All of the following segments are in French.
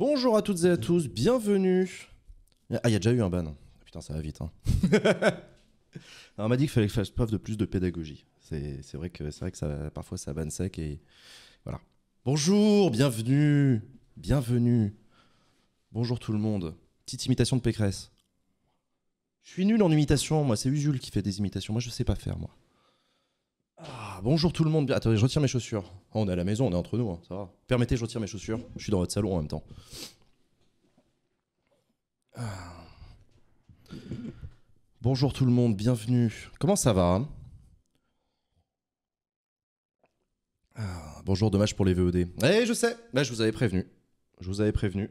Bonjour à toutes et à tous, bienvenue. Ah, il y a déjà eu un ban. Putain, ça va vite. Hein. on m'a dit qu'il fallait que je fasse preuve de plus de pédagogie. C'est vrai que, vrai que ça, parfois ça ban sec et voilà. Bonjour, bienvenue, bienvenue. Bonjour tout le monde. Petite imitation de Pécresse. Je suis nul en imitation, moi. C'est Usul qui fait des imitations. Moi, je sais pas faire, moi. Ah, bonjour tout le monde. Attendez, je retire mes chaussures. Oh, on est à la maison, on est entre nous, hein, ça va. Permettez, je retire mes chaussures. Je suis dans votre salon en même temps. Ah. Bonjour tout le monde, bienvenue. Comment ça va hein ah, Bonjour, dommage pour les VOD. Eh, je sais, je vous avais prévenu. Je vous avais prévenu.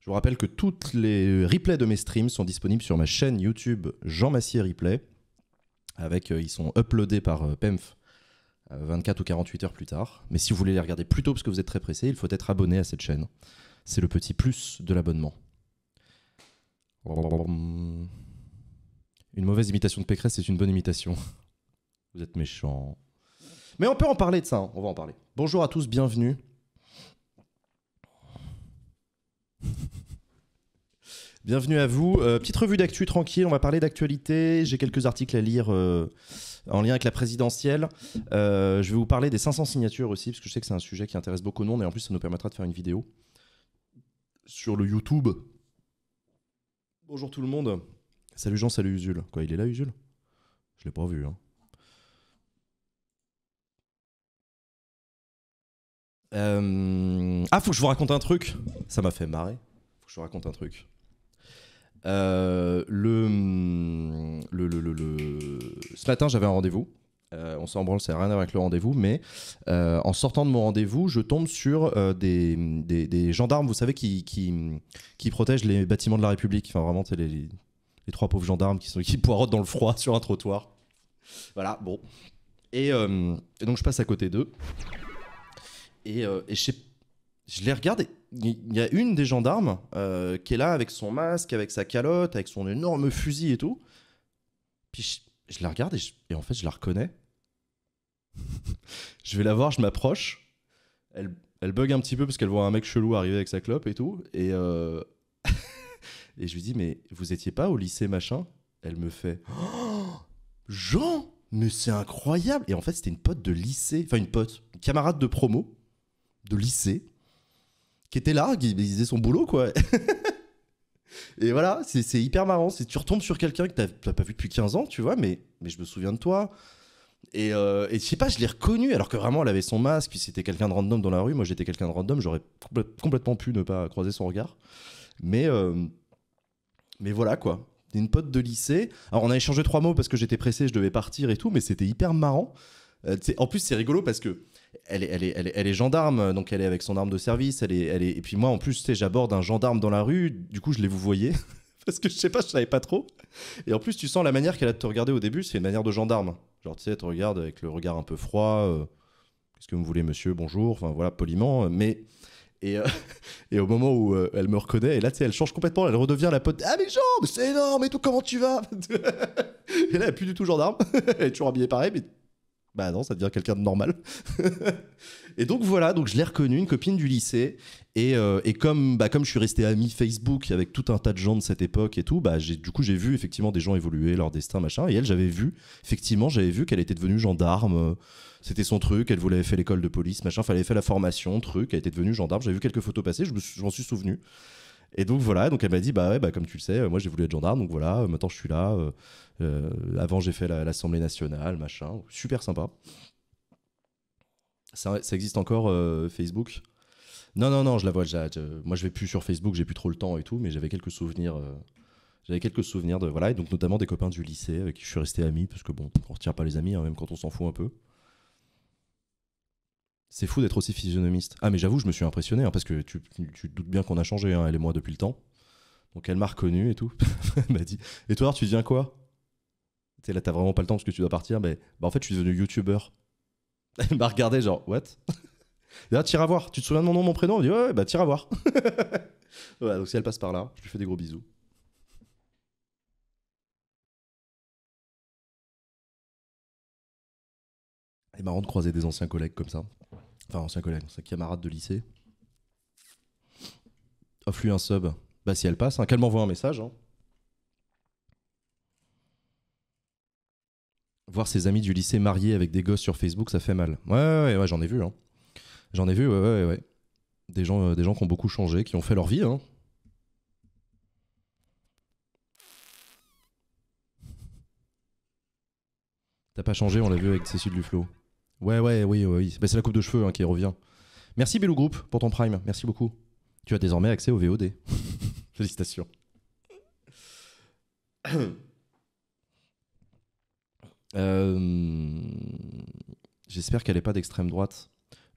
Je vous rappelle que toutes les replays de mes streams sont disponibles sur ma chaîne YouTube Jean Massier Replay. Avec, euh, ils sont uploadés par euh, PEMF 24 euh, ou 48 heures plus tard. Mais si vous voulez les regarder plus tôt parce que vous êtes très pressé, il faut être abonné à cette chaîne. C'est le petit plus de l'abonnement. Une mauvaise imitation de Pécresse, c'est une bonne imitation. Vous êtes méchant. Mais on peut en parler de ça, hein. on va en parler. Bonjour à tous, bienvenue. Bienvenue à vous. Euh, petite revue d'actu tranquille, on va parler d'actualité. J'ai quelques articles à lire euh, en lien avec la présidentielle. Euh, je vais vous parler des 500 signatures aussi, parce que je sais que c'est un sujet qui intéresse beaucoup de monde, et en plus ça nous permettra de faire une vidéo sur le YouTube. Bonjour tout le monde. Salut Jean, salut Usul. Quoi, il est là Usul Je l'ai pas vu. Hein. Ah, faut que je vous raconte un truc. Ça m'a fait marrer. Faut que je vous raconte un truc. Euh, mm, le, le, Ce matin, j'avais un rendez-vous. Euh, on s'en branle, ça n'a rien à voir avec le rendez-vous, mais euh, en sortant de mon rendez-vous, je tombe sur des, gendarmes, vous savez, qui, qui, qui, protègent les bâtiments de la République. Enfin, vraiment, c'est les, les, trois pauvres gendarmes qui, sont, qui dans le froid sur un trottoir. Voilà, bon. Et, donc, je passe à côté d'eux. Et, je, je les regarde il y a une des gendarmes euh, qui est là avec son masque, avec sa calotte, avec son énorme fusil et tout. Puis je, la regarde et, en fait je la reconnais. je vais la voir, je m'approche. Elle, elle bug un petit peu parce qu'elle voit un mec chelou arriver avec sa clope et tout. Et, euh, et je lui dis mais vous étiez pas au lycée machin Elle me fait oh, Jean, mais c'est incroyable Et en fait c'était une pote de lycée, enfin une pote, une camarade de promo de lycée qui était là, qui faisait son boulot, quoi. Et voilà, c'est hyper marrant. Tu retombes sur quelqu'un que tu n'as pas vu depuis 15 ans, tu vois, mais, je me souviens de toi. Et, euh, et je sais pas, je l'ai reconnu alors que vraiment elle avait son masque, puis c'était quelqu'un de random dans la rue. Moi j'étais quelqu'un de random, j'aurais complètement pu ne pas croiser son regard. Mais, euh, mais voilà quoi. Une pote de lycée. Alors on a échangé trois mots parce que j'étais pressé, je devais partir et tout, mais c'était hyper marrant. Euh, en plus c'est rigolo parce que elle est, gendarme, donc elle est avec son arme de service. Elle est, Et puis moi, en plus, j'aborde un gendarme dans la rue, du coup, je l'ai vous voyez. parce que je sais pas, je savais pas trop. Et en plus, tu sens la manière qu'elle a de te regarder au début, c'est une manière de gendarme. Genre, tu sais, elle te regarde avec le regard un peu froid. Euh, qu'est-ce que vous voulez, monsieur Bonjour. Enfin, voilà, poliment. Euh, mais. Euh, et, au moment où elle me reconnaît, et là, tu elle change complètement, elle redevient la pote. Ah, mes jambes, c'est énorme et tout, comment tu vas Et là, elle n'est plus du tout gendarme. elle est toujours habillée pareil, mais bah non, ça devient quelqu'un de normal. et donc voilà, donc je l'ai reconnue, une copine du lycée. Euh, et, comme, bah, comme je suis resté ami Facebook avec tout un tas de gens de cette époque et tout, bah, du coup j'ai vu effectivement des gens évoluer, leur destin, machin. Et elle, j'avais vu, effectivement, j'avais vu qu'elle était devenue gendarme. C'était son truc, elle voulait faire l'école de police, machin, fallait faire la formation, truc. Elle était devenue gendarme. J'avais vu quelques photos passer, je m'en suis souvenu. Et donc voilà, donc elle m'a dit bah bah comme tu le sais, moi j'ai voulu être gendarme, donc voilà, maintenant je suis là. Euh, euh, avant j'ai fait l'Assemblée nationale, machin, super sympa. Ça, existe encore euh, Facebook Non, non, non, je la vois. déjà moi je vais plus sur Facebook, j'ai plus trop le temps et tout, mais j'avais quelques souvenirs. j'avais quelques souvenirs de voilà, et donc notamment des copains du lycée avec qui je suis resté ami, parce que bon, on retient pas les amis, hein, même quand on s'en fout un peu. C'est fou d'être aussi physionomiste. Ah, mais j'avoue, je me suis impressionné, hein, parce que tu, doutes bien qu'on a changé, hein, elle et moi, depuis le temps. Donc elle m'a reconnu et tout. elle m'a dit Et toi, tu deviens quoi là, t'as vraiment pas le temps parce que tu dois partir. Mais bah, en fait, je suis devenu youtubeur. Elle m'a regardé, genre, What Là, ah, tire à voir. Tu te souviens de mon nom, mon prénom Elle dit Ouais, bah, tire à voir. donc si elle passe par là, je lui fais des gros bisous. C'est marrant de croiser des anciens collègues comme ça enfin ancien collègue, ancien camarade de lycée, offre-lui un sub. Bah si elle passe, hein. qu'elle m'envoie un message. Hein. Voir ses amis du lycée mariés avec des gosses sur Facebook, ça fait mal. Ouais, ouais, ouais, j'en ai vu. Hein. J'en ai vu, ouais, ouais, ouais. Des gens, euh, des gens qui ont beaucoup changé, qui ont fait leur vie. T'as pas changé, on l'a vu avec Cécile Duflo. Ouais, ouais, oui, oui. c'est la coupe de cheveux hein, qui revient. Merci Bellou Group pour ton Prime. Merci beaucoup. Tu as désormais accès au VOD. Félicitations. Euh, j'espère qu'elle n'est pas d'extrême droite.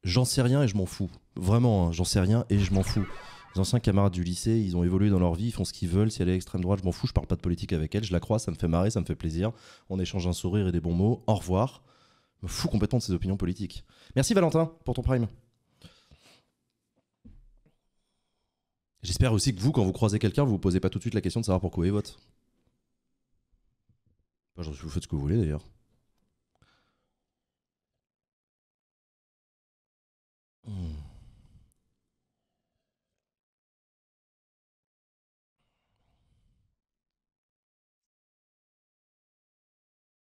J'en sais rien et je m'en fous. Vraiment, hein, j'en sais rien et je m'en fous. Les anciens camarades du lycée, ils ont évolué dans leur vie, ils font ce qu'ils veulent. Si elle est extrême droite, je m'en fous, je parle pas de politique avec elle, je la crois, ça me fait marrer, ça me fait plaisir. On échange un sourire et des bons mots. Au revoir me fous complètement de ses opinions politiques. Merci Valentin pour ton prime. J'espère aussi que vous, quand vous croisez quelqu'un, vous vous posez pas tout de suite la question de savoir pourquoi il vote. Je vous faites ce que vous voulez d'ailleurs. Hmm.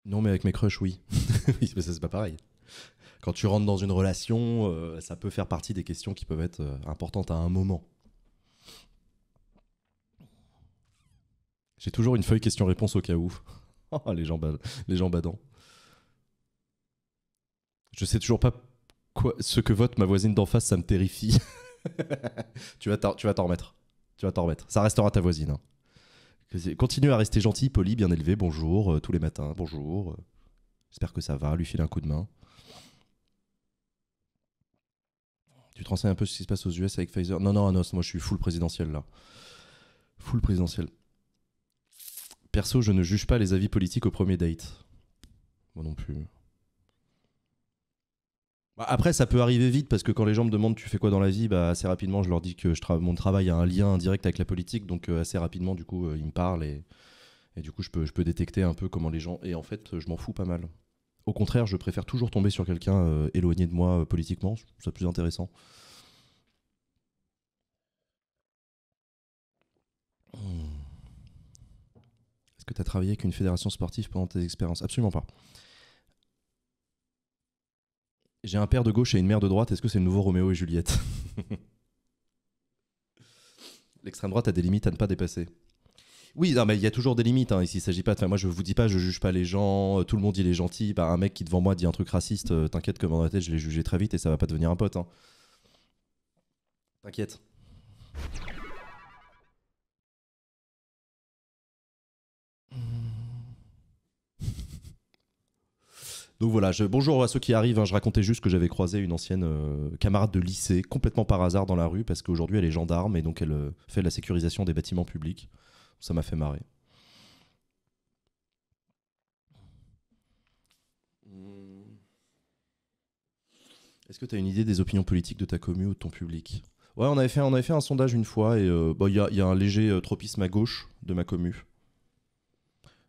Non, mais avec mes crushs, oui. oui, mais ça, c'est pas pareil. Quand tu rentres dans une relation, euh, ça peut faire partie des questions qui peuvent être euh, importantes à un moment. J'ai toujours une feuille question-réponse au cas où. Oh, les gens, les gens Je sais toujours pas quoi, ce que vote ma voisine d'en face, ça me terrifie. tu vas t'en remettre. Tu vas t'en remettre. Ça restera ta voisine. Hein. Continue à rester gentil, poli, bien élevé, bonjour, euh, tous les matins, bonjour. Euh, j'espère que ça va, lui filer un coup de main. Tu te renseignes un peu ce qui se passe aux US avec Pfizer Non, non, non, moi je suis full présidentiel là. Full présidentiel. Perso, je ne juge pas les avis politiques au premier date. Moi non plus. Bah, après, ça peut arriver vite parce que quand les gens me demandent tu fais quoi dans la vie, bah, assez rapidement, je leur dis que je mon travail a un lien direct avec la politique. Donc, euh, assez rapidement, du coup, euh, ils me parlent et, du coup, je peux, détecter un peu comment les gens. Et en fait, je m'en fous pas mal. Au contraire, je préfère toujours tomber sur quelqu'un euh, éloigné de moi politiquement. c'est ça plus intéressant. Est-ce que tu as travaillé avec une fédération sportive pendant tes expériences Absolument pas. J'ai un père de gauche et une mère de droite, est-ce que c'est le nouveau Roméo et Juliette L'extrême droite a des limites à ne pas dépasser. Oui, non, mais il y a toujours des limites. Hein, ici, il s'agit pas. moi, je vous dis pas, je juge pas les gens. Euh, tout le monde, il est gentil. Bah, un mec qui devant moi dit un truc raciste, euh, t'inquiète, comme dans la tête, je l'ai jugé très vite et ça va pas devenir un pote. Hein. T'inquiète. Donc voilà, bonjour à ceux qui arrivent. Hein. je racontais juste que j'avais croisé une ancienne euh, camarade de lycée complètement par hasard dans la rue parce qu'aujourd'hui elle est gendarme et donc elle euh, fait la sécurisation des bâtiments publics. Ça m'a fait marrer. Mmh. Est-ce que tu as une idée des opinions politiques de ta commune ou de ton public Ouais, on avait, fait, on un sondage une fois et euh, il y, a, un léger tropisme à gauche de ma commune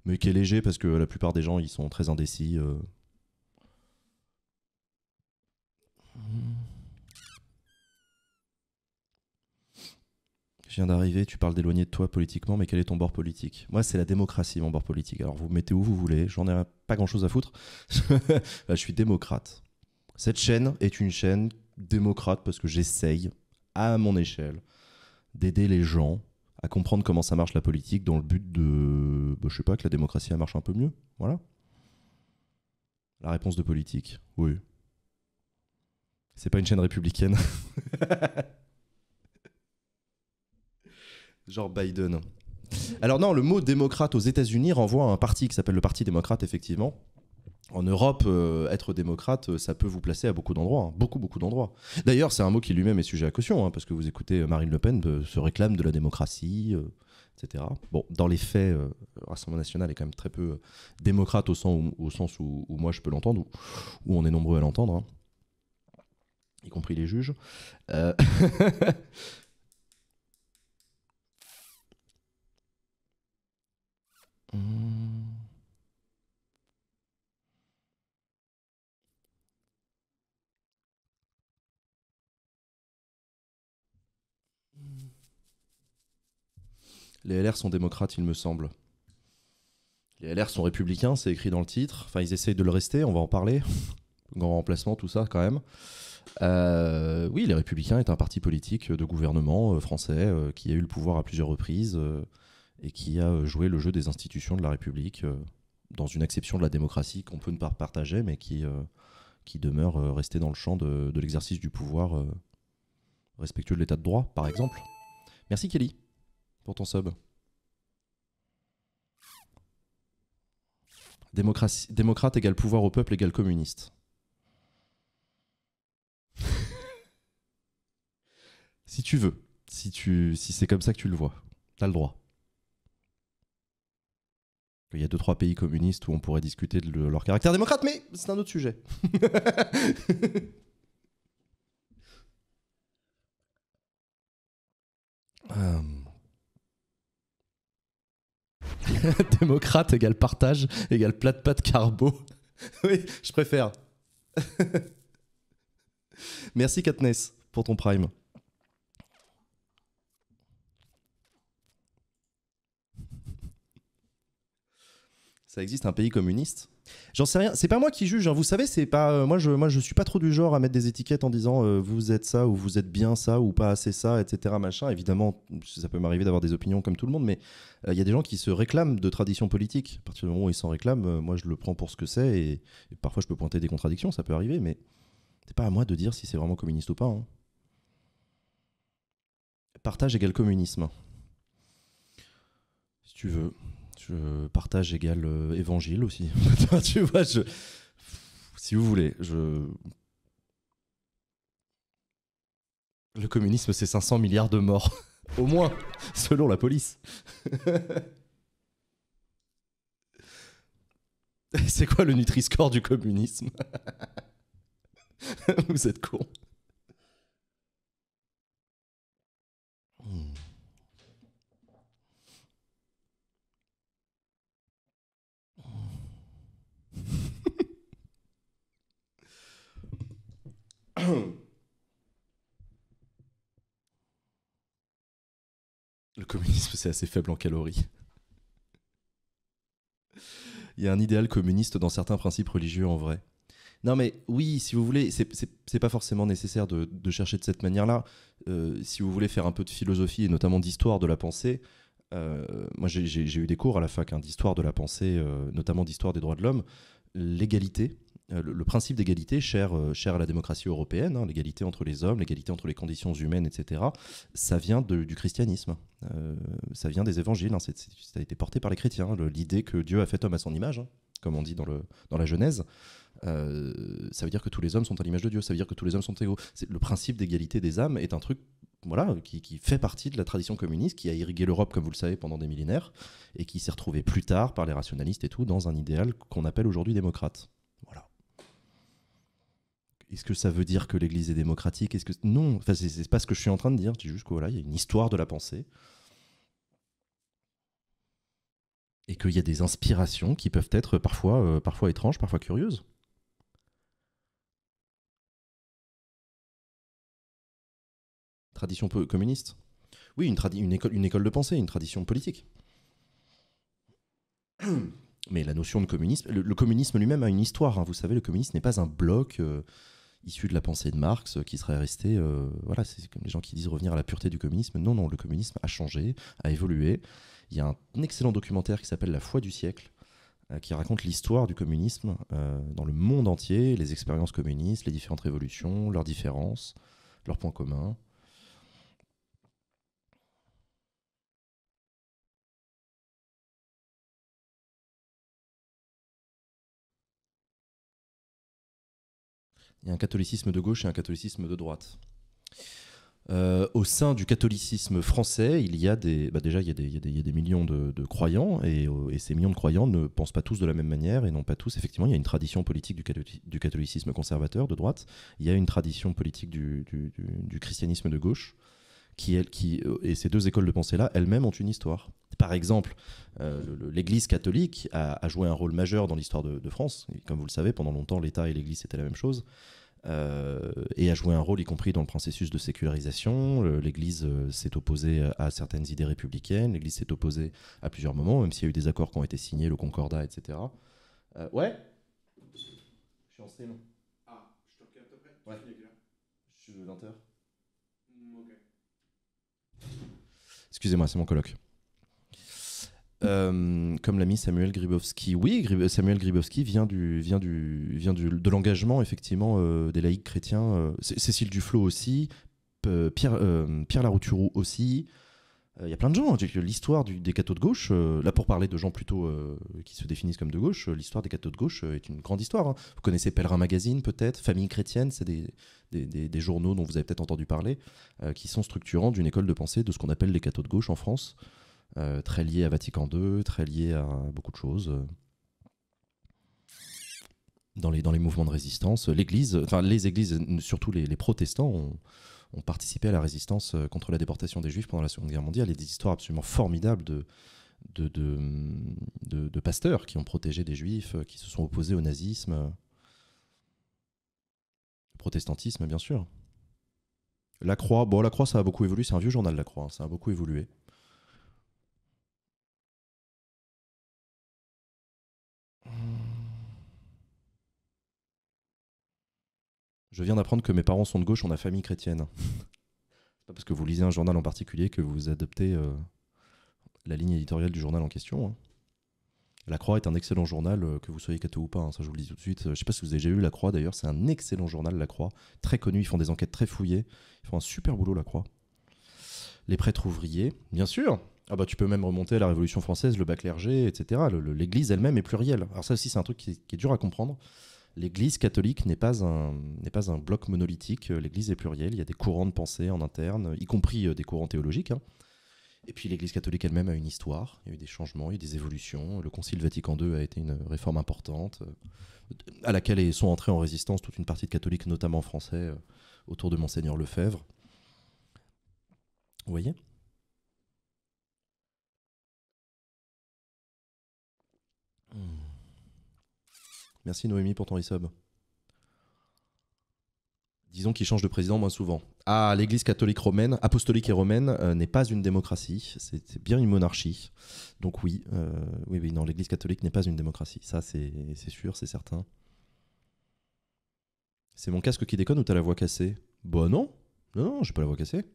mais qui est léger parce que la plupart des gens ils sont très indécis. d'arriver, tu parles d'éloigner de toi politiquement, mais quel est ton bord politique Moi, c'est la démocratie, mon bord politique. Alors, vous mettez où vous voulez, j'en ai pas grand-chose à foutre. je suis démocrate. Cette chaîne est une chaîne démocrate parce que j'essaye, à mon échelle, d'aider les gens à comprendre comment ça marche la politique dans le but de, bah, je sais pas, que la démocratie elle marche un peu mieux. Voilà. La réponse de politique, oui. C'est pas une chaîne républicaine. Genre Biden. Alors non, le mot démocrate aux États-Unis renvoie à un parti qui s'appelle le Parti démocrate, effectivement. En Europe, euh, être démocrate, euh, ça peut vous placer à beaucoup d'endroits, hein. beaucoup, beaucoup d'endroits. D'ailleurs, c'est un mot qui lui-même est sujet à caution, hein, parce que vous écoutez euh, Marine Le Pen se réclame de la démocratie, etc. Bon, dans les faits, le Rassemblement national est quand même très peu démocrate au sens, au sens où, moi je peux l'entendre, où, on est nombreux à l'entendre, hein, y compris les juges. Les LR sont démocrates, il me semble. Les LR sont républicains, c'est écrit dans le titre. Enfin, ils essayent de le rester, on va en parler. Grand remplacement, tout ça, quand même. Euh, oui, les Républicains est un parti politique de gouvernement euh, français euh, qui a eu le pouvoir à plusieurs reprises et qui a euh, joué le jeu des institutions de la République euh, dans une acception de la démocratie qu'on peut ne pas partager, mais qui, euh, qui demeure restée dans le champ de, l'exercice du pouvoir respectueux de l'état de droit, par exemple. Merci Kelly pour ton sub. démocrate égale pouvoir au peuple égale communiste. si tu veux, si, si c'est comme ça que tu le vois, t'as le droit. Il y a deux trois pays communistes où on pourrait discuter de leur caractère démocrate, mais c'est un autre sujet. Euh. démocrate égale partage égale plat de pâte carbo. oui, je préfère. Merci Katniss pour ton prime. ça existe un pays communiste J'en sais rien. C'est pas moi qui juge. Hein. Vous savez, c'est pas euh, moi. Je moi je suis pas trop du genre à mettre des étiquettes en disant euh, vous êtes ça ou vous êtes bien ça ou pas assez ça, etc. Machin. Évidemment, ça peut m'arriver d'avoir des opinions comme tout le monde, mais euh, il y a des gens qui se réclament de traditions politiques. À partir du moment où ils s'en réclament, moi je le prends pour ce que c'est et, parfois je peux pointer des contradictions. Ça peut arriver, mais c'est pas à moi de dire si c'est vraiment communiste ou pas. Hein. Partage égale communisme. Si tu veux je partage égale euh, évangile aussi. tu vois, je, si vous voulez, je. Le communisme, c'est 500 milliards de morts, au moins, selon la police. c'est quoi le nutriscore du communisme Vous êtes con. Hmm. Le communisme, c'est assez faible en calories. Il y a un idéal communiste dans certains principes religieux en vrai. Non, mais oui, si vous voulez, c'est pas forcément nécessaire de, chercher de cette manière-là. Euh, si vous voulez faire un peu de philosophie et notamment d'histoire de la pensée, euh, moi j'ai eu des cours à la fac hein, d'histoire de la pensée, euh, notamment d'histoire des droits de l'homme. L'égalité, euh, le, principe d'égalité, cher, euh, cher, à la démocratie européenne, hein, l'égalité entre les hommes, l'égalité entre les conditions humaines, etc., ça vient du christianisme, euh, ça vient des évangiles, hein, ça a été porté par les chrétiens, l'idée que Dieu a fait homme à son image, hein, comme on dit dans, le, dans la Genèse. ça veut dire que tous les hommes sont à l'image de Dieu, ça veut dire que tous les hommes sont égaux. Le principe d'égalité des âmes est un truc voilà, qui, qui, fait partie de la tradition communiste, qui a irrigué l'Europe, comme vous le savez, pendant des millénaires, et qui s'est retrouvé plus tard par les rationalistes et tout dans un idéal qu'on appelle aujourd'hui démocrate. Voilà est-ce que ça veut dire que l'Église est démocratique Est-ce que non c'est pas ce que je suis en train de dire. Je dis juste qu'il voilà, y a une histoire de la pensée et qu'il y a des inspirations qui peuvent être parfois, euh, parfois étranges, parfois curieuses. Tradition communiste. Oui, une, école, de pensée, une tradition politique. Mais la notion de communisme, le, communisme lui-même a une histoire. Hein. Vous savez, le communisme n'est pas un bloc. Euh, issu de la pensée de Marx euh, qui serait resté. Euh, voilà, c'est comme les gens qui disent revenir à la pureté du communisme. Non, non, le communisme a changé, a évolué. Il y a un excellent documentaire qui s'appelle La foi du siècle euh, qui raconte l'histoire du communisme dans le monde entier, les expériences communistes, les différentes révolutions, leurs différences, leurs points communs. il y a un catholicisme de gauche et un catholicisme de droite. Euh, au sein du catholicisme français, il y a des, bah déjà il y des, millions de, croyants euh, et, ces millions de croyants ne pensent pas tous de la même manière et non pas tous. Effectivement, il y a une tradition politique du, catholicisme conservateur de droite, il y a une tradition politique du christianisme de gauche qui, qui, euh, et ces deux écoles de pensée-là, elles-mêmes ont une histoire. Par exemple, euh, l'Église catholique a, joué un rôle majeur dans l'histoire de, France. comme vous le savez, pendant longtemps, l'État et l'Église, c'était la même chose. Euh, et a joué un rôle, y compris dans le processus de sécularisation. L'Église s'est opposée à certaines idées républicaines, l'Église s'est opposée à plusieurs moments, même s'il y a eu des accords qui ont été signés, le Concordat, etc. ouais Je suis en stream. Ah, je te regarde près. Ouais. Je suis 20h. Excusez-moi, c'est mon colloque. Euh, comme l'ami Samuel Gribowski. Oui, Samuel Gribowski vient, du, vient, du, vient de l'engagement effectivement euh, des laïcs chrétiens. Euh, Cécile Duflot aussi, Pierre, Pierre Larouturou aussi. Euh, il y a plein de gens. Hein. L'histoire des cathos de gauche, euh, là pour parler de gens plutôt euh, qui se définissent comme de gauche, l'histoire des cathos de gauche est une grande histoire. Hein. Vous connaissez Pèlerin Magazine peut-être, Famille Chrétienne, c'est des, des, des, journaux dont vous avez peut-être entendu parler, qui sont structurants d'une école de pensée de ce qu'on appelle les cathos de gauche en France, très liés à Vatican II, très liés à beaucoup de choses. Dans les, dans les mouvements de résistance, l'Église, enfin les Églises, surtout les, les protestants, ont, ont participé à la résistance euh, contre la déportation des Juifs pendant la Seconde Guerre mondiale. a des histoires absolument formidables de, de, pasteurs qui ont protégé des Juifs, euh, qui se sont opposés au nazisme, euh, au protestantisme, bien sûr. La Croix, bon, la Croix, ça a beaucoup évolué. C'est un vieux journal, La Croix. Hein. ça a beaucoup évolué. Je viens d'apprendre que mes parents sont de gauche, on a famille chrétienne. pas parce que vous lisez un journal en particulier que vous adoptez euh, la ligne éditoriale du journal en question. Hein. La Croix est un excellent journal, euh, que vous soyez catho ou pas, hein, ça je vous le dis tout de suite. Je sais pas si vous avez déjà lu La Croix d'ailleurs, c'est un excellent journal, La Croix. Très connu, ils font des enquêtes très fouillées. Ils font un super boulot, La Croix. Les prêtres ouvriers, bien sûr. Ah bah tu peux même remonter à la Révolution française, le bas clergé, etc. L'Église elle-même est plurielle. Alors ça aussi c'est un truc qui est dur à comprendre l'Église catholique n'est pas, un, pas un bloc monolithique, euh, l'Église est plurielle, il y a des courants de pensée en interne, y compris euh, des courants théologiques. Hein. Et puis l'Église catholique elle-même a une histoire, il y a eu des changements, il y a eu des évolutions, le Concile Vatican II a été une euh, réforme importante, à laquelle sont entrés en résistance toute une partie de catholiques, notamment français, autour de monseigneur Lefebvre. Vous voyez hmm. Merci Noémie pour ton e-sub. Disons qu'il change de président moins souvent. Ah, l'Église catholique romaine, apostolique et romaine euh, n'est pas une démocratie, c'est bien une monarchie. Donc oui, euh, oui, oui, non, l'Église catholique n'est pas une démocratie. Ça, c'est sûr, c'est certain. C'est mon casque qui déconne ou t'as la voix cassée Bon bah non, non, non j'ai pas la voix cassée.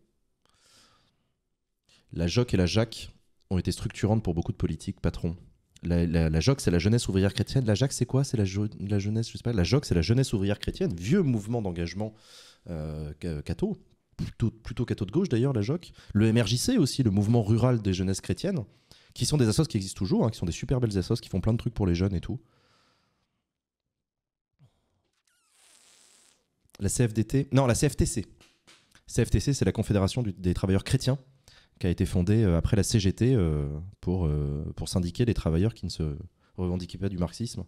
La Joc et la Jacques ont été structurantes pour beaucoup de politiques, patrons la, JOC, c'est la jeunesse ouvrière chrétienne. La JAC, c'est quoi C'est la, jeunesse, je sais pas. La JOC, c'est la jeunesse ouvrière chrétienne, vieux mouvement d'engagement euh, catho, plutôt, plutôt catho de gauche d'ailleurs, la JOC. Le MRJC aussi, le mouvement rural des jeunesses chrétiennes, qui sont des assos qui existent toujours, hein, qui sont des super belles assos, qui font plein de trucs pour les jeunes et tout. La CFDT, non, la CFTC. CFTC, c'est la Confédération des travailleurs chrétiens qui a été fondée euh, après la CGT euh, pour, euh, pour syndiquer les travailleurs qui ne se revendiquaient pas du marxisme.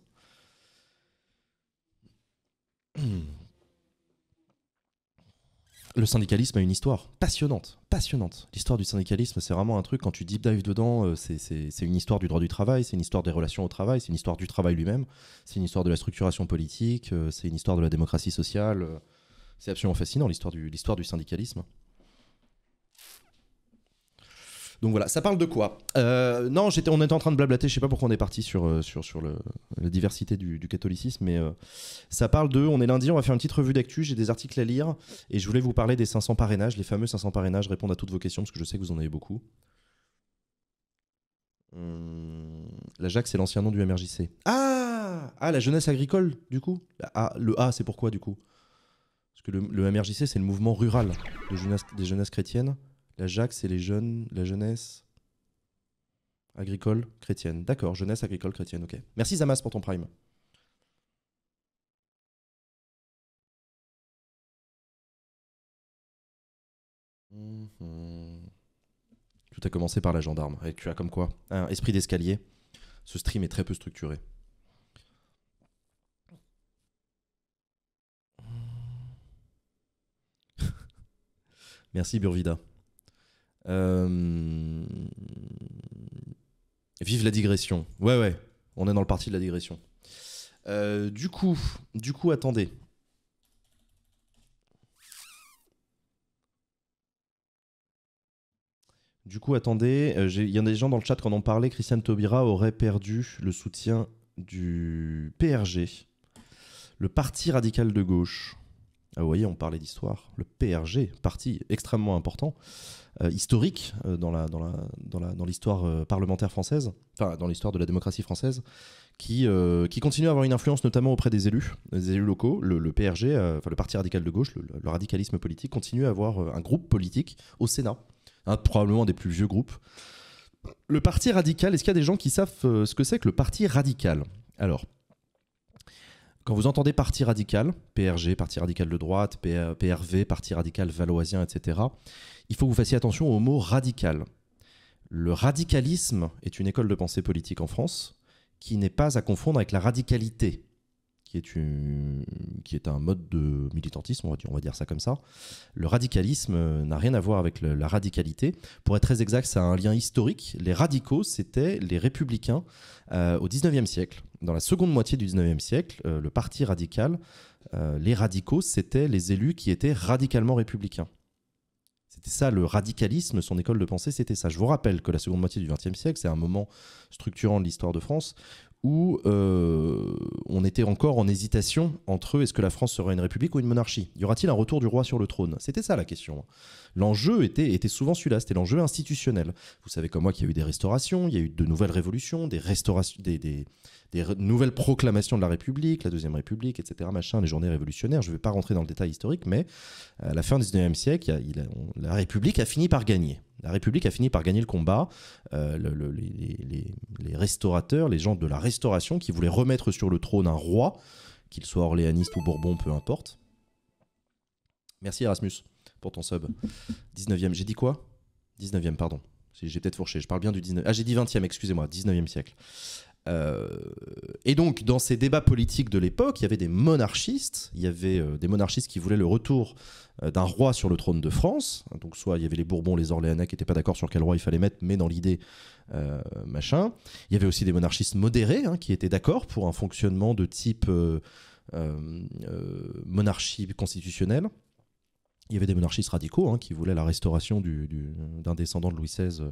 Le syndicalisme a une histoire passionnante, passionnante. L'histoire du syndicalisme, c'est vraiment un truc, quand tu deep dive dedans, c'est une histoire du droit du travail, c'est une histoire des relations au travail, c'est une histoire du travail lui-même, c'est une histoire de la structuration politique, c'est une histoire de la démocratie sociale. C'est absolument fascinant, l'histoire du, du syndicalisme. Donc voilà, ça parle de quoi euh, Non, j'étais, on était en train de blablater, je sais pas pourquoi on est parti sur, euh, sur, sur le, la diversité du, catholicisme, mais euh, ça parle de. On est lundi, on va faire une petite revue d'actu, j'ai des articles à lire, et je voulais vous parler des 500 parrainages, les fameux 500 parrainages, répondre à toutes vos questions, parce que je sais que vous en avez beaucoup. Hum, la Jacques, c'est l'ancien nom du MRJC. Ah Ah, la jeunesse agricole, du coup ah, Le A, c'est pourquoi, du coup Parce que le, MRJC, c'est le mouvement rural des jeunesses chrétiennes. La Jacques, c'est les jeunes, la jeunesse agricole chrétienne. D'accord, jeunesse agricole chrétienne, ok. Merci Zamas pour ton prime. Mhm. Tout a commencé par la gendarme. Et tu as comme quoi un esprit d'escalier. Ce stream est très peu structuré. Merci Burvida. Euh, vive la digression. Ouais, ouais, on est dans le parti de la digression. Euh, du coup, du coup, attendez. Du coup, attendez, euh, il y a des gens dans le chat qui en ont parlé. Christiane Taubira aurait perdu le soutien du PRG, le Parti radical de gauche. Ah, vous voyez, on parlait d'histoire. Le PRG, parti extrêmement important, euh, historique euh, dans l'histoire euh, parlementaire française, enfin dans l'histoire de la démocratie française, qui, continue à avoir une influence notamment auprès des élus, des élus locaux. Le, PRG, enfin le Parti radical de gauche, le, radicalisme politique, continue à avoir un groupe politique au Sénat, probablement des plus vieux groupes. Le Parti radical, est-ce qu'il y a des gens qui savent ce que c'est que le Parti radical Alors, quand vous entendez parti radical, PRG, parti radical de droite, PRV, parti radical valoisien, etc., il faut que vous fassiez attention au mot radical. Le radicalisme est une école de pensée politique en France qui n'est pas à confondre avec la radicalité qui est, qui un mode de militantisme, on va dire, ça comme ça. Le radicalisme euh, n'a rien à voir avec la radicalité. Pour être très exact, ça a un lien historique. Les radicaux, c'était les républicains euh, au 19e siècle. Dans la seconde moitié du 19e siècle, euh, le parti radical, les radicaux, c'était les élus qui étaient radicalement républicains. C'était ça le radicalisme, son école de pensée, c'était ça. Je vous rappelle que la seconde moitié du XXe siècle, c'est un moment structurant de l'histoire de France où euh, on était encore en hésitation entre est-ce que la France serait une république ou une monarchie Y aura-t-il un retour du roi sur le trône C'était ça la question l'enjeu était, souvent celui-là, c'était l'enjeu institutionnel. Vous savez comme moi qu'il y a eu des restaurations, il y a eu de nouvelles révolutions, des, restaurations, des, nouvelles proclamations de la République, la Deuxième République, etc., machin, les journées révolutionnaires. Je ne vais pas rentrer dans le détail historique, mais à la fin du XIXe siècle, la République a fini par gagner. La République a fini par gagner le combat. Euh, les restaurateurs, les gens de la restauration qui voulaient remettre sur le trône un roi, qu'il soit orléaniste ou bourbon, peu importe. Merci Erasmus ton sub. 19e, j'ai dit quoi 19e, pardon. J'ai peut-être fourché, je parle bien du 19e. Ah, j'ai dit 20e, excusez-moi, 19e siècle. Euh, et donc, dans ces débats politiques de l'époque, il y avait des monarchistes. Il y avait euh, des monarchistes qui voulaient le retour euh, d'un roi sur le trône de France. Donc, soit il y avait les Bourbons, les Orléanais qui n'étaient pas d'accord sur quel roi il fallait mettre, mais dans l'idée, machin. Il y avait aussi des monarchistes modérés hein, qui étaient d'accord pour un fonctionnement de type monarchie constitutionnelle il y avait des monarchistes radicaux hein, qui voulaient la restauration d'un descendant de Louis XVI euh,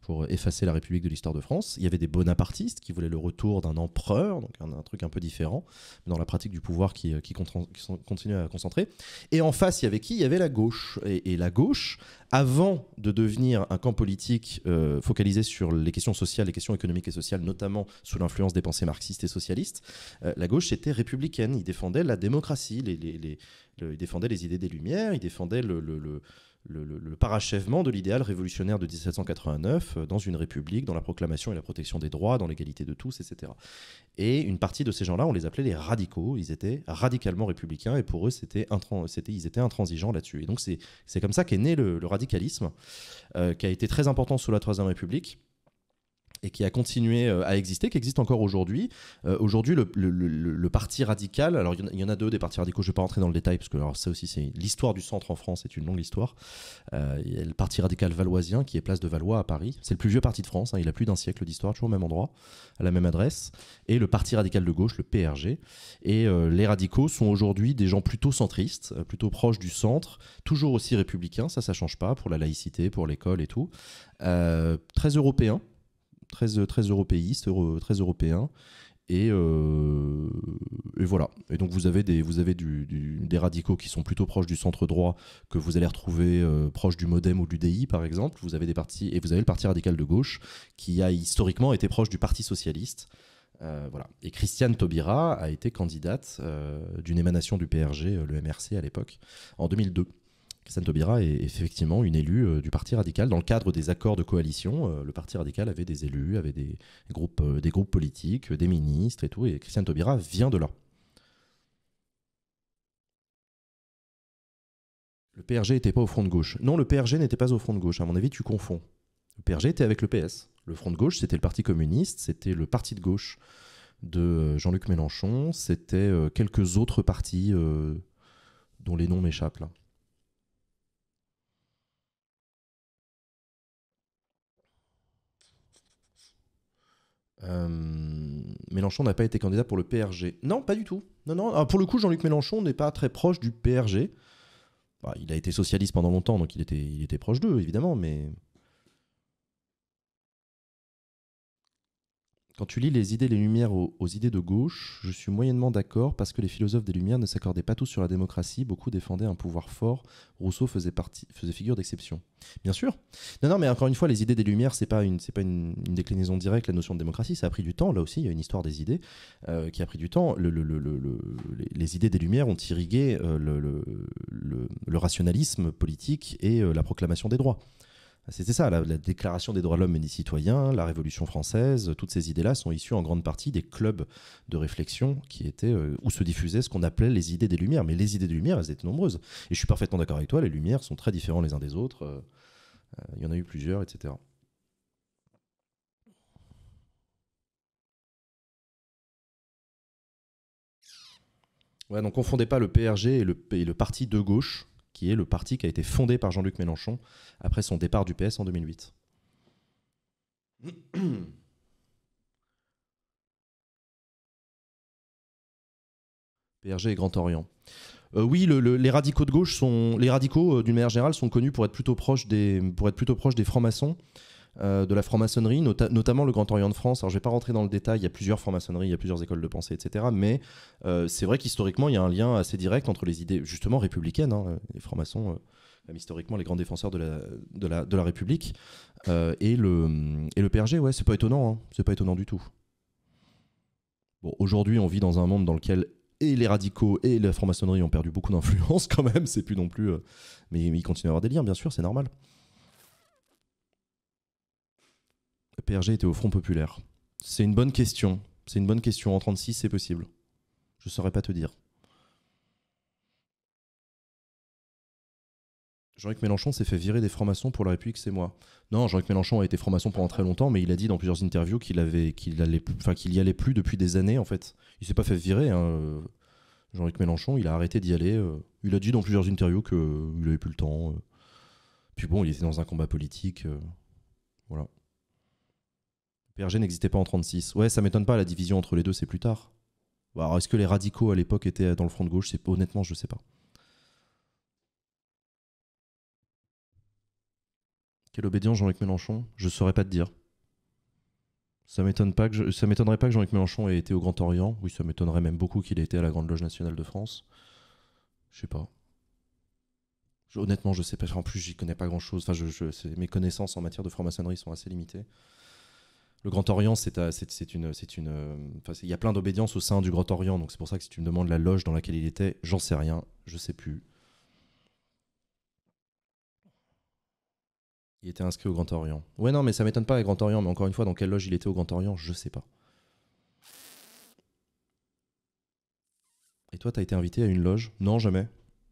pour effacer la République de l'histoire de France. Il y avait des bonapartistes qui voulaient le retour d'un empereur, donc un, truc un peu différent, dans la pratique du pouvoir qui, euh, qui, continue à concentrer. Et en face, il y avait qui Il y avait la gauche. Et, la gauche, avant de devenir un camp politique euh, focalisé sur les questions sociales, les questions économiques et sociales, notamment sous l'influence des pensées marxistes et socialistes, la gauche était républicaine. Il défendait la démocratie, les, le, il défendait les idées des Lumières, il défendait le, parachèvement de l'idéal révolutionnaire de 1789 euh, dans une république, dans la proclamation et la protection des droits, dans l'égalité de tous, etc. Et une partie de ces gens-là, on les appelait les radicaux. Ils étaient radicalement républicains et pour eux, c'était ils étaient intransigeants là-dessus. Et donc, c'est comme ça qu'est né le, radicalisme, euh, qui a été très important sous la Troisième République et qui a continué euh, à exister, qui existe encore aujourd'hui. Euh, aujourd'hui, le, parti radical, alors il y, en a deux des partis radicaux, je ne vais pas rentrer dans le détail, parce que alors, ça aussi, c'est l'histoire du centre en France, c'est une longue histoire. Euh, il y a le parti radical valoisien qui est place de Valois à Paris. C'est le plus vieux parti de France, hein, il a plus d'un siècle d'histoire, toujours au même endroit, à la même adresse. Et le parti radical de gauche, le PRG. Et les radicaux sont aujourd'hui des gens plutôt centristes, plutôt proches du centre, toujours aussi républicains, ça, ça change pas, pour la laïcité, pour l'école et tout. très européens très, euh, très européiste, très européen. Et, euh, et, voilà. Et donc vous avez des, vous avez des radicaux qui sont plutôt proches du centre droit que vous allez retrouver proches euh, proche du MoDem ou du di par exemple. Vous avez des partis et vous avez le parti radical de gauche qui a historiquement été proche du Parti socialiste. voilà. Et Christiane Taubira a été candidate d'une émanation du PRG, le MRC à l'époque, en 2002. Christiane Taubira est effectivement une élue euh, du Parti radical. Dans le cadre des accords de coalition, euh, le Parti radical avait des élus, avait des groupes, euh, des groupes politiques, des ministres et tout, et Christiane Taubira vient de là. Le PRG n'était pas au front de gauche. Non, le PRG n'était pas au front de gauche. À mon avis, tu confonds. Le PRG était avec le PS. Le front de gauche, c'était le Parti communiste, c'était le parti de gauche de Jean-Luc Mélenchon, c'était quelques autres partis dont les noms m'échappent là. Euh, Mélenchon n'a pas été candidat pour le PRG. Non, pas du tout. Non, non. pour le coup, Jean-Luc Mélenchon n'est pas très proche du PRG. Bah, il a été socialiste pendant longtemps, donc il était, il était proche d'eux, évidemment, mais Quand tu lis les idées des Lumières aux, idées de gauche, je suis moyennement d'accord parce que les philosophes des Lumières ne s'accordaient pas tous sur la démocratie, beaucoup défendaient un pouvoir fort, Rousseau faisait, figure d'exception. Bien sûr. Non, non, mais encore une fois, les idées des Lumières, c'est pas, une, pas une, déclinaison directe, la notion de démocratie, ça a pris du temps, là aussi, il y a une histoire des idées euh, qui a pris du temps. les idées des Lumières ont irrigué euh, le, rationalisme politique et euh, la proclamation des droits. Bah, c'était ça, la, Déclaration des droits de l'homme et des citoyens, la Révolution française, toutes ces idées-là sont issues en grande partie des clubs de réflexion qui étaient euh, où se diffusaient ce qu'on appelait les idées des Lumières. Mais les idées des Lumières, elles étaient nombreuses. Et je suis parfaitement d'accord avec toi, les Lumières sont très différentes les uns des autres. Euh, euh, il y en a eu plusieurs, etc. Ouais, donc confondez pas le PRG et le parti de gauche qui est le parti qui a été fondé par Jean-Luc Mélenchon après son départ du PS en 2008. PRG et Grand Orient. Euh, oui, les radicaux de gauche sont, les radicaux euh, d'une manière générale sont connus pour être plutôt des, pour être plutôt proches des francs-maçons. Euh, de la franc-maçonnerie, notamment le Grand Orient de France. Alors, je ne vais pas rentrer dans le détail, il y a plusieurs franc-maçonneries, il y a plusieurs écoles de pensée, etc. Mais euh, c'est vrai qu'historiquement, il y a un lien assez direct entre les idées, justement, républicaines. Hein, les francs-maçons, euh, même historiquement, les grands défenseurs de la, de la, de la République. et, le, et le PRG, ouais, c'est pas étonnant. Hein, c'est pas étonnant du tout. Bon, aujourd'hui, on vit dans un monde dans lequel et les radicaux et la franc-maçonnerie ont perdu beaucoup d'influence quand même, c'est plus non plus... mais, mais ils continuent à avoir des liens, bien sûr, c'est normal. PRG était au Front Populaire C'est une bonne question. C'est une bonne question. En 36, c'est possible. Je saurais pas te dire. Jean-Luc Mélenchon s'est fait virer des francs-maçons pour la République, c'est moi. Non, Jean-Luc Mélenchon a été franc-maçon pendant très longtemps, mais il a dit dans plusieurs interviews qu'il avait, qu'il allait, y allait plus depuis des années en fait. Il s'est pas fait virer. Hein, Jean-Luc Mélenchon, il a arrêté d'y aller. Euh. Il a dit dans plusieurs interviews qu'il avait plus le temps. Euh. Puis bon, il était dans un combat politique. Euh. Voilà. PRG n'existait pas en 36. Ouais, ça m'étonne pas, la division entre les deux, c'est plus tard. Alors, bah, est-ce que les radicaux à l'époque étaient dans le front de gauche Honnêtement, je ne sais pas. Quelle obédience Jean-Luc Mélenchon Je saurais pas te dire. Ça m'étonne pas que ça m'étonnerait pas que Jean-Luc Mélenchon ait été au Grand Orient. Oui, ça m'étonnerait même beaucoup qu'il ait été à la Grande Loge nationale de France. Je sais pas. Honnêtement, je sais pas. En plus, j'y connais pas grand-chose. Enfin, je... mes connaissances en matière de franc-maçonnerie sont assez limitées le Grand Orient, c'est une, il y a plein d'obédiences au sein du Grand Orient, donc c'est pour ça que si tu me demandes la loge dans laquelle il était, j'en sais rien, je sais plus. Il était inscrit au Grand Orient. Ouais, non, mais ça m'étonne pas, le Grand Orient, mais encore une fois, dans quelle loge il était au Grand Orient, je sais pas. Et toi, t'as été invité à une loge Non, jamais.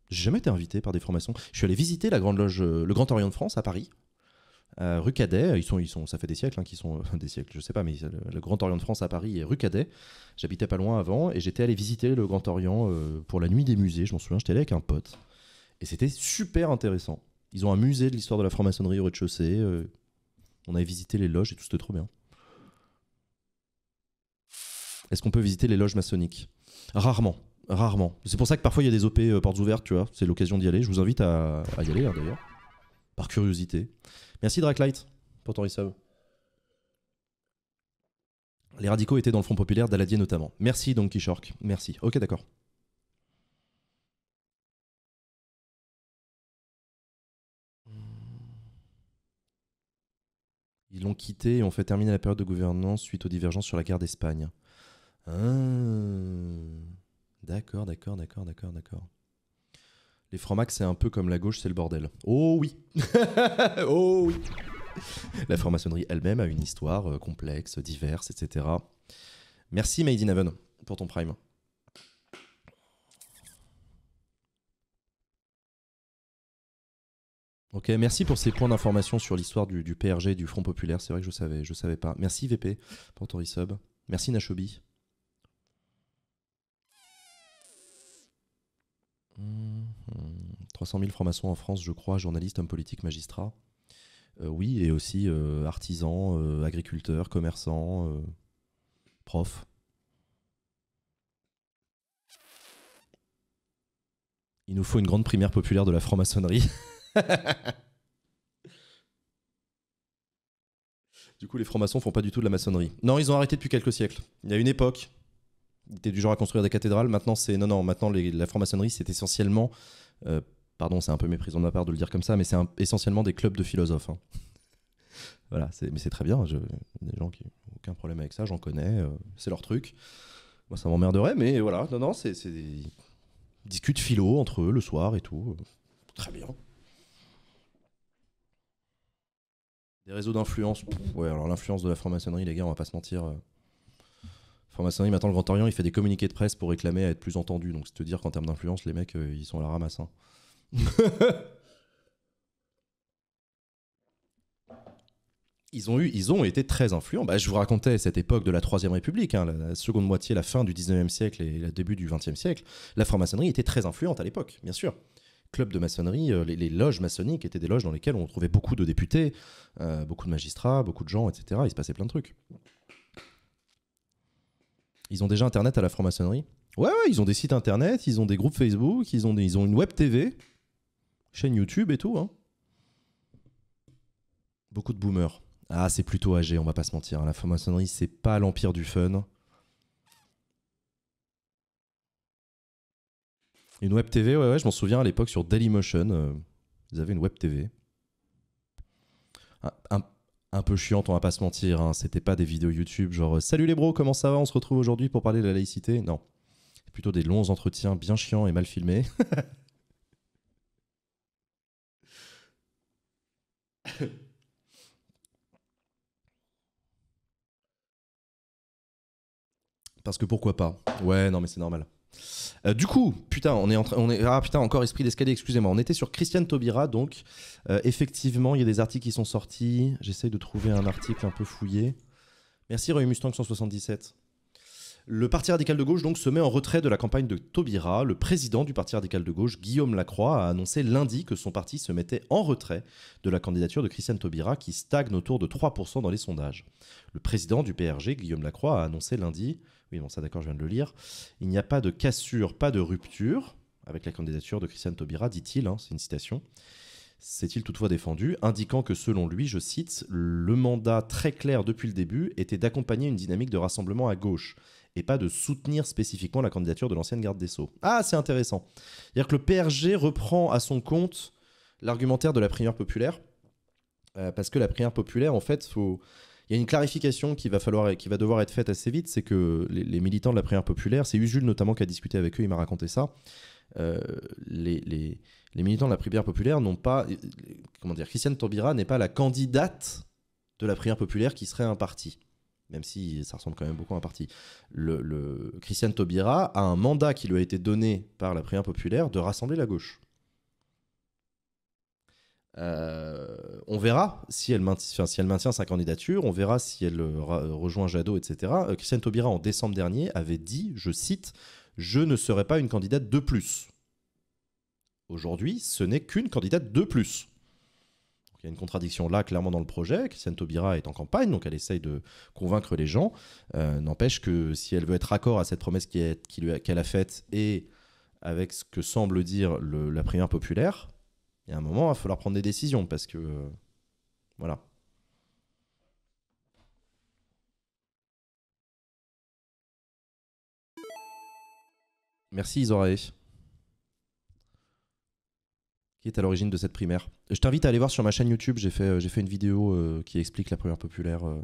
J'ai jamais été invité par des formations. Je suis allé visiter la grande loge, euh, le Grand Orient de France à Paris, euh, rue Cadet, ils sont, ils sont, ça fait des siècles hein, qu'ils sont, des siècles, je sais pas, mais le, Grand Orient de France à Paris est rue Cadet. J'habitais pas loin avant et j'étais allé visiter le Grand Orient euh, pour la nuit des musées. Je m'en souviens, j'étais allé avec un pote et c'était super intéressant. Ils ont un musée de l'histoire de la franc-maçonnerie au rez-de-chaussée. Euh, on avait visité les loges et tout, c'était trop bien. Est-ce qu'on peut visiter les loges maçonniques Rarement, rarement. C'est pour ça que parfois il y a des OP portes ouvertes, tu vois. C'est l'occasion d'y aller. Je vous invite à, y aller hein, d'ailleurs par curiosité. Merci Draclight pour ton resub. Les radicaux étaient dans le Front Populaire, d'Aladier notamment. Merci donc Kishork. merci. Ok, d'accord. Ils l'ont quitté et ont fait terminer la période de gouvernance suite aux divergences sur la guerre d'Espagne. Ah. d'accord, d'accord, d'accord, d'accord, d'accord. Les francs-max, c'est un peu comme la gauche, c'est le bordel. Oh oui Oh oui La franc-maçonnerie elle-même a une histoire euh, complexe, diverse, etc. Merci Made in pour ton prime. Ok, merci pour ces points d'information sur l'histoire du, PRG et du Front Populaire. C'est vrai que je savais, je savais pas. Merci VP pour ton resub. Merci Nachobi. Hmm. 300 000 francs-maçons en France, je crois, journalistes, hommes politiques, magistrats. Euh, oui, et aussi euh, artisans, euh, agriculteurs, commerçants, profs. Il nous faut une grande primaire populaire de la franc-maçonnerie. du coup, les francs-maçons font pas du tout de la maçonnerie. Non, ils ont arrêté depuis quelques siècles. Il y a une époque, était du genre à construire des cathédrales. Maintenant, c'est non, non. Maintenant, la franc-maçonnerie, c'est essentiellement, euh, pardon, c'est un peu méprisant de ma part de le dire comme ça, mais c'est essentiellement des clubs de philosophes. Hein. voilà, mais c'est très bien. Je, des gens qui n'ont aucun problème avec ça, j'en connais. Euh, c'est leur truc. Moi, ça m'emmerderait, mais voilà. Non, non, c'est des... Ils philo entre eux le soir et tout. Euh, très bien. Des réseaux d'influence. Ouais, alors l'influence de la franc-maçonnerie, les gars, on va pas se mentir. Franc-maçonnerie, maintenant le Grand Orient, il fait des communiqués de presse pour réclamer à être plus entendu. Donc, c'est te dire qu'en termes d'influence, les mecs, euh, ils sont à la ramasse. Hein. ils ont eu, ils ont été très influents. Bah, je vous racontais cette époque de la Troisième République, hein, la, seconde moitié, la fin du 19e siècle et le début du 20e siècle. La franc-maçonnerie était très influente à l'époque, bien sûr. Club de maçonnerie, euh, les, loges maçonniques étaient des loges dans lesquelles on trouvait beaucoup de députés, euh, beaucoup de magistrats, beaucoup de gens, etc. Il se passait plein de trucs. Ils ont déjà Internet à la franc-maçonnerie. Ouais, ouais, ils ont des sites Internet, ils ont des groupes Facebook, ils ont, ils ont une web TV, chaîne YouTube et tout. Hein. Beaucoup de boomers. Ah, c'est plutôt âgé, on va pas se mentir. Hein. La franc-maçonnerie, c'est pas l'empire du fun. Une web TV, ouais, ouais, je m'en souviens à l'époque sur Dailymotion. Euh, ils avaient une web TV. Un, un, un peu chiante, on va pas se mentir. Hein. C'était pas des vidéos YouTube genre euh, Salut les bros, comment ça va On se retrouve aujourd'hui pour parler de la laïcité. Non. plutôt des longs entretiens bien chiants et mal filmés. Parce que pourquoi pas Ouais, non, mais c'est normal. Euh, du coup, putain, on est, en on ah putain encore esprit d'escalier. Excusez-moi, on était sur Christiane Taubira, donc euh, effectivement, il y a des articles qui sont sortis. J'essaye de trouver un article un peu fouillé. Merci Roy Mustang 177. Le Parti radical de gauche donc se met en retrait de la campagne de Taubira. Le président du Parti radical de gauche, Guillaume Lacroix, a annoncé lundi que son parti se mettait en retrait de la candidature de Christiane Taubira qui stagne autour de 3% dans les sondages. Le président du PRG, Guillaume Lacroix, a annoncé lundi, oui bon ça d'accord je viens de le lire, il n'y a pas de cassure, pas de rupture avec la candidature de Christiane Taubira, dit-il, hein, c'est une citation. S'est-il toutefois défendu, indiquant que selon lui, je cite, le mandat très clair depuis le début était d'accompagner une dynamique de rassemblement à gauche et pas de soutenir spécifiquement la candidature de l'ancienne garde des Sceaux. Ah, c'est intéressant. C'est-à-dire que le PRG reprend à son compte l'argumentaire de la primaire populaire, euh, parce que la primaire populaire, en fait, il y a une clarification qui va, falloir, qui va devoir être faite assez vite, c'est que les, militants de la primaire populaire, c'est Jules notamment qui a discuté avec eux, il m'a raconté ça, euh, les, militants de la primaire populaire n'ont pas, euh, comment dire, Christiane Taubira n'est pas la candidate de la prière populaire qui serait un parti même si ça ressemble quand même beaucoup à un parti. Le, Taubira a un mandat qui lui a été donné par la prière populaire de rassembler la gauche. Euh, on verra si elle, maintient, sa candidature, on verra si elle rejoint Jadot, etc. Euh, Christiane Taubira, en décembre dernier, avait dit, je cite, Je ne serai pas une candidate de plus. Aujourd'hui, ce n'est qu'une candidate de plus il y a une contradiction là, clairement, dans le projet. Christiane Taubira est en campagne, donc elle essaye de convaincre les gens. Euh, n'empêche que si elle veut être accord à cette promesse qu'elle a faite et avec ce que semble dire la primaire populaire, il y a un moment, il va falloir prendre des décisions parce que. Euh, voilà. Merci Isorae qui est à l'origine de cette primaire. Je t'invite à aller voir sur ma chaîne YouTube, j'ai fait, euh, une vidéo euh, qui explique la primaire populaire. Euh.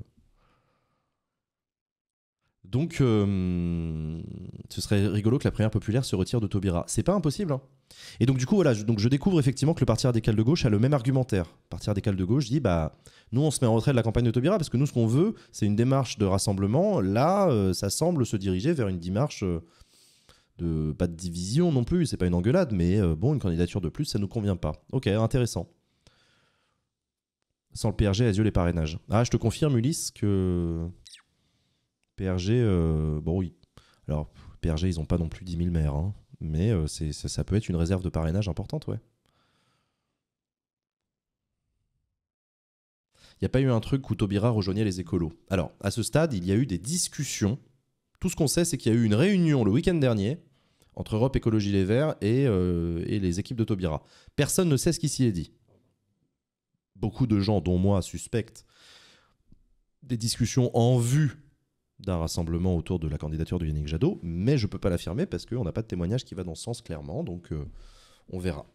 Donc, ce serait rigolo que la primaire populaire se retire de Taubira. C'est pas impossible. Hein. Et donc, du coup, voilà, je, donc je découvre effectivement que le Parti cales de gauche a le même argumentaire. Le Parti cales de gauche dit bah, nous, on se met en retrait de la campagne de Taubira parce que nous, ce qu'on veut, c'est une démarche de rassemblement. Là, ça semble se diriger vers une démarche de pas de division non plus, c'est pas une engueulade, mais euh, bon, une candidature de plus, ça nous convient pas. Ok, intéressant. Sans le PRG, yeux les parrainages. Ah, je te confirme, Ulysse, que PRG, euh, bon oui. Alors, PRG, ils ont pas non plus 10 000 maires, hein. mais euh, c'est, ça, ça peut être une réserve de parrainage importante, ouais. Il n'y a pas eu un truc où Taubira rejoignait les écolos. Alors, à ce stade, il y a eu des discussions tout ce qu'on sait, c'est qu'il y a eu une réunion le week-end dernier entre Europe Écologie Les Verts euh, et, les équipes de Taubira. Personne ne sait ce qui s'y est dit. Beaucoup de gens, dont moi, suspectent des discussions en vue d'un rassemblement autour de la candidature de Yannick Jadot, mais je ne peux pas l'affirmer parce qu'on n'a pas de témoignage qui va dans ce sens clairement, donc euh, on verra.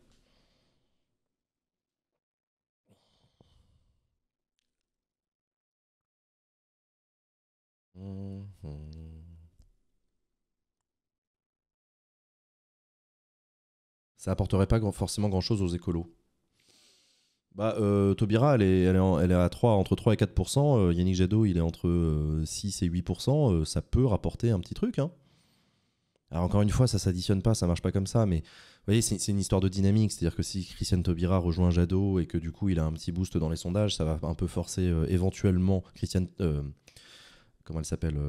Mmh, mmh. ça apporterait pas forcément grand-chose aux écolos bah, euh, Taubira, elle est, à 3, entre 3 et 4%. Euh, Yannick Jadot, il est entre 6 euh, et 8%. ça peut rapporter un petit truc. Hein. Alors, encore une fois, ça s'additionne pas, ça marche pas comme ça. Mais vous voyez, c'est une histoire de dynamique. C'est-à-dire que si Christiane Tobira rejoint Jadot et que du coup, il a un petit boost dans les sondages, ça va un peu forcer éventuellement Christian. comment elle s'appelle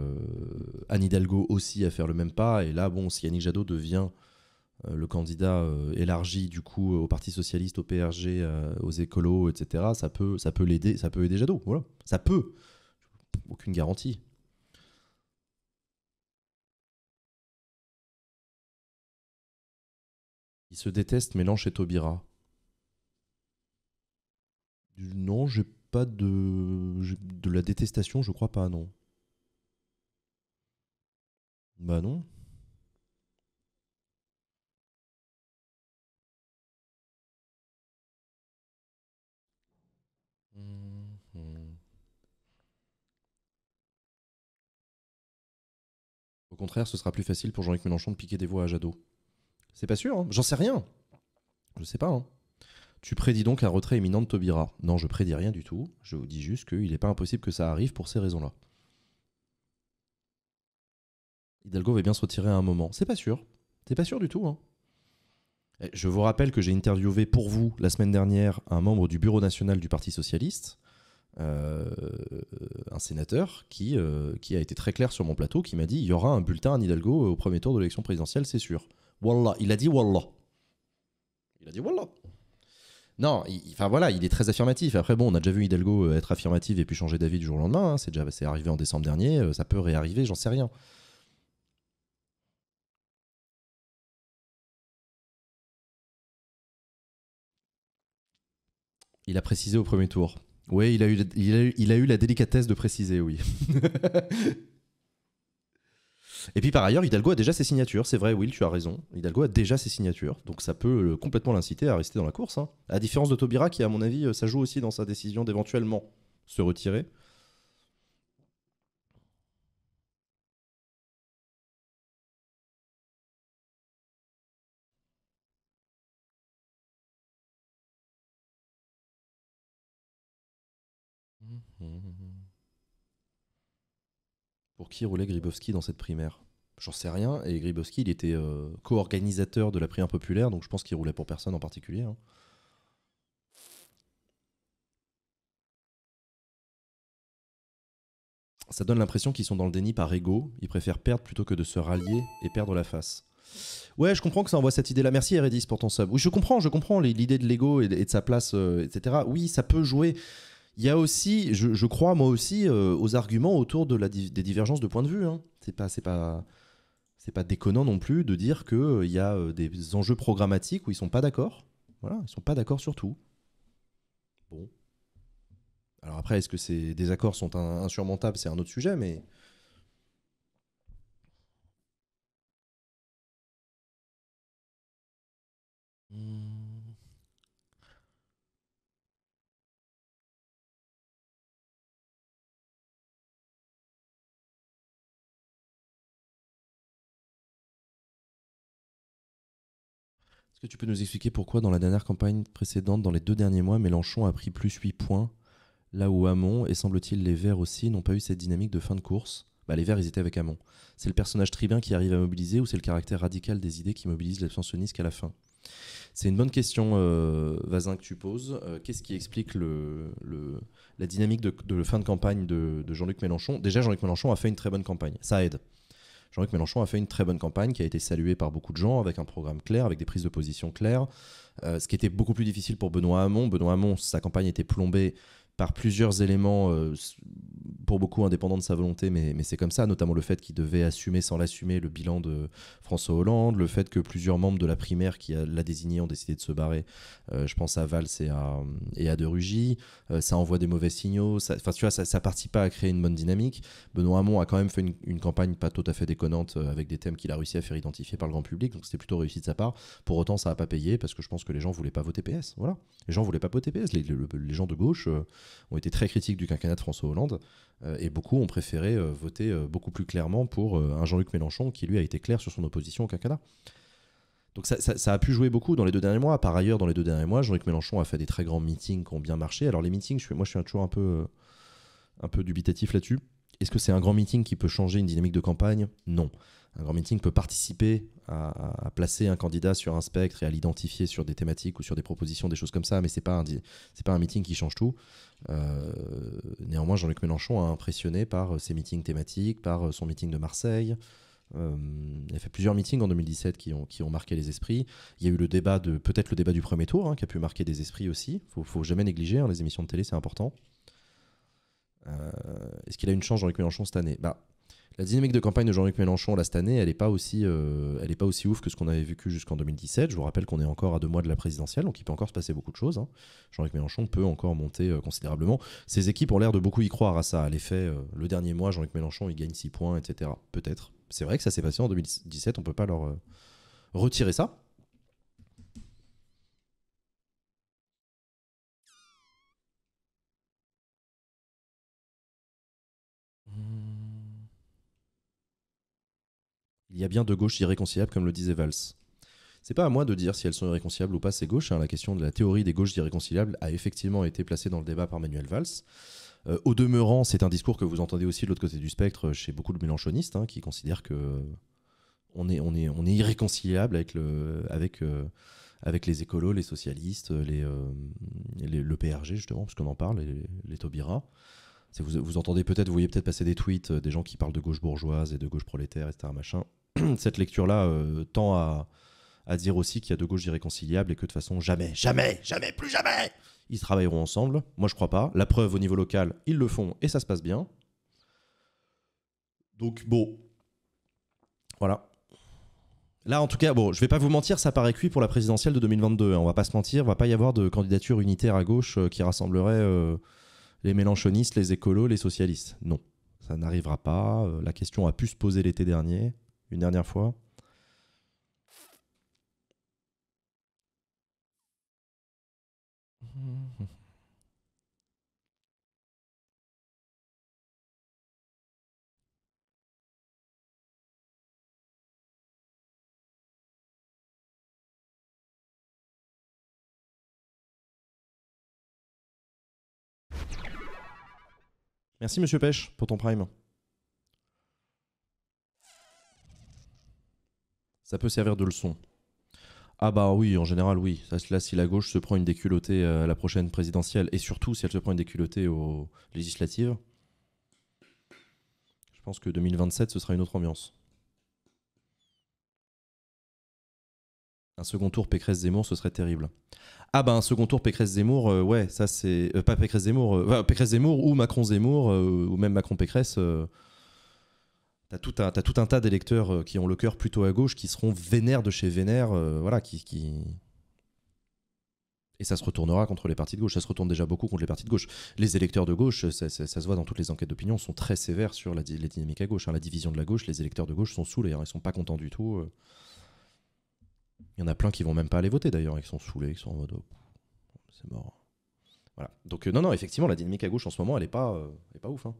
Anne Hidalgo aussi à faire le même pas. Et là, bon, si Yannick Jadot devient euh, le candidat euh, élargi du coup au Parti socialiste, au PRG, euh, aux écolos, etc. Ça peut, ça peut l'aider, ça peut aider Jadot. Voilà, ça peut. Aucune garantie. Il se déteste Mélenchon et Taubira. Non, j'ai pas de de la détestation, je crois pas, non. Bah non. Au contraire, ce sera plus facile pour Jean-Luc Mélenchon de piquer des voix à Jadot. C'est pas sûr, hein. j'en sais rien. Je sais pas. Hein. Tu prédis donc un retrait imminent de Taubira Non, je prédis rien du tout. Je vous dis juste qu'il n'est pas impossible que ça arrive pour ces raisons-là. Hidalgo va bien se retirer à un moment. C'est pas sûr. C'est pas sûr du tout. Hein. Eh, je vous rappelle que j'ai interviewé pour vous la semaine dernière un membre du bureau national du Parti Socialiste euh, un sénateur qui, euh, qui a été très clair sur mon plateau, qui m'a dit il y aura un bulletin à Hidalgo au premier tour de l'élection présidentielle, c'est sûr. Wallah. Il a dit Wallah. Il a dit Wallah. Non, enfin voilà, il est très affirmatif. Après, bon, on a déjà vu Hidalgo euh, être affirmatif et puis changer d'avis du jour au lendemain. Hein. C'est déjà c'est arrivé en décembre dernier, ça peut réarriver, j'en sais rien. Il a précisé au premier tour. Oui, il a, eu, la délicatesse de préciser, oui. Et puis par ailleurs, Hidalgo a déjà ses signatures, c'est vrai, Will, tu as raison. Hidalgo a déjà ses signatures, donc ça peut euh, complètement l'inciter à rester dans la course. Hein. À différence de Tobira, qui, à mon avis, euh, ça joue aussi dans sa décision d'éventuellement se retirer. Pour qui roulait Gribowski dans cette primaire J'en sais rien. Et Gribowski, il était euh, co-organisateur de la primaire populaire, donc je pense qu'il roulait pour personne en particulier. Hein. Ça donne l'impression qu'ils sont dans le déni par ego. Ils préfèrent perdre plutôt que de se rallier et perdre la face. Ouais, je comprends que ça envoie cette idée-là. Merci Heredis pour ton sub. Oui, je comprends, je comprends l'idée de l'ego et de sa place, euh, etc. Oui, ça peut jouer. Il y a aussi, je, crois moi aussi, euh, aux arguments autour de la des divergences de point de vue. Hein. C'est pas, pas, c'est pas déconnant non plus de dire qu'il il euh, y a euh, des enjeux programmatiques où ils sont pas d'accord. Voilà, ils sont pas d'accord sur tout. Bon. Alors après, est-ce que ces désaccords sont insurmontables C'est un autre sujet, mais. Hmm. tu peux nous expliquer pourquoi, dans la dernière campagne précédente, dans les deux derniers mois, Mélenchon a pris plus 8 points, là où Hamon, et semble-t-il les Verts aussi, n'ont pas eu cette dynamique de fin de course bah, Les Verts, ils étaient avec Hamon. C'est le personnage tribun qui arrive à mobiliser ou c'est le caractère radical des idées qui mobilise l'abstentionniste à la fin c'est une bonne question, euh, Vazin, que tu poses. Euh, qu'est-ce qui explique la dynamique de, fin de campagne de Jean-Luc Mélenchon Déjà, Jean-Luc Mélenchon a fait une très bonne campagne. Ça aide. Jean-Luc Mélenchon a fait une très bonne campagne qui a été saluée par beaucoup de gens, avec un programme clair, avec des prises de position claires. Euh, ce qui était beaucoup plus difficile pour Benoît Hamon. Benoît Hamon, sa campagne était plombée par plusieurs éléments, euh, pour beaucoup indépendants de sa volonté, mais, mais c'est comme ça, notamment le fait qu'il devait assumer sans l'assumer le bilan de François Hollande, le fait que plusieurs membres de la primaire qui l'a désigné ont décidé de se barrer, euh, je pense à Valls et à, et à De Rugy, euh, ça envoie des mauvais signaux, ça, tu vois, ça, participe pas à créer une bonne dynamique. Benoît Hamon a quand même fait une, campagne pas tout à fait déconnante avec des thèmes qu'il a réussi à faire identifier par le grand public, donc c'était plutôt réussi de sa part. Pour autant, ça n'a pas payé parce que je pense que les gens voulaient pas voter PS, voilà. Les gens voulaient pas voter PS, les gens de gauche ont été très critiques du quinquennat de François Hollande, euh, et beaucoup ont préféré euh, voter euh, beaucoup plus clairement pour un Jean-Luc Mélenchon qui, lui, a été clair sur son opposition au quinquennat. Donc ça, a pu jouer beaucoup dans les deux derniers mois. Par ailleurs, dans les deux derniers mois, Jean-Luc Mélenchon a fait des très grands meetings qui ont bien marché. Alors les meetings, je moi je suis toujours un peu, un peu dubitatif là-dessus. Est-ce que c'est un grand meeting qui peut changer une dynamique de campagne Non un grand meeting peut participer à, placer un candidat sur un spectre et à l'identifier sur des thématiques ou sur des propositions, des choses comme ça, mais ce n'est pas, un, pas un meeting qui change tout. Euh, néanmoins, Jean-Luc Mélenchon a impressionné par euh, ses meetings thématiques, par euh, son meeting de Marseille. il a fait plusieurs meetings en 2017 qui ont, qui ont marqué les esprits. Il y a eu le débat de peut-être le débat du premier tour hein, qui a pu marquer des esprits aussi. ne faut jamais négliger hein, les émissions de télé, c'est important. Est-ce qu'il a une chance Jean-Luc Mélenchon cette année Bah la dynamique de campagne de Jean-Luc Mélenchon là cette année, elle n'est pas aussi, euh, pas aussi ouf que ce qu'on avait vécu jusqu'en 2017. Je vous rappelle qu'on est encore à deux mois de la présidentielle, donc il peut encore se passer beaucoup de choses. Hein. Jean-Luc Mélenchon peut encore monter euh, considérablement. Ses équipes ont l'air de beaucoup y croire à ça. À l'effet, euh, le dernier mois, Jean-Luc Mélenchon, il gagne 6 points, etc. Peut-être. C'est vrai que ça s'est passé en 2017. On ne peut pas leur retirer ça. Mmh. Il y a bien deux gauches irréconciliables, comme le disait Valls. C'est pas à moi de dire si elles sont irréconciliables ou pas ces gauches. Hein. La question de la théorie des gauches irréconciliables a effectivement été placée dans le débat par Manuel Valls. Euh, au demeurant, c'est un discours que vous entendez aussi de l'autre côté du spectre chez beaucoup de mélanchonistes hein, qui considèrent que on est, on est, on est irréconciliable avec, le, avec, euh, avec les écolos, les socialistes, les, euh, le PRG justement, puisqu'on en parle, les, les Taubira. Vous, vous, entendez peut-être, vous voyez peut-être passer des tweets des gens qui parlent de gauche bourgeoise et de gauche prolétaire, etc. Machin. cette lecture-là euh, tend à, dire aussi qu'il y a deux gauche irréconciliables et que de toute façon, jamais, jamais, jamais, plus jamais, ils travailleront ensemble. Moi, je crois pas. La preuve, au niveau local, ils le font et ça se passe bien. Donc, bon. Voilà. Là, en tout cas, bon, je vais pas vous mentir, ça paraît cuit pour la présidentielle de 2022. Hein. On va pas se mentir, va pas y avoir de candidature unitaire à gauche euh, qui rassemblerait euh, les mélanchonistes, les écolos, les socialistes. Non, ça n'arrivera pas. la question a pu se poser l'été dernier une dernière fois. Merci Monsieur Pêche pour ton prime. ça peut servir de leçon. Ah bah oui, en général oui. Là, si la gauche se prend une déculottée euh, à la prochaine présidentielle, et surtout si elle se prend une déculottée aux législatives, je pense que 2027, ce sera une autre ambiance. Un second tour Pécresse-Zemmour, ce serait terrible. Ah bah un second tour Pécresse-Zemmour, euh, ouais, ça c'est... Euh, pas Pécresse-Zemmour, Pécresse-Zemmour ou Macron-Zemmour, ou même Macron-Pécresse, T'as tout, un, tas d'électeurs euh, qui ont le cœur plutôt à gauche, qui seront vénères de chez vénères, euh, voilà, qui, Et ça se retournera contre les partis de gauche. Ça se retourne déjà beaucoup contre les partis de gauche. Les électeurs de gauche, ça, se voit dans toutes les enquêtes d'opinion, sont très sévères sur la, dynamique à gauche. Hein. La division de la gauche, les électeurs de gauche sont saoulés, ils hein. ils sont pas contents du tout. Euh. Il y en a plein qui vont même pas aller voter d'ailleurs, ils sont saoulés, ils sont en mode oh, c'est mort. Voilà. Donc non, non, effectivement, la dynamique à gauche en ce moment, elle est pas, pas ouf. Hein.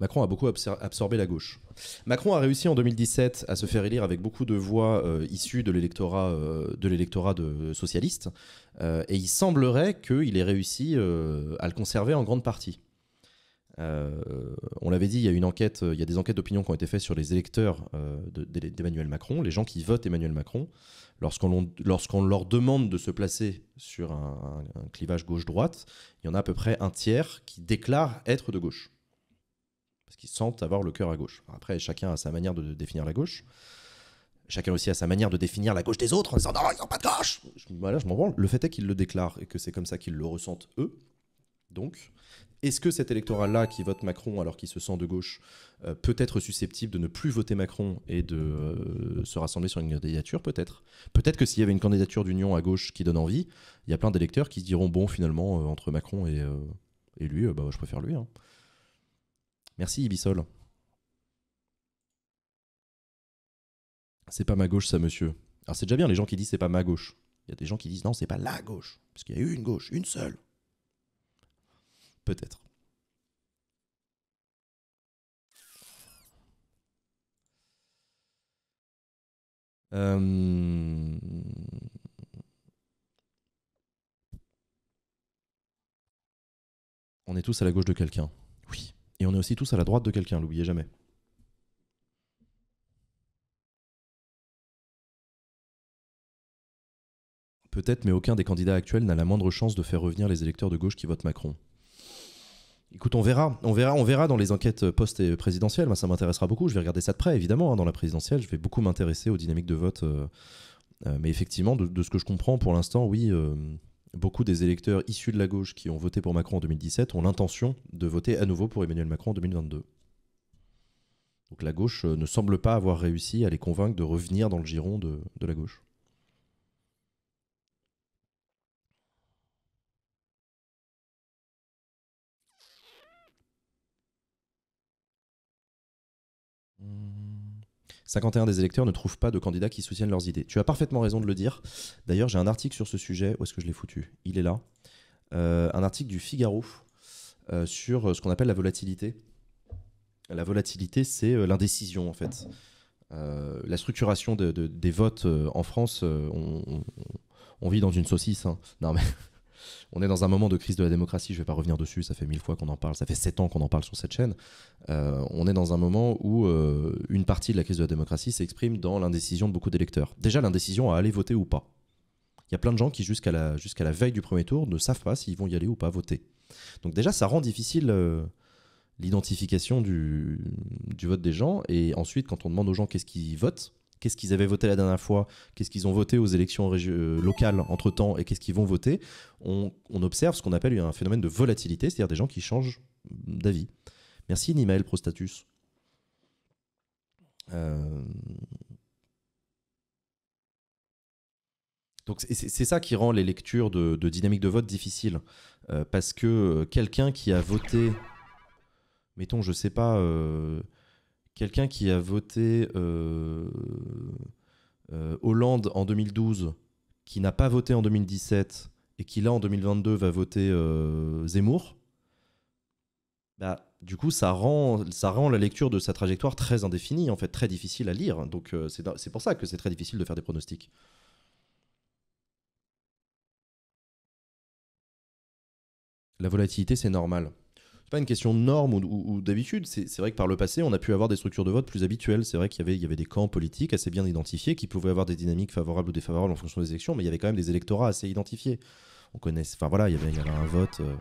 Macron a beaucoup absorbé la gauche. Macron a réussi en 2017 à se faire élire avec beaucoup de voix euh, issues de l'électorat euh, de l'électorat de, socialiste, euh, et il semblerait qu'il ait réussi à le conserver en grande partie. on l'avait dit, il y a une enquête, il y a des enquêtes d'opinion qui ont été faites sur les électeurs d'Emmanuel Macron, les gens qui votent Emmanuel Macron. Lorsqu'on leur demande de se placer sur un, clivage gauche-droite, il y en a à peu près un tiers qui déclare être de gauche parce qu'ils sentent avoir le cœur à gauche. Après, chacun a sa manière de définir la gauche. Chacun aussi a sa manière de définir la gauche des autres en disant non, ils n'ont pas de gauche. m'en Le fait est qu'ils le déclarent et que c'est comme ça qu'ils le ressentent eux. Donc, est-ce que cet électorat-là qui vote Macron alors qu'il se sent de gauche euh, peut être susceptible de ne plus voter Macron et de euh, se rassembler sur une candidature Peut-être. Peut-être que s'il y avait une candidature d'union à gauche qui donne envie, il y a plein d'électeurs qui se diront bon, finalement, euh, entre Macron et, lui, bah, je préfère lui. Hein. Merci Ibisol. C'est pas ma gauche, ça, monsieur. Alors c'est déjà bien les gens qui disent c'est pas ma gauche. Il y a des gens qui disent non, c'est pas la gauche. Parce qu'il y a une gauche, une seule. Peut-être. Euh, on est tous à la gauche de quelqu'un. Et on est aussi tous à la droite de quelqu'un, l'oubliez jamais. Peut-être, mais aucun des candidats actuels n'a la moindre chance de faire revenir les électeurs de gauche qui votent Macron. Écoute, on verra, on verra, on verra dans les enquêtes post-présidentielles. ça m'intéressera beaucoup. Je vais regarder ça de près, évidemment. Hein, dans la présidentielle, je vais beaucoup m'intéresser aux dynamiques de vote. Euh, euh, mais effectivement, de, ce que je comprends pour l'instant, oui, euh, beaucoup des électeurs issus de la gauche qui ont voté pour Macron en 2017 ont l'intention de voter à nouveau pour Emmanuel Macron en 2022. Donc la gauche euh, ne semble pas avoir réussi à les convaincre de revenir dans le giron de, la gauche. Hmm. 51 des électeurs ne trouvent pas de candidats qui soutiennent leurs idées. Tu as parfaitement raison de le dire. D'ailleurs, j'ai un article sur ce sujet. Où est-ce que je l'ai foutu Il est là. Euh, un article du Figaro euh, sur euh, ce qu'on appelle la volatilité. La volatilité, c'est l'indécision, en fait. la structuration des votes en France, on, vit dans une saucisse. Hein. Non, mais on est dans un moment de crise de la démocratie, je ne vais pas revenir dessus, ça fait mille fois qu'on en parle, ça fait sept ans qu'on en parle sur cette chaîne. Euh, on est dans un moment où euh, une partie de la crise de la démocratie s'exprime dans l'indécision de beaucoup d'électeurs. Déjà, l'indécision à aller voter ou pas. Il y a plein de gens qui, jusqu'à la, la veille du premier tour, ne savent pas s'ils vont y aller ou pas voter. Donc, déjà, ça rend difficile. Euh, l'identification du, du vote des gens et ensuite quand on demande aux gens qu'est-ce qu'ils votent qu'est-ce qu'ils avaient voté la dernière fois, qu'est-ce qu'ils ont voté aux élections euh, locales entre-temps et qu'est-ce qu'ils vont voter, on, observe ce qu'on appelle un phénomène de volatilité, c'est-à-dire des gens qui changent d'avis. Merci Nimael Prostatus. Euh, donc c'est ça qui rend les lectures de, dynamique de vote difficiles, euh, parce que quelqu'un qui a voté, mettons, je sais pas quelqu'un qui a voté euh, euh, Hollande en 2012, qui n'a pas voté en 2017 et qui là en 2022 va voter euh, Zemmour, bah, du coup ça rend, ça rend la lecture de sa trajectoire très indéfinie, en fait très difficile à lire. Donc c'est pour ça que c'est très difficile de faire des pronostics. La volatilité, c'est normal c'est pas une question de normes ou, d'habitude. C'est vrai que par le passé, on a pu avoir des structures de vote plus habituelles. C'est vrai qu'il y avait, y avait des camps politiques assez bien identifiés qui pouvaient avoir des dynamiques favorables ou défavorables en fonction des élections, mais il y avait quand même des électorats assez identifiés. On enfin voilà, il y avait, un vote. Euh,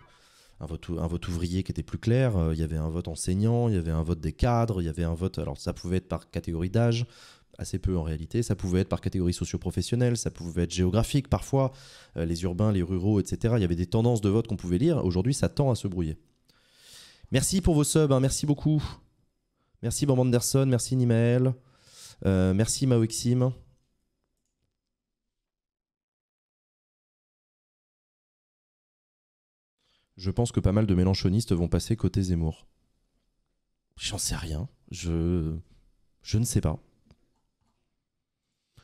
un vote, ouvrier qui était plus clair, euh, il y avait un vote enseignant, il y avait un vote des cadres, il y avait un vote, alors ça pouvait être par catégorie d'âge, assez peu en réalité, ça pouvait être par catégorie socio-professionnelle, ça pouvait être géographique parfois, euh, les urbains, les ruraux, etc. Il y avait des tendances de vote qu'on pouvait lire, aujourd'hui ça tend à se brouiller. Merci pour vos subs, hein. merci beaucoup. Merci Bambanderson, merci Nimael, euh, merci Xim. Je pense que pas mal de mélanchonistes vont passer côté Zemmour. J'en sais rien. Je, ne sais pas.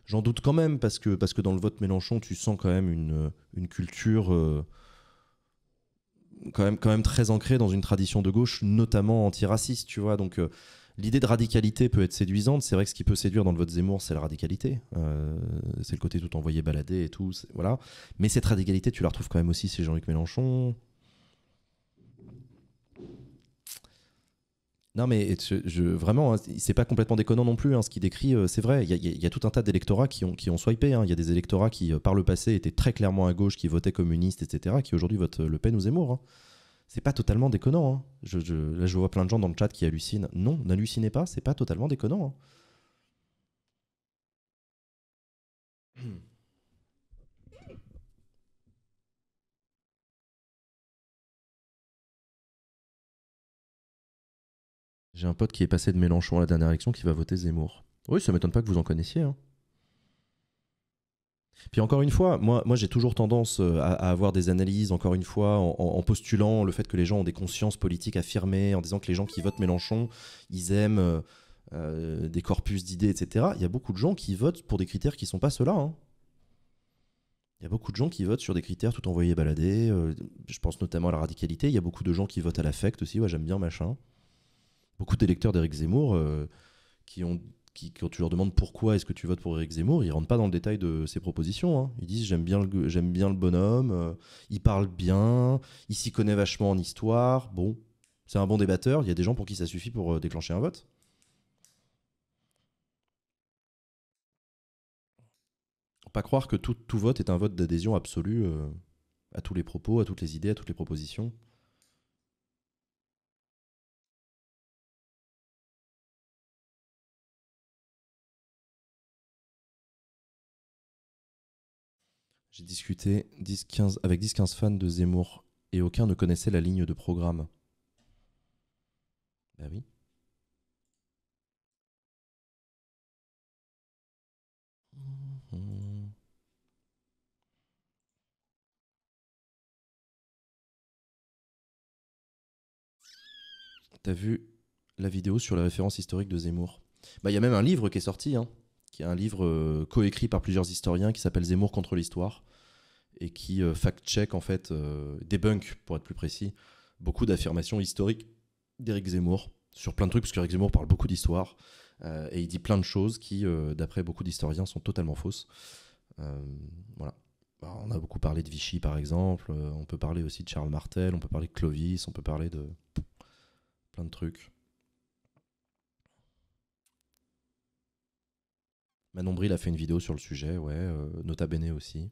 J'en doute quand même parce que, parce que dans le vote Mélenchon, tu sens quand même une, culture euh, quand même, quand même très ancré dans une tradition de gauche, notamment antiraciste, tu vois. Donc, euh, l'idée de radicalité peut être séduisante. C'est vrai que ce qui peut séduire dans le vote Zemmour, c'est la radicalité. Euh, c'est le côté tout envoyé balader et tout. Voilà. Mais cette radicalité, tu la retrouves quand même aussi chez Jean-Luc Mélenchon, Non, mais je, vraiment, hein, c'est pas complètement déconnant non plus hein, ce qu'il décrit. Euh, c'est vrai, il y, a tout un tas d'électorats qui ont, qui ont swipé. Hein. Il y a des électorats qui, euh, par le passé, étaient très clairement à gauche, qui votaient communiste, etc., qui aujourd'hui votent euh, Le Pen ou Zemmour. C'est pas totalement déconnant. là, je vois plein de gens dans le chat qui hallucinent. Non, n'hallucinez pas, c'est pas totalement déconnant. J'ai un pote qui est passé de Mélenchon à la dernière élection qui va voter Zemmour. Oui, ça ne m'étonne pas que vous en connaissiez. Hein. Puis encore une fois, moi, j'ai toujours tendance euh, à, avoir des analyses, encore une fois, en, postulant le fait que les gens ont des consciences politiques affirmées, en disant que les gens qui votent Mélenchon, ils aiment euh, euh, des corpus d'idées, etc. Il y a beaucoup de gens qui votent pour des critères qui ne sont pas ceux-là. Hein. Il y a beaucoup de gens qui votent sur des critères tout envoyés balader. je pense notamment à la radicalité. Il y a beaucoup de gens qui votent à l'affect aussi. Ouais, j'aime bien machin beaucoup d'électeurs d'Éric Zemmour euh, qui ont qui, quand tu leur demandes pourquoi est-ce que tu votes pour Éric Zemmour, ils rentrent pas dans le détail de ses propositions. Hein. Ils disent j'aime bien le j'aime bien le bonhomme, euh, il parle bien, il s'y connaît vachement en histoire. Bon, c'est un bon débatteur. Il y a des gens pour qui ça suffit pour euh, déclencher un vote. Pas croire que tout, vote est un vote d'adhésion absolue à tous les propos, à toutes les idées, à toutes les propositions. J'ai discuté avec 10-15 fans de Zemmour et aucun ne connaissait la ligne de programme. Bah oui. T'as vu la vidéo sur la référence historique de Zemmour Bah il y a même un livre qui est sorti, hein qui est un livre euh, coécrit par plusieurs historiens qui s'appelle Zemmour contre l'histoire et qui euh, fact-check, en fait, euh, débunk, pour être plus précis, beaucoup d'affirmations historiques d'Éric Zemmour sur plein de trucs, parce qu'Éric Zemmour parle beaucoup d'histoire et il dit plein de choses qui, d'après beaucoup d'historiens, sont totalement fausses. voilà. Bah, on a beaucoup parlé de Vichy, par exemple. On peut parler aussi de Charles Martel, on peut parler de Clovis, on peut parler de plein de trucs. Manon a fait une vidéo sur le sujet, ouais. Euh, Nota Bene aussi.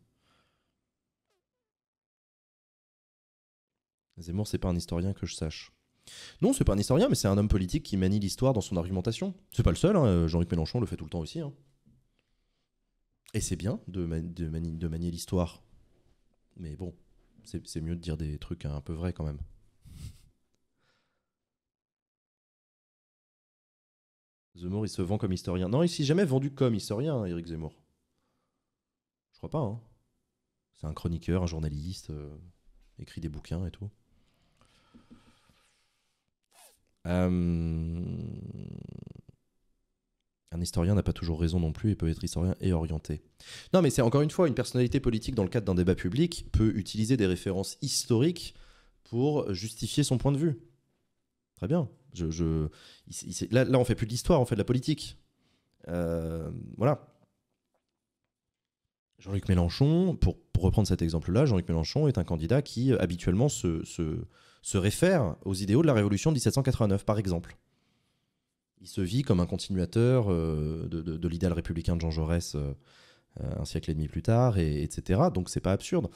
Zemmour, c'est pas un historien que je sache. Non, c'est pas un historien, mais c'est un homme politique qui manie l'histoire dans son argumentation. C'est pas le seul, hein, euh, Jean-Luc Mélenchon le fait tout le temps aussi. Hein. Et c'est bien de, de manier l'histoire. Mais bon, c'est mieux de dire des trucs un peu vrais quand même. Zemmour, il se vend comme historien. Non, il s'est jamais vendu comme historien, hein, Éric Zemmour. Je crois pas. Hein. C'est un chroniqueur, un journaliste, euh, écrit des bouquins et tout. Euh, un historien n'a pas toujours raison non plus et peut être historien et orienté. Non, mais c'est encore une fois, une personnalité politique dans le cadre d'un débat public peut utiliser des références historiques pour justifier son point de vue. Très bien. Je, là, là, on fait plus de l'histoire, on fait de la politique. Euh, voilà. Jean-Luc Mélenchon, pour, reprendre cet exemple-là, Jean-Luc Mélenchon est un candidat qui euh, habituellement se, se, réfère aux idéaux de la Révolution de 1789, par exemple. Il se vit comme un continuateur euh, de, l'idéal républicain de Jean Jaurès un siècle et demi plus tard, et, etc. Donc c'est pas absurde.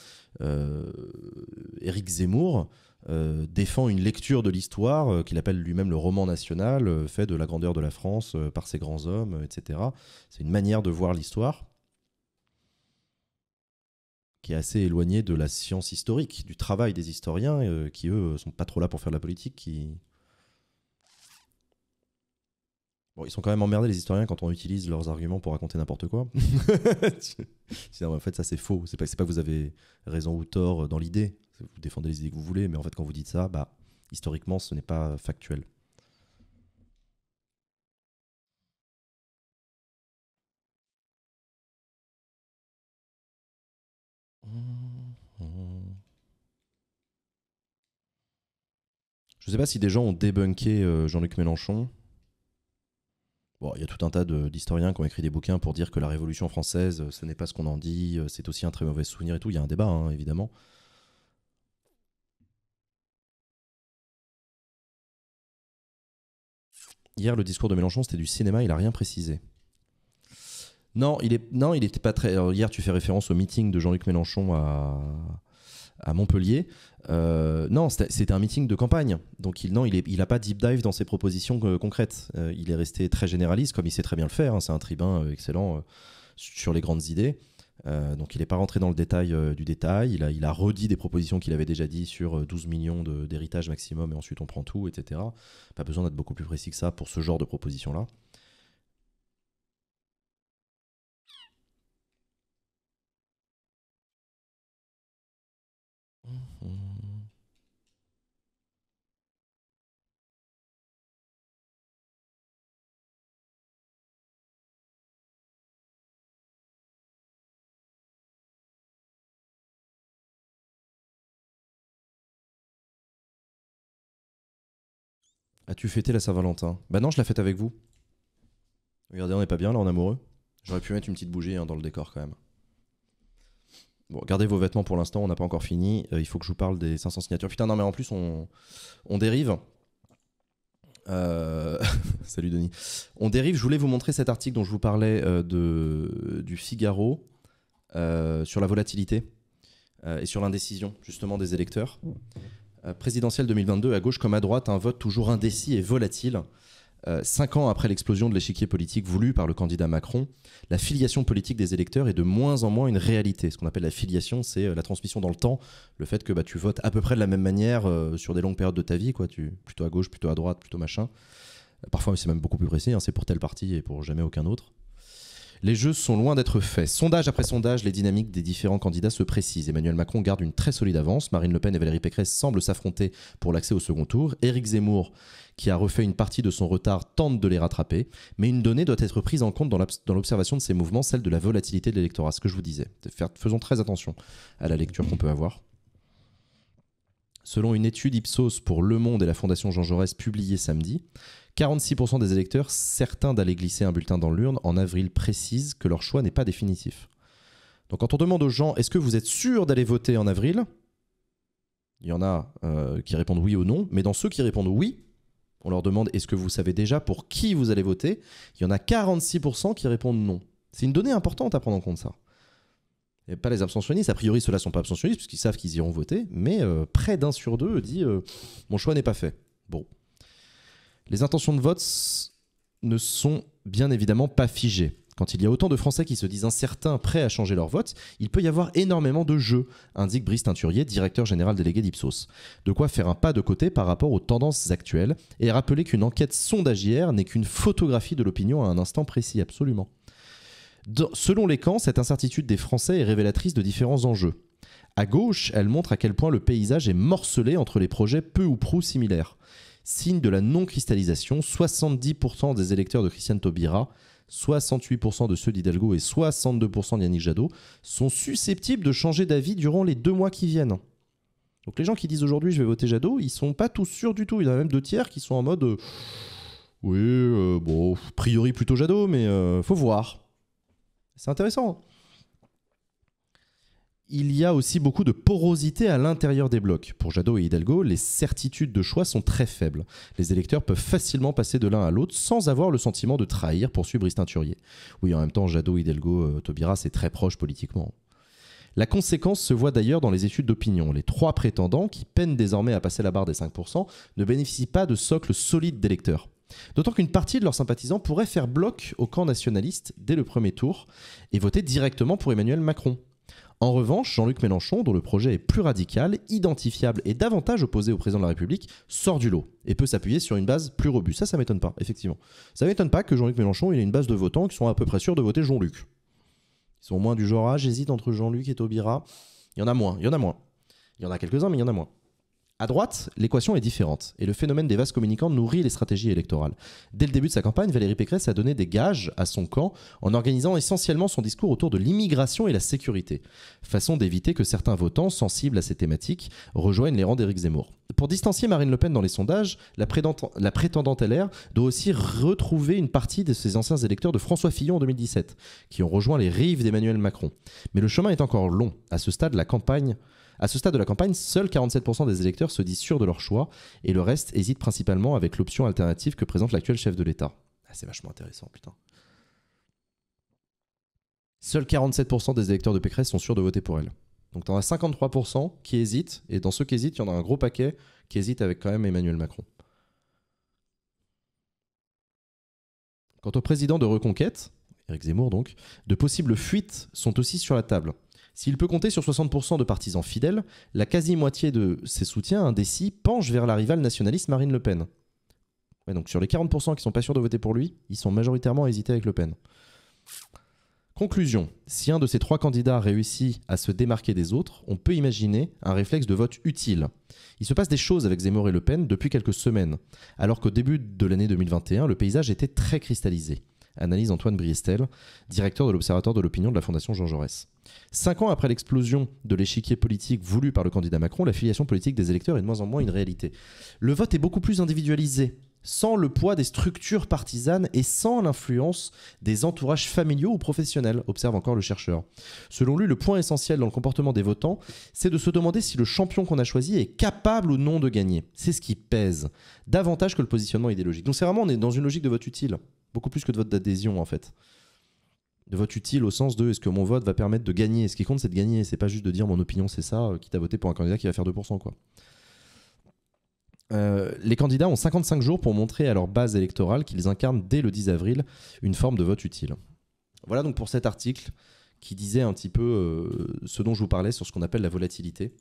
Éric Zemmour euh, défend une lecture de l'histoire euh, qu'il appelle lui-même le roman national, euh, fait de la grandeur de la France par ses grands hommes, etc. C'est une manière de voir l'histoire qui est assez éloignée de la science historique, du travail des historiens, qui eux sont pas trop là pour faire de la politique, ils sont quand même emmerdés les historiens quand on utilise leurs arguments pour raconter n'importe quoi. en fait, ça c'est faux. C'est pas, pas que vous avez raison ou tort dans l'idée vous défendez les idées que vous voulez, mais en fait, quand vous dites ça, bah, historiquement, ce n'est pas factuel. Je ne sais pas si des gens ont débunké euh, Jean-Luc Mélenchon. il y a tout un tas d'historiens qui ont écrit des bouquins pour dire que la Révolution française, euh, ce n'est pas ce qu'on en dit, euh, c'est aussi un très mauvais souvenir et tout. Il y a un débat, hein, évidemment. Hier, le discours de Mélenchon, c'était du cinéma, il n'a rien précisé. Non, il est pas très. hier, tu fais référence au meeting de Jean-Luc Mélenchon à, Montpellier. Euh, non, c'était un meeting de campagne. Donc il non, il, n'a il pas deep dive dans ses propositions euh, concrètes. Euh, il est resté très généraliste, comme il sait très bien le faire. Hein. C'est un tribun excellent sur les grandes idées. Euh, donc il n'est pas rentré dans le détail euh, du détail, il a, redit des propositions qu'il avait déjà dit sur 12 euh, millions d'héritage maximum et ensuite on prend tout, etc. Pas besoin d'être beaucoup plus précis que ça pour ce genre de proposition-là. As-tu fêté la Saint-Valentin Ben non, je la fête avec vous. Regardez, on n'est pas bien là, on est amoureux. J'aurais pu mettre une petite bougie hein, dans le décor quand même. Bon, gardez vos vêtements pour l'instant, on n'a pas encore fini. Euh, il faut que je vous parle des 500 signatures. Putain, non, mais en plus, on, dérive. Euh, salut Denis. On dérive, je voulais vous montrer cet article dont je vous parlais euh, de, du Figaro sur la volatilité et sur l'indécision, justement, des électeurs. Euh, présidentielle 2022, à gauche comme à droite, un vote toujours indécis et volatile. Euh, cinq ans après l'explosion de l'échiquier politique voulu par le candidat Macron, la filiation politique des électeurs est de moins en moins une réalité. Ce qu'on appelle la filiation, c'est euh, la transmission dans le temps, le fait que bah, tu votes à peu près de la même manière sur des longues périodes de ta vie, quoi. Tu, plutôt à gauche, plutôt à droite, plutôt machin. Parfois, c'est même beaucoup plus précis, hein, c'est pour tel parti et pour jamais aucun autre. Les jeux sont loin d'être faits. Sondage après sondage, les dynamiques des différents candidats se précisent. Emmanuel Macron garde une très solide avance. Marine Le Pen et Valérie Pécresse semblent s'affronter pour l'accès au second tour. Éric Zemmour, qui a refait une partie de son retard, tente de les rattraper. Mais une donnée doit être prise en compte dans l'observation de ces mouvements, celle de la volatilité de l'électorat. Ce que je vous disais. Faisons très attention à la lecture qu'on peut avoir. Selon une étude Ipsos pour Le Monde et la Fondation Jean Jaurès publiée samedi, 46% des électeurs, certains d'aller glisser un bulletin dans l'urne en avril, précisent que leur choix n'est pas définitif. Donc quand on demande aux gens, est-ce que vous êtes sûr d'aller voter en avril Il y en a euh, qui répondent oui ou non, mais dans ceux qui répondent oui, on leur demande, est-ce que vous savez déjà pour qui vous allez voter Il y en a 46% qui répondent non. C'est une donnée importante à prendre en compte ça. Et pas les abstentionnistes, a priori ceux-là sont pas abstentionnistes puisqu'ils savent qu'ils iront voter, mais euh, près d'un sur deux dit euh, mon choix n'est pas fait. Bon, les intentions de vote ne sont bien évidemment pas figées. Quand il y a autant de Français qui se disent incertains, prêts à changer leur vote, il peut y avoir énormément de jeux, indique Brice Teinturier, directeur général délégué d'Ipsos. De quoi faire un pas de côté par rapport aux tendances actuelles et rappeler qu'une enquête sondagière n'est qu'une photographie de l'opinion à un instant précis, absolument. selon les camps, cette incertitude des Français est révélatrice de différents enjeux. À gauche, elle montre à quel point le paysage est morcelé entre les projets peu ou prou similaires signe de la non-cristallisation, 70% des électeurs de Christiane Taubira 68% de ceux d'Hidalgo et 62% d'Yannick Jadot sont susceptibles de changer d'avis durant les deux mois qui viennent. Donc les gens qui disent aujourd'hui je vais voter Jadot, ils sont pas tous sûrs du tout. Il y en a même deux tiers qui sont en mode euh, oui, euh, bon, a priori plutôt Jadot, mais euh, faut voir. C'est intéressant. Hein il y a aussi beaucoup de porosité à l'intérieur des blocs. Pour Jadot et Hidalgo, les certitudes de choix sont très faibles. Les électeurs peuvent facilement passer de l'un à l'autre sans avoir le sentiment de trahir, poursuit Brice Turier. Oui, en même temps, Jadot, Hidalgo, euh, Taubira, c'est très proche politiquement. La conséquence se voit d'ailleurs dans les études d'opinion. Les trois prétendants, qui peinent désormais à passer la barre des 5%, ne bénéficient pas de socle solide d'électeurs. D'autant qu'une partie de leurs sympathisants pourrait faire bloc au camp nationaliste dès le premier tour et voter directement pour Emmanuel Macron. En revanche, Jean-Luc Mélenchon, dont le projet est plus radical, identifiable et davantage opposé au président de la République, sort du lot et peut s'appuyer sur une base plus robuste. Ça, ça m'étonne pas, effectivement. Ça m'étonne pas que Jean-Luc Mélenchon ait une base de votants qui sont à peu près sûrs de voter Jean-Luc. Ils sont moins du genre, ah, j'hésite entre Jean-Luc et Taubira. Il y en a moins, il y en a moins. Il y en a quelques-uns, mais il y en a moins. À droite, l'équation est différente et le phénomène des vases communicants nourrit les stratégies électorales. Dès le début de sa campagne, Valérie Pécresse a donné des gages à son camp en organisant essentiellement son discours autour de l'immigration et la sécurité, façon d'éviter que certains votants sensibles à ces thématiques rejoignent les rangs d'Éric Zemmour. Pour distancier Marine Le Pen dans les sondages, la, la prétendante LR doit aussi retrouver une partie de ses anciens électeurs de François Fillon en 2017, qui ont rejoint les rives d'Emmanuel Macron. Mais le chemin est encore long. À ce stade, la campagne à ce stade de la campagne, seuls 47% des électeurs se disent sûrs de leur choix et le reste hésite principalement avec l'option alternative que présente l'actuel chef de l'État. Ah, c'est vachement intéressant, putain. Seuls 47% des électeurs de Pécresse sont sûrs de voter pour elle. Donc t'en as 53% qui hésitent, et dans ceux qui hésitent, il y en a un gros paquet qui hésite avec quand même Emmanuel Macron. Quant au président de Reconquête, Eric Zemmour donc, de possibles fuites sont aussi sur la table. S'il peut compter sur 60% de partisans fidèles, la quasi-moitié de ses soutiens indécis penche vers la rivale nationaliste Marine Le Pen. donc sur les 40% qui sont pas sûrs de voter pour lui, ils sont majoritairement hésités avec Le Pen. Conclusion, si un de ces trois candidats réussit à se démarquer des autres, on peut imaginer un réflexe de vote utile. Il se passe des choses avec Zemmour et Le Pen depuis quelques semaines, alors qu'au début de l'année 2021, le paysage était très cristallisé analyse Antoine Briestel, directeur de l'Observatoire de l'opinion de la Fondation Jean Jaurès. Cinq ans après l'explosion de l'échiquier politique voulu par le candidat Macron, l'affiliation politique des électeurs est de moins en moins une réalité. Le vote est beaucoup plus individualisé, sans le poids des structures partisanes et sans l'influence des entourages familiaux ou professionnels, observe encore le chercheur. Selon lui, le point essentiel dans le comportement des votants, c'est de se demander si le champion qu'on a choisi est capable ou non de gagner. C'est ce qui pèse, davantage que le positionnement idéologique. Donc c'est vraiment, on est dans une logique de vote utile. Beaucoup plus que de vote d'adhésion, en fait. De vote utile au sens de est-ce que mon vote va permettre de gagner Ce qui compte, c'est de gagner. C'est pas juste de dire mon opinion, c'est ça, euh, quitte à voter pour un candidat qui va faire 2%, quoi. Euh, les candidats ont 55 jours pour montrer à leur base électorale qu'ils incarnent dès le 10 avril une forme de vote utile. Voilà donc pour cet article qui disait un petit peu euh, ce dont je vous parlais sur ce qu'on appelle la volatilité.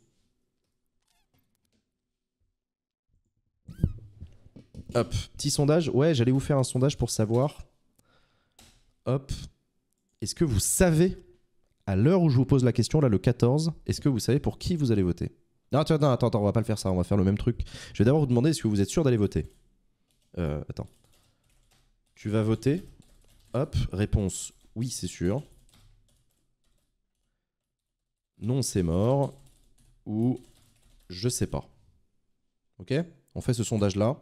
Hop, petit sondage. Ouais, j'allais vous faire un sondage pour savoir. Hop. Est-ce que vous savez, à l'heure où je vous pose la question, là, le 14, est-ce que vous savez pour qui vous allez voter non, attends, attends, on va pas le faire ça, on va faire le même truc. Je vais d'abord vous demander est-ce que vous êtes sûr d'aller voter euh, Attends. Tu vas voter Hop, réponse oui, c'est sûr. Non, c'est mort. Ou je sais pas. Ok On fait ce sondage là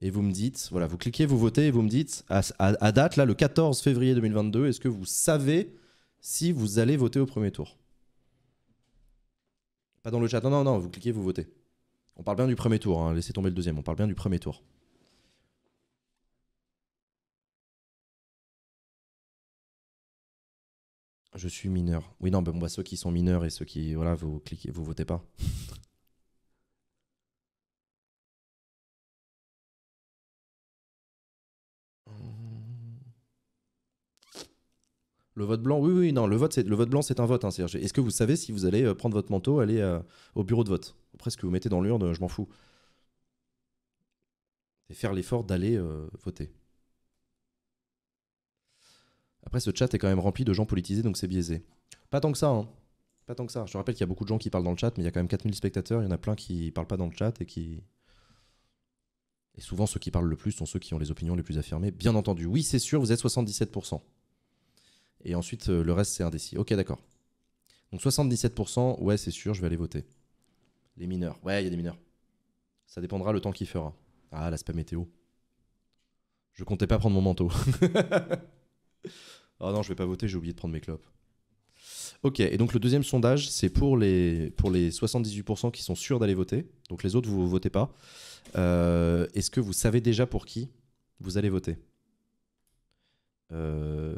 et vous me dites, voilà, vous cliquez, vous votez et vous me dites, à, date, là, le 14 février 2022, est-ce que vous savez si vous allez voter au premier tour Pas dans le chat, non, non, non, vous cliquez, vous votez. On parle bien du premier tour, hein, laissez tomber le deuxième, on parle bien du premier tour. Je suis mineur. Oui, non, ben, bah, ceux qui sont mineurs et ceux qui, voilà, vous cliquez, vous votez pas. Le vote blanc, oui, oui, non, le vote, le vote blanc, c'est un vote. Hein, Est-ce que vous savez si vous allez euh, prendre votre manteau, aller euh, au bureau de vote Après, ce que vous mettez dans l'urne, euh, je m'en fous. Et faire l'effort d'aller voter. Après, ce chat est quand même rempli de gens politisés, donc c'est biaisé. Pas tant que ça, hein. Pas tant que ça. Je te rappelle qu'il y a beaucoup de gens qui parlent dans le chat, mais il y a quand même 4000 spectateurs, il y en a plein qui parlent pas dans le chat et qui. Et souvent, ceux qui parlent le plus sont ceux qui ont les opinions les plus affirmées. Bien entendu, oui, c'est sûr, vous êtes 77%. Et ensuite, euh, le reste, c'est indécis. Ok, d'accord. Donc 77%, ouais, c'est sûr, je vais aller voter. Les mineurs, ouais, il y a des mineurs. Ça dépendra le temps qu'il fera. Ah, l'aspect météo. Je comptais pas prendre mon manteau. oh non, je vais pas voter, j'ai oublié de prendre mes clopes. Ok, et donc le deuxième sondage, c'est pour les, pour les 78% qui sont sûrs d'aller voter. Donc les autres, vous ne votez pas. Euh, est-ce que vous savez déjà pour qui vous allez voter euh...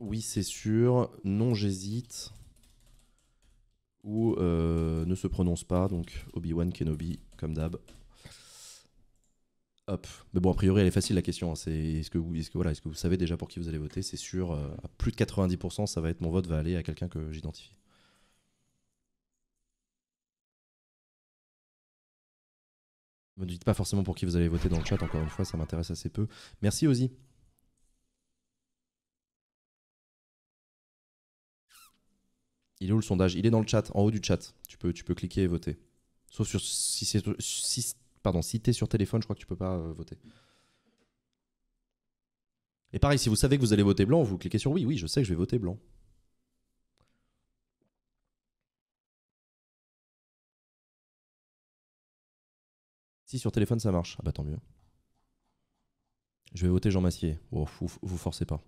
Oui, c'est sûr. Non, j'hésite. Ou euh, ne se prononce pas, donc Obi-Wan Kenobi, comme d'hab. Hop. Mais bon, a priori, elle est facile la question. Hein. C'est est-ce que vous, est que voilà, est-ce que vous savez déjà pour qui vous allez voter C'est sûr, euh, à plus de 90%, ça va être mon vote va aller à quelqu'un que j'identifie. Ne dites pas forcément pour qui vous allez voter dans le chat. Encore une fois, ça m'intéresse assez peu. Merci Ozzy. Il est où le sondage Il est dans le chat, en haut du chat. Tu peux, tu peux cliquer et voter. Sauf sur, si c'est si, pardon, si t'es sur téléphone, je crois que tu peux pas euh, voter. Et pareil, si vous savez que vous allez voter blanc, vous cliquez sur oui. Oui, je sais que je vais voter blanc. Si sur téléphone ça marche, ah bah tant mieux. Je vais voter Jean Massier. Oh, vous forcez pas.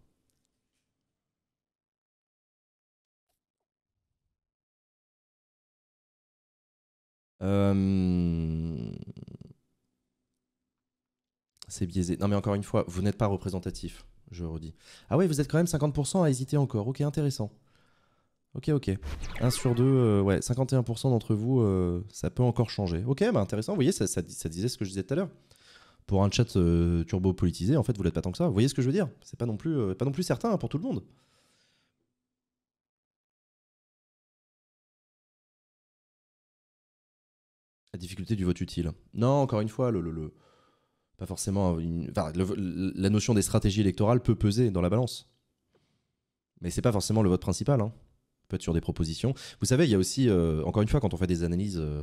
Euh, c'est biaisé. Non, mais encore une fois, vous n'êtes pas représentatif, je redis. Ah ouais, vous êtes quand même 50% à hésiter encore. Ok, intéressant. Ok, ok. 1 sur 2, euh, ouais, 51% d'entre vous, euh, ça peut encore changer. Ok, bah intéressant, vous voyez, ça, disait ce que je disais tout à l'heure. Pour un chat turbo politisé, en fait, vous n'êtes pas tant que ça. Vous voyez ce que je veux dire C'est pas non plus pas non plus certain hein, pour tout le monde. La difficulté du vote utile. Non, encore une fois, le, le, pas forcément. la notion des stratégies électorales peut peser dans la balance. Mais c'est pas forcément le vote principal. Hein peut-être sur des propositions. Vous savez, il y a aussi, euh, encore une fois, quand on fait des analyses, euh,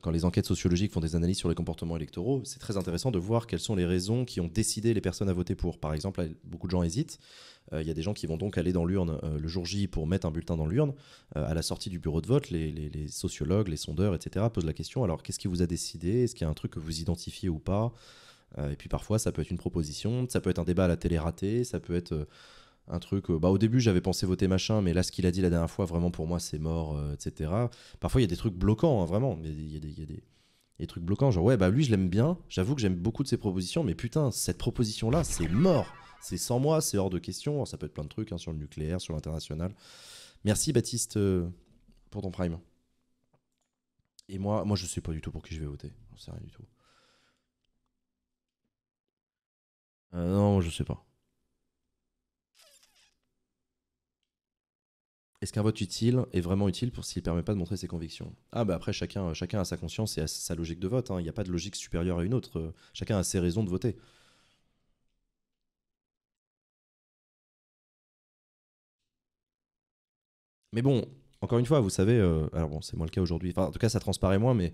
quand les enquêtes sociologiques font des analyses sur les comportements électoraux, c'est très intéressant de voir quelles sont les raisons qui ont décidé les personnes à voter pour. Par exemple, beaucoup de gens hésitent. Euh, il y a des gens qui vont donc aller dans l'urne le jour J pour mettre un bulletin dans l'urne. à la sortie du bureau de vote, les, les sociologues, les sondeurs, etc. posent la question, alors qu'est-ce qui vous a décidé Est-ce qu'il y a un truc que vous identifiez ou pas Et puis parfois, ça peut être une proposition, ça peut être un débat à la télé raté, ça peut être un truc. Euh, bah, au début, j'avais pensé voter machin, mais là, ce qu'il a dit la dernière fois, vraiment pour moi, c'est mort, euh, etc. Parfois, il y a des trucs bloquants, vraiment. Il y, a des, trucs bloquants, genre, ouais, bah lui, je l'aime bien. J'avoue que j'aime beaucoup de ses propositions, mais putain, cette proposition-là, c'est mort. C'est sans moi, c'est hors de question. ça peut être plein de trucs hein, sur le nucléaire, sur l'international. Merci, Baptiste, euh, pour ton prime. Et moi, moi, je sais pas du tout pour qui je vais voter. On sait rien du tout. non, je sais pas. Est-ce qu'un vote utile est vraiment utile pour s'il permet pas de montrer ses convictions Ah bah après chacun, chacun a sa conscience et sa logique de vote. Hein. Il n'y a pas de logique supérieure à une autre. Chacun a ses raisons de voter. Mais bon, encore une fois, vous savez, euh, alors bon, c'est moins le cas aujourd'hui. Enfin, en tout cas, ça transparaît moins, mais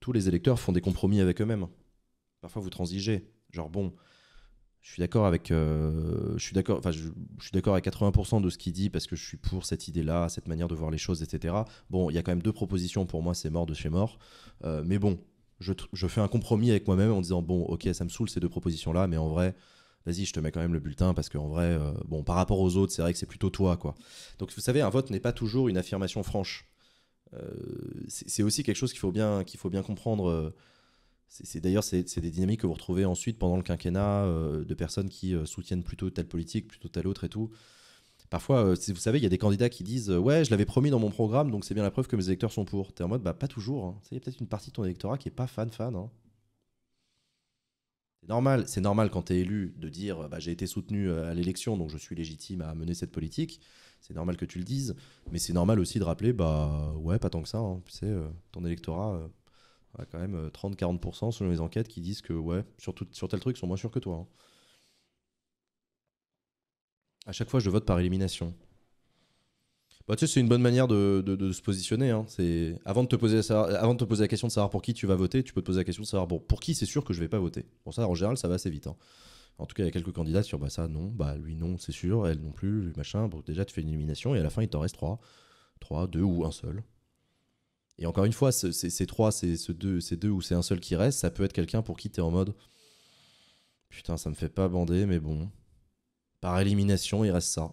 tous les électeurs font des compromis avec eux-mêmes. Parfois, vous transigez. Genre bon, je suis d'accord avec, euh, je suis d'accord, enfin, je, suis d'accord à 80% de ce qu'il dit parce que je suis pour cette idée-là, cette manière de voir les choses, etc. Bon, il y a quand même deux propositions pour moi, c'est mort de chez mort. Euh, mais bon, je, je, fais un compromis avec moi-même en disant bon, ok, ça me saoule ces deux propositions-là, mais en vrai, vas-y, je te mets quand même le bulletin parce qu'en vrai, euh, bon, par rapport aux autres, c'est vrai que c'est plutôt toi, quoi. Donc, vous savez, un vote n'est pas toujours une affirmation franche. c'est aussi quelque chose qu'il faut bien, qu'il faut bien comprendre c'est d'ailleurs c'est des dynamiques que vous retrouvez ensuite pendant le quinquennat euh, de personnes qui euh, soutiennent plutôt telle politique, plutôt telle autre et tout. Parfois, euh, vous savez, il y a des candidats qui disent ouais, je l'avais promis dans mon programme, donc c'est bien la preuve que mes électeurs sont pour. T'es en mode bah pas toujours. Hein. Il y a peut-être une partie de ton électorat qui est pas fan fan. Hein. C'est normal, c'est normal quand t'es élu de dire bah, j'ai été soutenu à l'élection, donc je suis légitime à mener cette politique. C'est normal que tu le dises, mais c'est normal aussi de rappeler bah ouais, pas tant que ça. Hein. ton électorat quand même 30-40% euh, selon les enquêtes qui disent que ouais, sur, sur tel truc, ils sont moins sûrs que toi. Hein. À chaque fois, je vote par élimination. Bah, tu sais, c'est une bonne manière de, se positionner. Hein. C'est avant de te poser avant de te poser la question de savoir pour qui tu vas voter, tu peux te poser la question de savoir pour qui c'est sûr que je vais pas voter. ça, en général, ça va assez vite. Hein. En tout cas, il y a quelques candidats sur bah ça non, bah lui non, c'est sûr, elle non plus, machin. déjà tu fais une élimination et à la fin il t'en reste trois, trois, deux ou un seul. Et encore une fois, ces, trois, ces, deux, deux ou c'est un seul qui reste, ça peut être quelqu'un pour qui t'es en mode Putain, ça me fait pas bander, mais bon. Par élimination, il reste ça.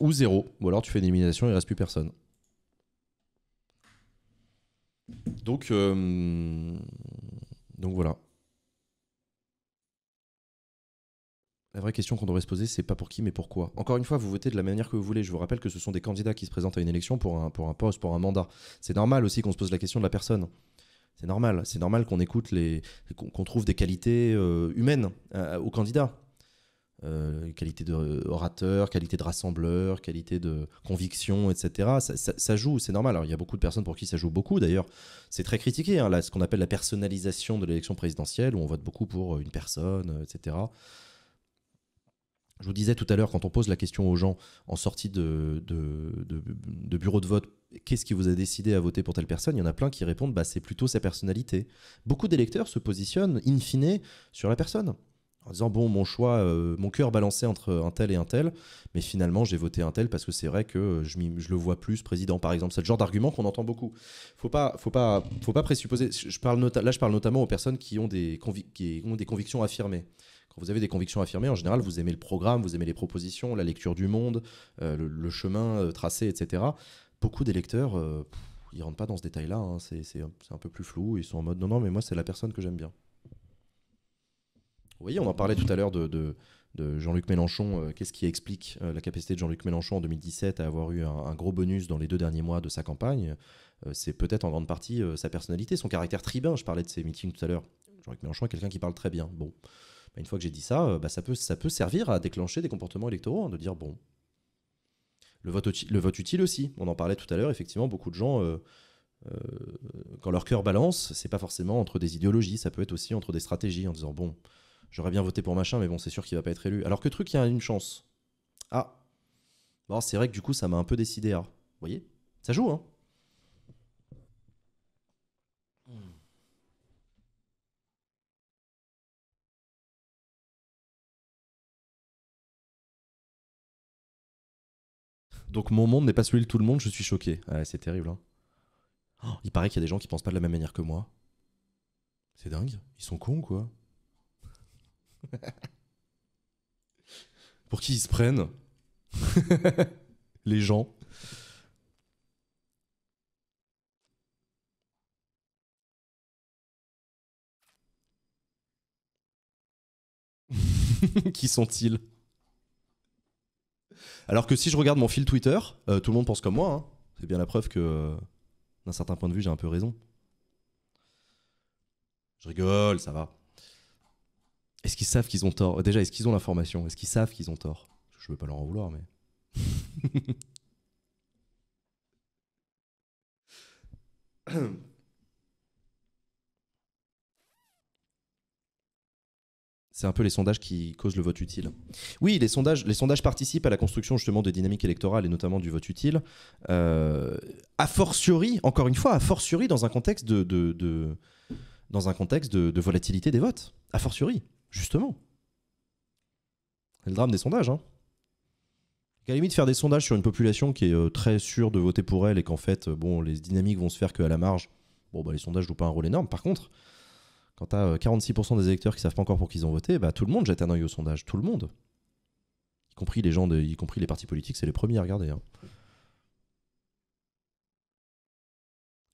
Ou zéro. Ou alors tu fais une élimination, il reste plus personne. Donc, euh, donc voilà. La vraie question qu'on devrait se poser, c'est pas pour qui, mais pourquoi. Encore une fois, vous votez de la manière que vous voulez. Je vous rappelle que ce sont des candidats qui se présentent à une élection pour un, poste, pour un mandat. C'est normal aussi qu'on se pose la question de la personne. C'est normal. C'est normal qu'on écoute les, qu'on trouve des qualités euh, humaines euh, aux candidats. Euh, qualité d'orateur, qualité de rassembleur, qualité de conviction, etc. Ça, joue, c'est normal. il y a beaucoup de personnes pour qui ça joue beaucoup, d'ailleurs. C'est très critiqué, hein, là, ce qu'on appelle la personnalisation de l'élection présidentielle, où on vote beaucoup pour une personne, etc. Je vous disais tout à l'heure, quand on pose la question aux gens en sortie de, de, bureau de vote, qu'est-ce qui vous a décidé à voter pour telle personne Il y en a plein qui répondent, bah, c'est plutôt sa personnalité. Beaucoup d'électeurs se positionnent, in fine, sur la personne. En disant, bon, mon choix, euh, mon cœur balançait entre un tel et un tel, mais finalement, j'ai voté un tel parce que c'est vrai que je, le vois plus, président, par exemple. C'est le genre d'argument qu'on entend beaucoup. Faut pas, faut pas, faut pas présupposer. Je parle là, je parle notamment aux personnes qui ont des convictions affirmées. Quand vous avez des convictions affirmées, en général, vous aimez le programme, vous aimez les propositions, la lecture du monde, euh, le, chemin euh, tracé, etc. Beaucoup d'électeurs, lecteurs, euh, ils rentrent pas dans ce détail-là. Hein. C'est un peu plus flou. Ils sont en mode non, non, mais moi, c'est la personne que j'aime bien. Vous voyez, on en parlait tout à l'heure de, de, Jean-Luc Mélenchon. Qu'est-ce qui explique la capacité de Jean-Luc Mélenchon en 2017 à avoir eu un, un, gros bonus dans les deux derniers mois de sa campagne C'est peut-être en grande partie sa personnalité, son caractère tribun. Je parlais de ses meetings tout à l'heure. Jean-Luc Mélenchon est quelqu'un qui parle très bien. Bon, bah, une fois que j'ai dit ça, euh, bah, ça, peut, ça peut servir à déclencher des comportements électoraux, hein, de dire bon. Le vote, le vote utile aussi, on en parlait tout à l'heure, effectivement, beaucoup de gens, euh, euh, quand leur cœur balance, c'est pas forcément entre des idéologies, ça peut être aussi entre des stratégies, en disant bon, j'aurais bien voté pour machin, mais bon, c'est sûr qu'il va pas être élu. Alors que truc, il y a une chance. Ah, bon, c'est vrai que du coup, ça m'a un peu décidé à. Vous voyez Ça joue, hein Donc mon monde n'est pas celui de tout le monde, je suis choqué. c'est terrible. Hein. Oh, il paraît qu'il y a des gens qui pensent pas de la même manière que moi. C'est dingue. Ils sont cons, quoi. Pour qui ils se prennent Les gens. qui sont-ils alors que si je regarde mon fil Twitter, euh, tout le monde pense comme moi. Hein. C'est bien la preuve que, euh, d'un certain point de vue, j'ai un peu raison. Je rigole, ça va. Est-ce qu'ils savent qu'ils ont tort Déjà, est-ce qu'ils ont l'information Est-ce qu'ils savent qu'ils ont tort Je ne veux pas leur en vouloir, mais. c'est un peu les sondages qui causent le vote utile. Oui, les sondages, les sondages participent à la construction justement des dynamiques électorales et notamment du vote utile. Euh, a fortiori, encore une fois, a fortiori dans un contexte de, dans un contexte de, volatilité des votes. A fortiori, justement. C'est le drame des sondages. Hein. À la limite, faire des sondages sur une population qui est euh, très sûre de voter pour elle et qu'en fait, euh, bon, les dynamiques vont se faire qu'à la marge, bon, bah, les sondages jouent pas un rôle énorme. Par contre, quand tu as 46% des électeurs qui savent pas encore pour qui ils ont voté, bah, tout le monde jette un oeil au sondage, tout le monde. Y compris les gens, y compris les partis politiques, c'est les premiers à regarder. Hein.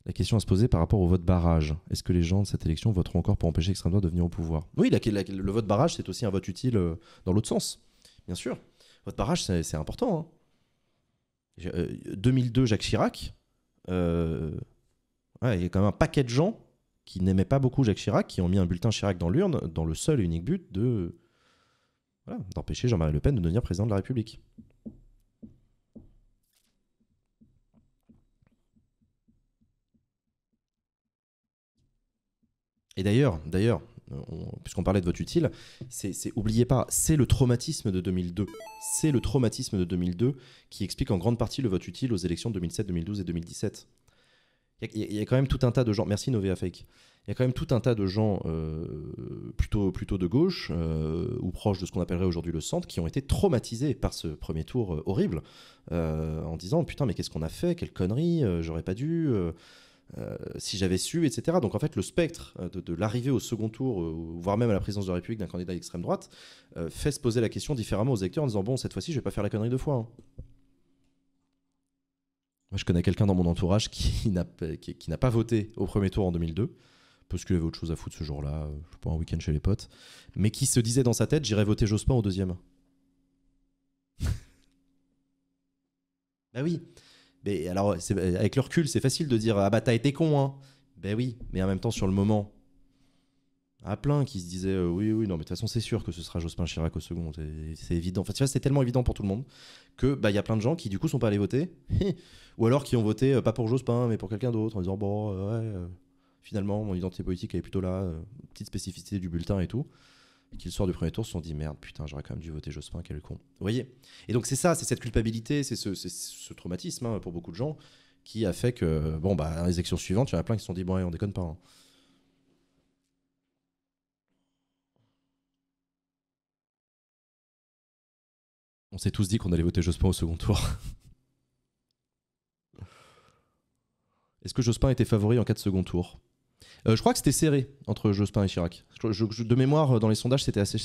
La question à se poser par rapport au vote barrage, est-ce que les gens de cette élection voteront encore pour empêcher l'extrême droite de venir au pouvoir Oui, le vote barrage, c'est aussi un vote utile euh, dans l'autre sens, bien sûr. Vote barrage, c'est important. 2002, hein. euh, Jacques Chirac, euh, il y a quand même un paquet de gens qui n'aimaient pas beaucoup Jacques Chirac, qui ont mis un bulletin Chirac dans l'urne, dans le seul et unique but de d'empêcher Jean-Marie Le Pen de devenir président de la République. Et d'ailleurs, d'ailleurs, puisqu'on parlait de vote utile, c'est, oubliez pas, c'est le traumatisme de 2002. C'est le traumatisme de 2002 qui explique en grande partie le vote utile aux élections 2007, 2012 et 2017. Il y, a quand même tout un tas de gens. Merci Novéa Fake. Il y a quand même tout un tas de gens euh, plutôt, plutôt de gauche euh, ou proches de ce qu'on appellerait aujourd'hui le centre qui ont été traumatisés par ce premier tour euh, horrible en disant putain mais qu'est-ce qu'on a fait quelle connerie j'aurais pas dû si j'avais su etc donc en fait le spectre de, l'arrivée au second tour voire même à la présidence de la République d'un candidat d'extrême droite fait se poser la question différemment aux électeurs en disant bon cette fois-ci je vais pas faire la connerie deux fois hein. Moi, je connais quelqu'un dans mon entourage qui n'a pas voté au premier tour en 2002 parce qu'il avait autre chose à foutre ce jour-là, euh, je sais pas, un week-end chez les potes, mais qui se disait dans sa tête, j'irai voter Jospin au deuxième. bah oui. Mais alors, avec le recul, c'est facile de dire, ah bah t'as été con, hein. Ben oui, mais en même temps, sur le moment, à plein qui se disaient, euh, oui, oui, non, mais de toute façon, c'est sûr que ce sera Jospin Chirac au second, c'est évident. Enfin, tu vois, c'est tellement évident pour tout le monde que bah il y a plein de gens qui du coup sont pas allés voter ou alors qui ont voté euh, pas pour Jospin mais pour quelqu'un d'autre en disant bon euh, ouais euh, finalement mon identité politique est plutôt là petite spécificité du bulletin et tout et qu'ils sortent du premier tour se sont dit merde putain j'aurais quand même dû voter Jospin quel con vous voyez et donc c'est ça c'est cette culpabilité c'est ce, ce, traumatisme hein, pour beaucoup de gens qui a fait que bon bah les élections suivantes, il y en a plein qui se sont dit bon on déconne pas hein. On s'est tous dit qu'on allait voter Jospin au second tour. Est-ce que Jospin était favori en cas de second tour euh, Je crois que c'était serré entre Jospin et Chirac. de mémoire, dans les sondages, c'était assez,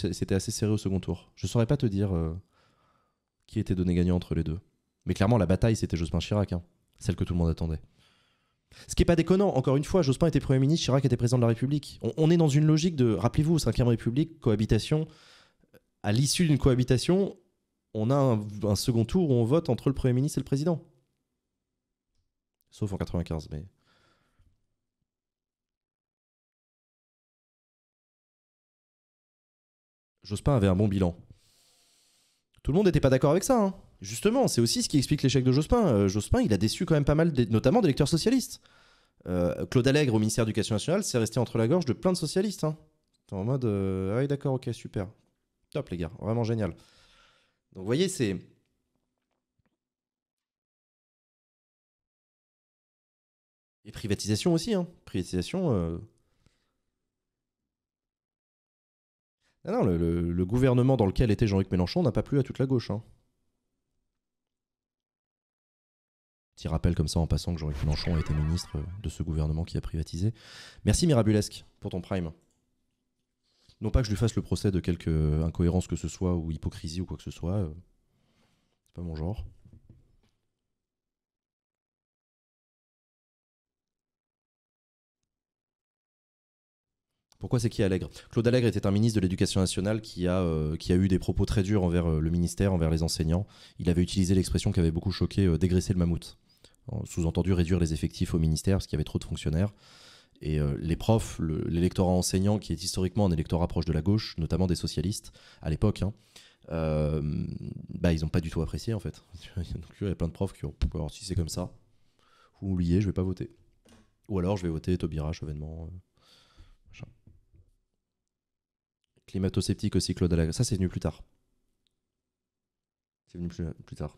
serré au second tour. Je ne saurais pas te dire euh, qui était donné gagnant entre les deux. Mais clairement, la bataille, c'était Jospin-Chirac, hein, celle que tout le monde attendait. Ce qui n'est pas déconnant, encore une fois, Jospin était Premier ministre, Chirac était président de la République. On, est dans une logique de, rappelez-vous, 5ème République, cohabitation. À l'issue d'une cohabitation, on a un, second tour où on vote entre le Premier ministre et le Président. Sauf en 95, mais... Jospin avait un bon bilan. Tout le monde n'était pas d'accord avec ça. Hein. Justement, c'est aussi ce qui explique l'échec de Jospin. Euh, Jospin, il a déçu quand même pas mal, notamment des lecteurs socialistes. Euh, Claude Allègre au ministère de l'Éducation nationale, c'est resté entre la gorge de plein de socialistes. Hein. en mode, euh, ah oui, d'accord, ok, super. Top les gars, vraiment génial. Donc vous voyez, c'est... Et privatisation aussi, hein. Privatisation... Euh. Ah non, le, gouvernement dans lequel était Jean-Luc Mélenchon n'a pas plu à toute la gauche. Hein. Petit rappel comme ça en passant que Jean-Luc Mélenchon a été ministre de ce gouvernement qui a privatisé. Merci Mirabulesque pour ton prime. Non pas que je lui fasse le procès de quelque euh, incohérence que ce soit ou hypocrisie ou quoi que ce soit. Euh, c'est pas mon genre. Pourquoi c'est qui Allègre Claude Allègre était un ministre de l'Éducation nationale qui a, euh, eu des propos très durs envers le ministère, envers les enseignants. Il avait utilisé l'expression qui avait beaucoup choqué, dégraisser le mammouth. Sous-entendu réduire les effectifs au ministère parce qu'il y avait trop de fonctionnaires. Et euh, les profs, l'électorat enseignant, qui est historiquement un électorat proche de la gauche, notamment des socialistes à l'époque, hein, euh, bah, ils n'ont pas du tout apprécié en fait. Donc il y a plein de profs qui ont. Alors si c'est comme ça, vous oubliez, je vais pas voter. Ou alors je vais voter Taubira, Chevènement. Euh, Climato-sceptique aussi, Claude Ça c'est venu plus tard. C'est venu plus tard.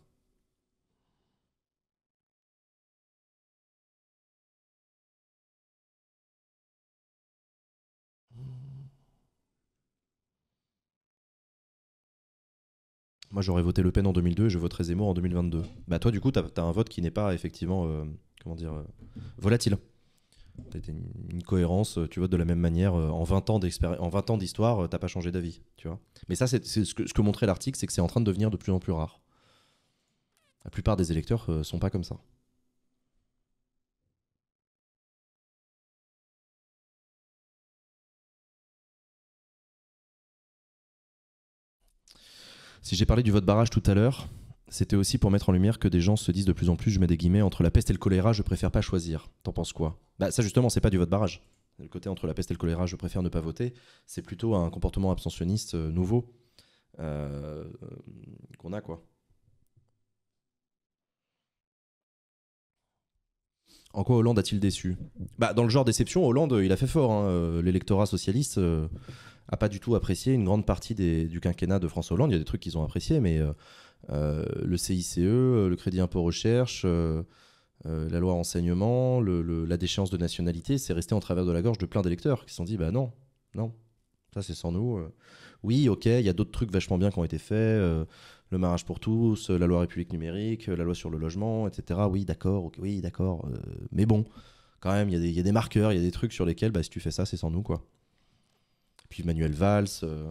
Moi, j'aurais voté Le Pen en 2002 et je voterai Zemmour en 2022. Bah, toi, du coup, t'as un vote qui n'est pas effectivement, euh, comment dire, euh, volatile. T'as une, cohérence, euh, tu votes de la même manière. en 20 ans d'histoire, t'as pas changé d'avis, tu vois. Mais ça, c'est ce, que, ce que montrait l'article, c'est que c'est en train de devenir de plus en plus rare. La plupart des électeurs sont pas comme ça. Si j'ai parlé du vote barrage tout à l'heure, c'était aussi pour mettre en lumière que des gens se disent de plus en plus, je mets des guillemets, entre la peste et le choléra, je préfère pas choisir. T'en penses quoi Bah ça justement, c'est pas du vote barrage. Le côté entre la peste et le choléra, je préfère ne pas voter, c'est plutôt un comportement abstentionniste euh, nouveau euh, qu'on a quoi. En quoi Hollande a-t-il déçu Bah dans le genre déception, Hollande, il a fait fort. Hein, euh, l'électorat socialiste, a pas du tout apprécié une grande partie des, du quinquennat de François Hollande. Il y a des trucs qu'ils ont appréciés, mais euh, euh, le CICE, le crédit impôt recherche, euh, la loi enseignement la déchéance de nationalité, c'est resté en travers de la gorge de plein d'électeurs qui se sont dit bah non, non, ça c'est sans nous. Oui, ok, il y a d'autres trucs vachement bien qui ont été faits, le mariage pour tous, la loi République numérique, la loi sur le logement, etc. Oui, d'accord, oui, d'accord, mais bon, quand même, il y, y, a des marqueurs, il y a des trucs sur lesquels bah, si tu fais ça, c'est sans nous quoi puis Manuel Valls. Euh.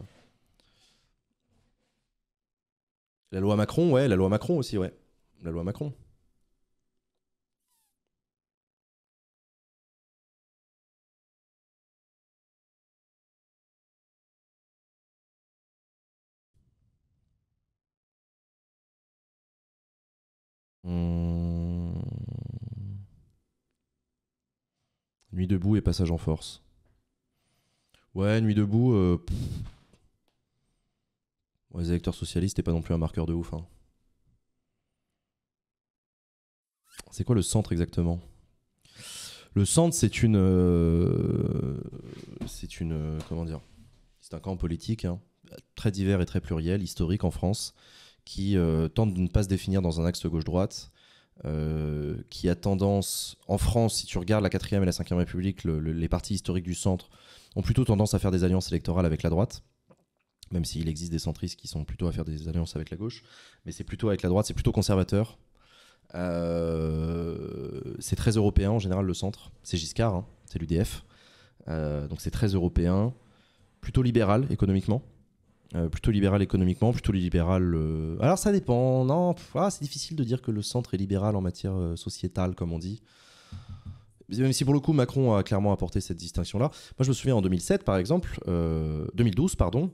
La loi Macron, ouais, la loi Macron aussi, ouais. La loi Macron. Mmh. Nuit debout et passage en force. Ouais, Nuit debout. Euh, les électeurs socialistes, n'est pas non plus un marqueur de ouf. Hein. C'est quoi le centre exactement Le centre, c'est une. Euh, c'est une. Euh, comment dire C'est un camp politique, hein, très divers et très pluriel, historique en France, qui tente de ne pas se définir dans un axe gauche-droite. qui a tendance, en France, si tu regardes la 4 e et la 5 e République, les partis historiques du centre ont plutôt tendance à faire des alliances électorales avec la droite même s'il existe des centristes qui sont plutôt à faire des alliances avec la gauche, mais c'est plutôt avec la droite, c'est plutôt conservateur. Euh, c'est très européen en général le centre, c'est Giscard, hein, c'est l'UDF, euh, donc c'est très européen, plutôt libéral économiquement, euh, plutôt libéral économiquement, plutôt libéral. Alors ça dépend, non, ah, c'est difficile de dire que le centre est libéral en matière sociétale comme on dit même si pour le coup Macron a clairement apporté cette distinction-là. Moi, je me souviens en 2007, par exemple, 2012, euh, pardon,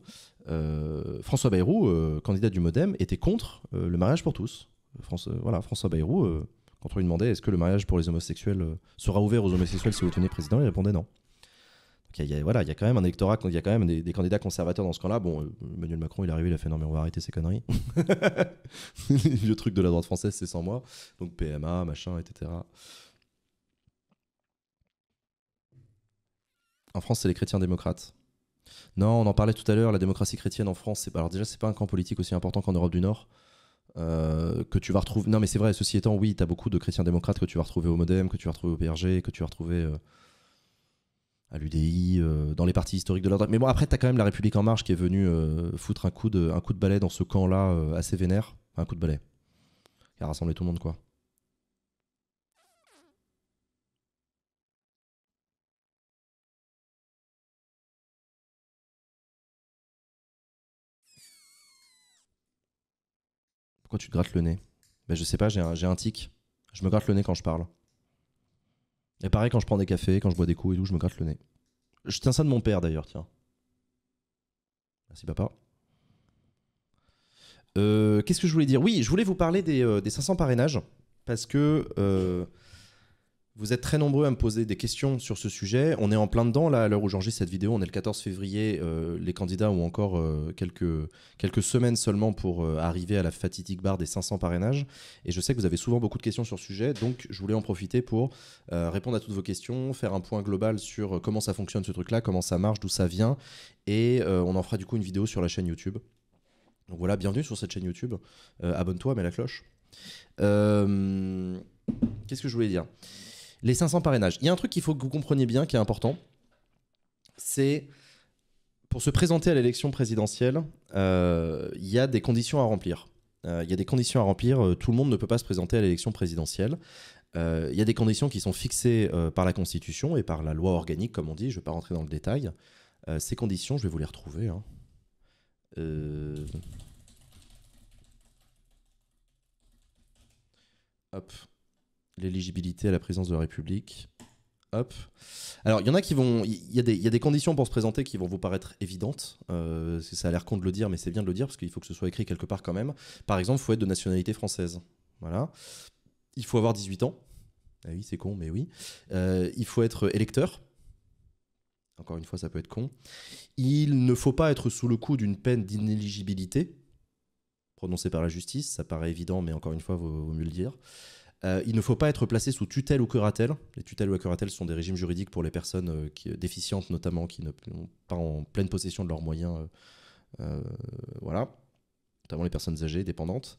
euh, François Bayrou, euh, candidat du MoDem, était contre le mariage pour tous. voilà, François Bayrou, quand on lui demandait est-ce que le mariage pour les homosexuels sera ouvert aux homosexuels si vous tenez président, il répondait non. Donc, il y a, voilà, il y a quand même un électorat, il y a quand même des, candidats conservateurs dans ce camp-là. Bon, Emmanuel Macron, il est arrivé, il a fait non mais on va arrêter ces conneries. le truc de la droite française, c'est sans moi. Donc PMA, machin, etc. En France, c'est les chrétiens démocrates. Non, on en parlait tout à l'heure, la démocratie chrétienne en France, c'est alors déjà c'est pas un camp politique aussi important qu'en Europe du Nord. Euh, que tu vas retrouver. Non, mais c'est vrai, ceci étant, oui, tu as beaucoup de chrétiens démocrates que tu vas retrouver au Modem, que tu vas retrouver au PRG, que tu vas retrouver euh, à l'UDI, euh, dans les partis historiques de l'ordre. Mais bon, après, tu as quand même La République En Marche qui est venue foutre un coup, de, un coup de balai dans ce camp-là assez vénère. un coup de balai. Qui a rassemblé tout le monde, quoi. Pourquoi tu te grattes le nez ben, Je sais pas, j'ai un, un tic. Je me gratte le nez quand je parle. Et pareil, quand je prends des cafés, quand je bois des coups et tout, je me gratte le nez. Je tiens ça de mon père d'ailleurs, tiens. Merci papa. Euh, qu'est-ce que je voulais dire Oui, je voulais vous parler des, euh, des 500 parrainages. Parce que euh, vous êtes très nombreux à me poser des questions sur ce sujet. On est en plein dedans, là, à l'heure où j'enregistre cette vidéo. On est le 14 février. Euh, les candidats ont encore euh, quelques, quelques semaines seulement pour euh, arriver à la fatidique barre des 500 parrainages. Et je sais que vous avez souvent beaucoup de questions sur ce sujet. Donc, je voulais en profiter pour répondre à toutes vos questions, faire un point global sur comment ça fonctionne ce truc-là, comment ça marche, d'où ça vient. Et on en fera du coup une vidéo sur la chaîne YouTube. Donc voilà, bienvenue sur cette chaîne YouTube. Abonne-toi, mets la cloche. Qu'est-ce que je voulais dire les 500 parrainages. Il y a un truc qu'il faut que vous compreniez bien, qui est important. C'est pour se présenter à l'élection présidentielle, euh, il y a des conditions à remplir. Euh, il y a des conditions à remplir. Euh, tout le monde ne peut pas se présenter à l'élection présidentielle. il y a des conditions qui sont fixées par la Constitution et par la loi organique, comme on dit. Je ne vais pas rentrer dans le détail. ces conditions, je vais vous les retrouver. Hein. Hop l'éligibilité à la présidence de la République. Hop. Alors, il y en a qui vont. Il y, a des conditions pour se présenter qui vont vous paraître évidentes. Euh, ça a l'air con de le dire, mais c'est bien de le dire parce qu'il faut que ce soit écrit quelque part quand même. Par exemple, il faut être de nationalité française. Voilà. Il faut avoir 18 ans. Ah oui, c'est con, mais oui. Euh, il faut être électeur. Encore une fois, ça peut être con. Il ne faut pas être sous le coup d'une peine d'inéligibilité prononcée par la justice. Ça paraît évident, mais encore une fois, il vaut mieux le dire. Euh, il ne faut pas être placé sous tutelle ou curatelle. Les tutelles ou curatelles sont des régimes juridiques pour les personnes euh, euh, déficientes, notamment, qui ne sont pas en pleine possession de leurs moyens. voilà. Notamment les personnes âgées, dépendantes.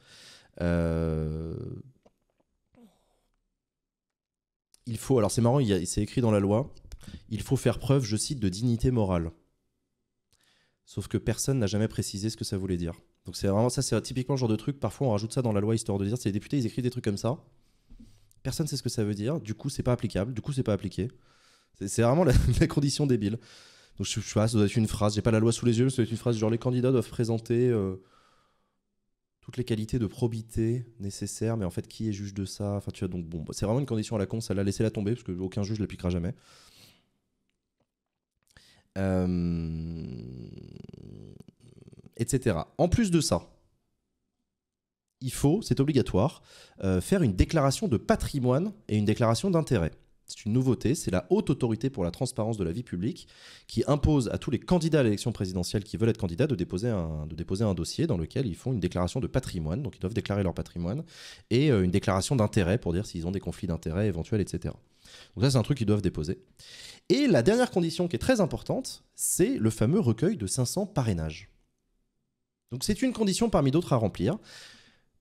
Il faut, alors c'est marrant, c'est écrit dans la loi, il faut faire preuve, je cite, de dignité morale. Sauf que personne n'a jamais précisé ce que ça voulait dire. Donc c'est vraiment ça, c'est typiquement le genre de truc. Parfois, on rajoute ça dans la loi histoire de dire, c'est les députés, ils écrivent des trucs comme ça personne sait ce que ça veut dire, du coup c'est pas applicable, du coup c'est pas appliqué. C'est vraiment la, condition débile. Donc je, je sais pas, ça doit être une phrase, j'ai pas la loi sous les yeux, mais ça doit être une phrase genre les candidats doivent présenter euh, toutes les qualités de probité nécessaires, mais en fait qui est juge de ça Enfin tu vois, donc bon, bah, c'est vraiment une condition à la con, ça l'a laissé la tomber, parce qu'aucun juge ne l'appliquera jamais. Euh, Etc. En plus de ça, il faut, c'est obligatoire, euh, faire une déclaration de patrimoine et une déclaration d'intérêt. C'est une nouveauté, c'est la haute autorité pour la transparence de la vie publique qui impose à tous les candidats à l'élection présidentielle qui veulent être candidats de déposer, un, de déposer un dossier dans lequel ils font une déclaration de patrimoine, donc ils doivent déclarer leur patrimoine, et euh, une déclaration d'intérêt pour dire s'ils ont des conflits d'intérêts éventuels, etc. Donc ça, c'est un truc qu'ils doivent déposer. Et la dernière condition qui est très importante, c'est le fameux recueil de 500 parrainages. Donc c'est une condition parmi d'autres à remplir.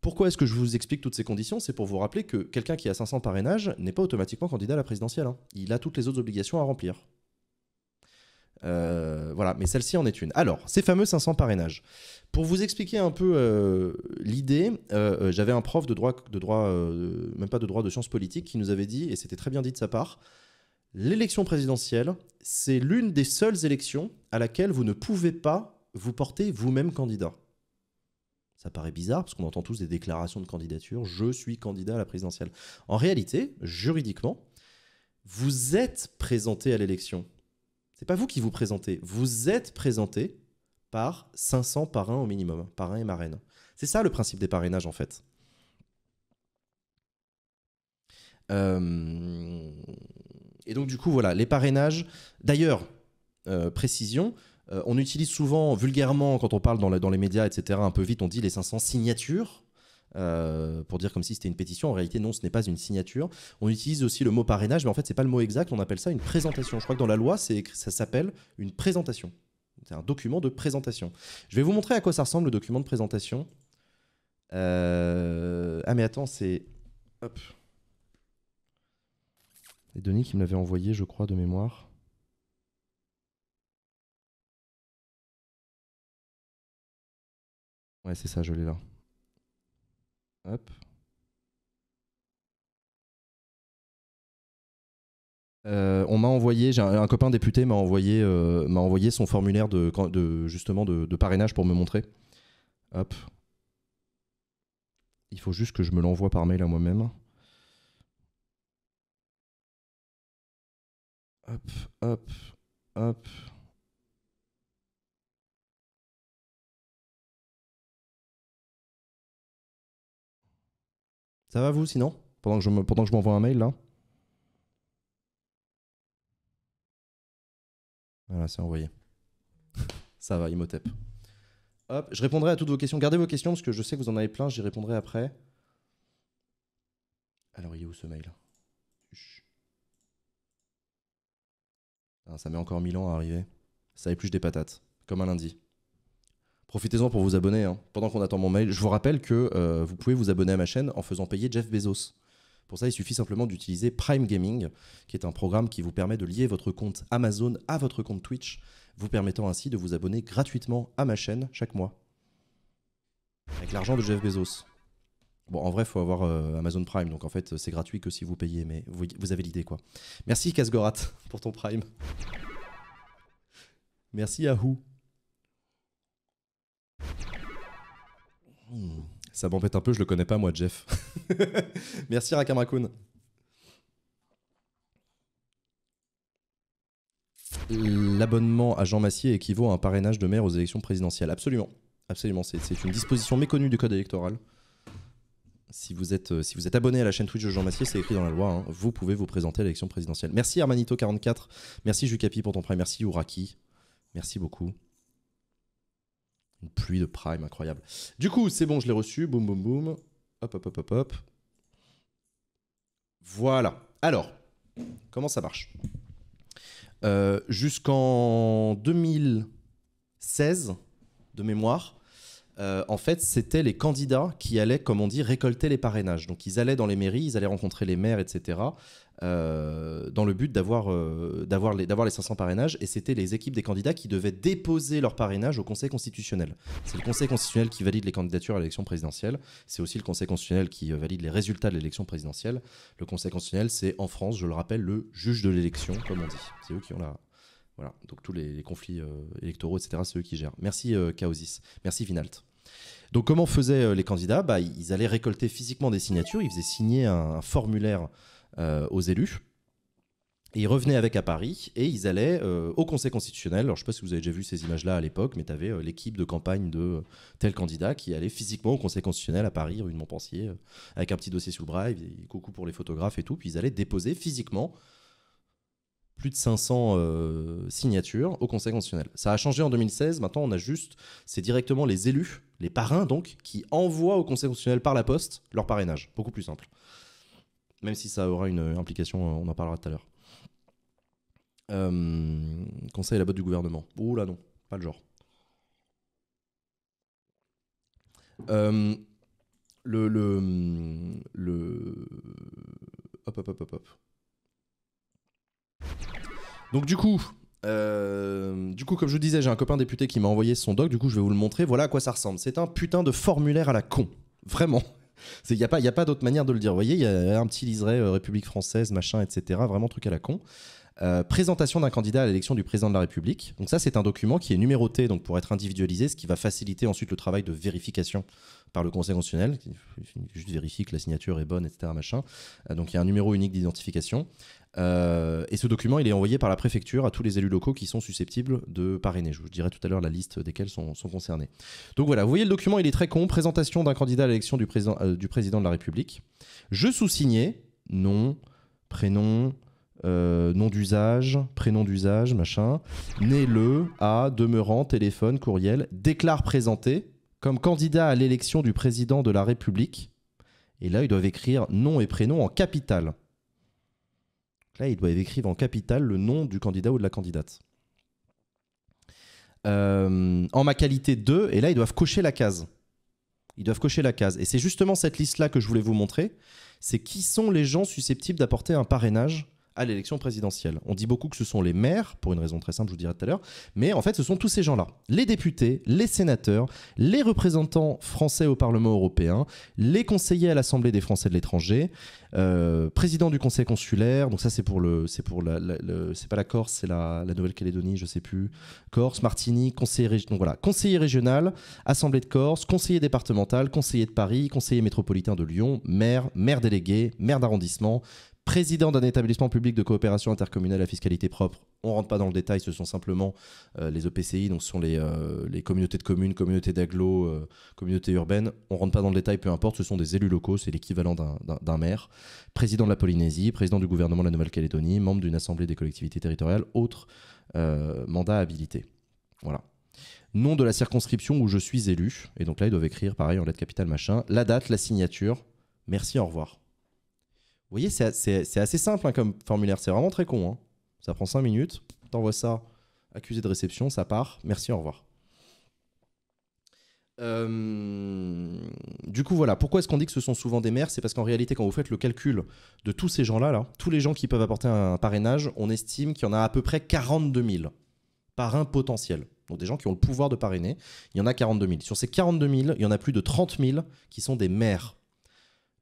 Pourquoi est-ce que je vous explique toutes ces conditions C'est pour vous rappeler que quelqu'un qui a 500 parrainages n'est pas automatiquement candidat à la présidentielle. Hein. Il a toutes les autres obligations à remplir. Euh, voilà, mais celle-ci en est une. Alors, ces fameux 500 parrainages. Pour vous expliquer un peu euh, l'idée, euh, j'avais un prof de droit, de droit même pas de droit, de sciences politiques, qui nous avait dit, et c'était très bien dit de sa part, l'élection présidentielle, c'est l'une des seules élections à laquelle vous ne pouvez pas vous porter vous-même candidat. Ça paraît bizarre parce qu'on entend tous des déclarations de candidature, je suis candidat à la présidentielle. En réalité, juridiquement, vous êtes présenté à l'élection. C'est pas vous qui vous présentez, vous êtes présenté par 500 parrains au minimum, parrains et marraines. C'est ça le principe des parrainages en fait. Euh, et donc du coup voilà, les parrainages, d'ailleurs, euh, précision, euh, on utilise souvent, vulgairement, quand on parle dans, les médias, etc., un peu vite, on dit les 500 signatures. Euh, pour dire comme si c'était une pétition. En réalité, non, ce n'est pas une signature. On utilise aussi le mot parrainage, mais en fait, c'est pas le mot exact. On appelle ça une présentation. Je crois que dans la loi, ça s'appelle une présentation. C'est un document de présentation. Je vais vous montrer à quoi ça ressemble le document de présentation. Euh, ah, mais attends, c'est. Hop. C'est Denis qui me l'avait envoyé, je crois, de mémoire. Ouais, c'est ça, je l'ai là. Hop. Euh, on m'a envoyé, un, un, copain député m'a envoyé, euh, envoyé son formulaire de, justement de, de, parrainage pour me montrer. Hop. Il faut juste que je me l'envoie par mail à moi-même. Hop, hop, hop. Ça va vous sinon pendant que, je me, pendant que je m'envoie un mail là Voilà, c'est envoyé. Ça va, Imhotep. Hop, je répondrai à toutes vos questions. Gardez vos questions parce que je sais que vous en avez plein, j'y répondrai après. Alors, il est où ce mail ah, Ça met encore mille ans à arriver. Ça épluche des patates, comme un lundi. Profitez-en pour vous abonner hein. pendant qu'on attend mon mail. Je vous rappelle que euh, vous pouvez vous abonner à ma chaîne en faisant payer Jeff Bezos. Pour ça, il suffit simplement d'utiliser Prime Gaming, qui est un programme qui vous permet de lier votre compte Amazon à votre compte Twitch, vous permettant ainsi de vous abonner gratuitement à ma chaîne chaque mois. Avec l'argent de Jeff Bezos. Bon, en vrai, il faut avoir euh, Amazon Prime, donc en fait, c'est gratuit que si vous payez, mais vous, avez l'idée, quoi. Merci, Kasgorat, pour ton Prime. Merci à Ça m'embête un peu, je le connais pas moi, Jeff. Merci Rakamakun. L'abonnement à Jean Massier équivaut à un parrainage de maire aux élections présidentielles. Absolument. Absolument. C'est une disposition méconnue du code électoral. Si vous êtes, euh, si vous êtes abonné à la chaîne Twitch de Jean Massier, c'est écrit dans la loi. Hein. Vous pouvez vous présenter à l'élection présidentielle. Merci Armanito44. Merci Jucapi pour ton prêt. Merci Ouraki. Merci beaucoup. Une pluie de prime incroyable. Du coup, c'est bon, je l'ai reçu. Boum, boum, boum. Hop, hop, hop, hop, hop. Voilà. Alors, comment ça marche euh, Jusqu'en 2016, de mémoire, euh, en fait, c'était les candidats qui allaient, comme on dit, récolter les parrainages. Donc, ils allaient dans les mairies, ils allaient rencontrer les maires, etc. Euh, dans le but d'avoir euh, d'avoir les, les 500 parrainages. Et c'était les équipes des candidats qui devaient déposer leur parrainage au Conseil constitutionnel. C'est le Conseil constitutionnel qui valide les candidatures à l'élection présidentielle. C'est aussi le Conseil constitutionnel qui euh, valide les résultats de l'élection présidentielle. Le Conseil constitutionnel, c'est en France, je le rappelle, le juge de l'élection, comme on dit. C'est eux qui ont la, voilà, donc tous les, conflits électoraux, etc., c'est eux qui gèrent. Merci euh, merci Vinalt. Donc comment faisaient les candidats bah, Ils allaient récolter physiquement des signatures, ils faisaient signer un formulaire euh, aux élus. ils revenaient avec à Paris et ils allaient euh, au Conseil constitutionnel. Alors, je ne sais pas si vous avez déjà vu ces images-là à l'époque, mais tu avais euh, l'équipe de campagne de tel candidat qui allait physiquement au Conseil constitutionnel à Paris, rue de Montpensier, avec un petit dossier sous le bras, et, coucou pour les photographes et tout. Puis ils allaient déposer physiquement plus de 500 signatures au Conseil constitutionnel. Ça a changé en 2016. Maintenant, on a juste, c'est directement les élus, les parrains donc, qui envoient au Conseil constitutionnel par la poste leur parrainage. Beaucoup plus simple même si ça aura une euh, implication, euh, on en parlera tout à l'heure. Euh, conseil à la botte du gouvernement. Oh là non, pas le genre. le, le, Hop, hop, hop, hop, Donc, du coup, du coup, comme je vous disais, j'ai un copain député qui m'a envoyé son doc. Du coup, je vais vous le montrer. Voilà à quoi ça ressemble. C'est un putain de formulaire à la con. Vraiment. Il n'y a pas, y a pas d'autre manière de le dire. Vous voyez, il y a un petit liseré euh, République française, machin, etc. Vraiment truc à la con. Euh, présentation d'un candidat à l'élection du président de la République. Donc ça, c'est un document qui est numéroté donc pour être individualisé, ce qui va faciliter ensuite le travail de vérification par le Conseil constitutionnel, qui juste vérifie que la signature est bonne, etc. Machin. Euh, donc il y a un numéro unique d'identification. Euh, et ce document, il est envoyé par la préfecture à tous les élus locaux qui sont susceptibles de parrainer. Je vous dirai tout à l'heure la liste desquels sont, concernés. Donc voilà, vous voyez le document, il est très con. Présentation d'un candidat à l'élection du, président, euh, de la République. Je sous-signais nom, prénom, nom d'usage, prénom d'usage, machin. Né le, à, demeurant, téléphone, courriel. Déclare présenté, comme candidat à l'élection du président de la République. Et là, ils doivent écrire nom et prénom en capital. Là, ils doivent écrire en capital le nom du candidat ou de la candidate. Euh, en ma qualité 2, et là, ils doivent cocher la case. Ils doivent cocher la case. Et c'est justement cette liste-là que je voulais vous montrer. C'est qui sont les gens susceptibles d'apporter un parrainage à l'élection présidentielle. On dit beaucoup que ce sont les maires, pour une raison très simple, je vous dirai tout à l'heure, mais en fait ce sont tous ces gens-là. Les députés, les sénateurs, les représentants français au Parlement européen, les conseillers à l'Assemblée des Français de l'étranger, euh, président du conseil consulaire, donc ça c'est pour le... C'est pour la, c'est pas la Corse, c'est la, Nouvelle-Calédonie, je sais plus. Corse, Martini, conseiller, donc voilà, conseiller régional, Assemblée de Corse, conseiller départemental, conseiller de Paris, conseiller métropolitain de Lyon, maire, maire délégué, maire d'arrondissement, président d'un établissement public de coopération intercommunale à fiscalité propre. On ne rentre pas dans le détail, ce sont simplement euh, les EPCI, donc ce sont euh, les, communautés de communes, communautés d'agglos, euh, communautés urbaines. On ne rentre pas dans le détail, peu importe, ce sont des élus locaux, c'est l'équivalent d'un maire. Président de la Polynésie, président du gouvernement de la Nouvelle-Calédonie, membre d'une assemblée des collectivités territoriales, autre mandat habilité. Voilà nom de la circonscription où je suis élu. Et donc là, ils doivent écrire, pareil, en lettre capitale, machin, la date, la signature. Merci, au revoir. Vous voyez, c'est assez, simple hein, comme formulaire. C'est vraiment très con. Hein. Ça prend 5 minutes. T'envoies ça, accusé de réception, ça part. Merci, au revoir. Euh, du coup, voilà. Pourquoi est-ce qu'on dit que ce sont souvent des mères C'est parce qu'en réalité, quand vous faites le calcul de tous ces gens-là, tous les gens qui peuvent apporter un parrainage, on estime qu'il y en a à peu près 42 000 parrains potentiels. Donc des gens qui ont le pouvoir de parrainer. Il y en a 42 000. Sur ces 42 000, il y en a plus de 30 000 qui sont des mères.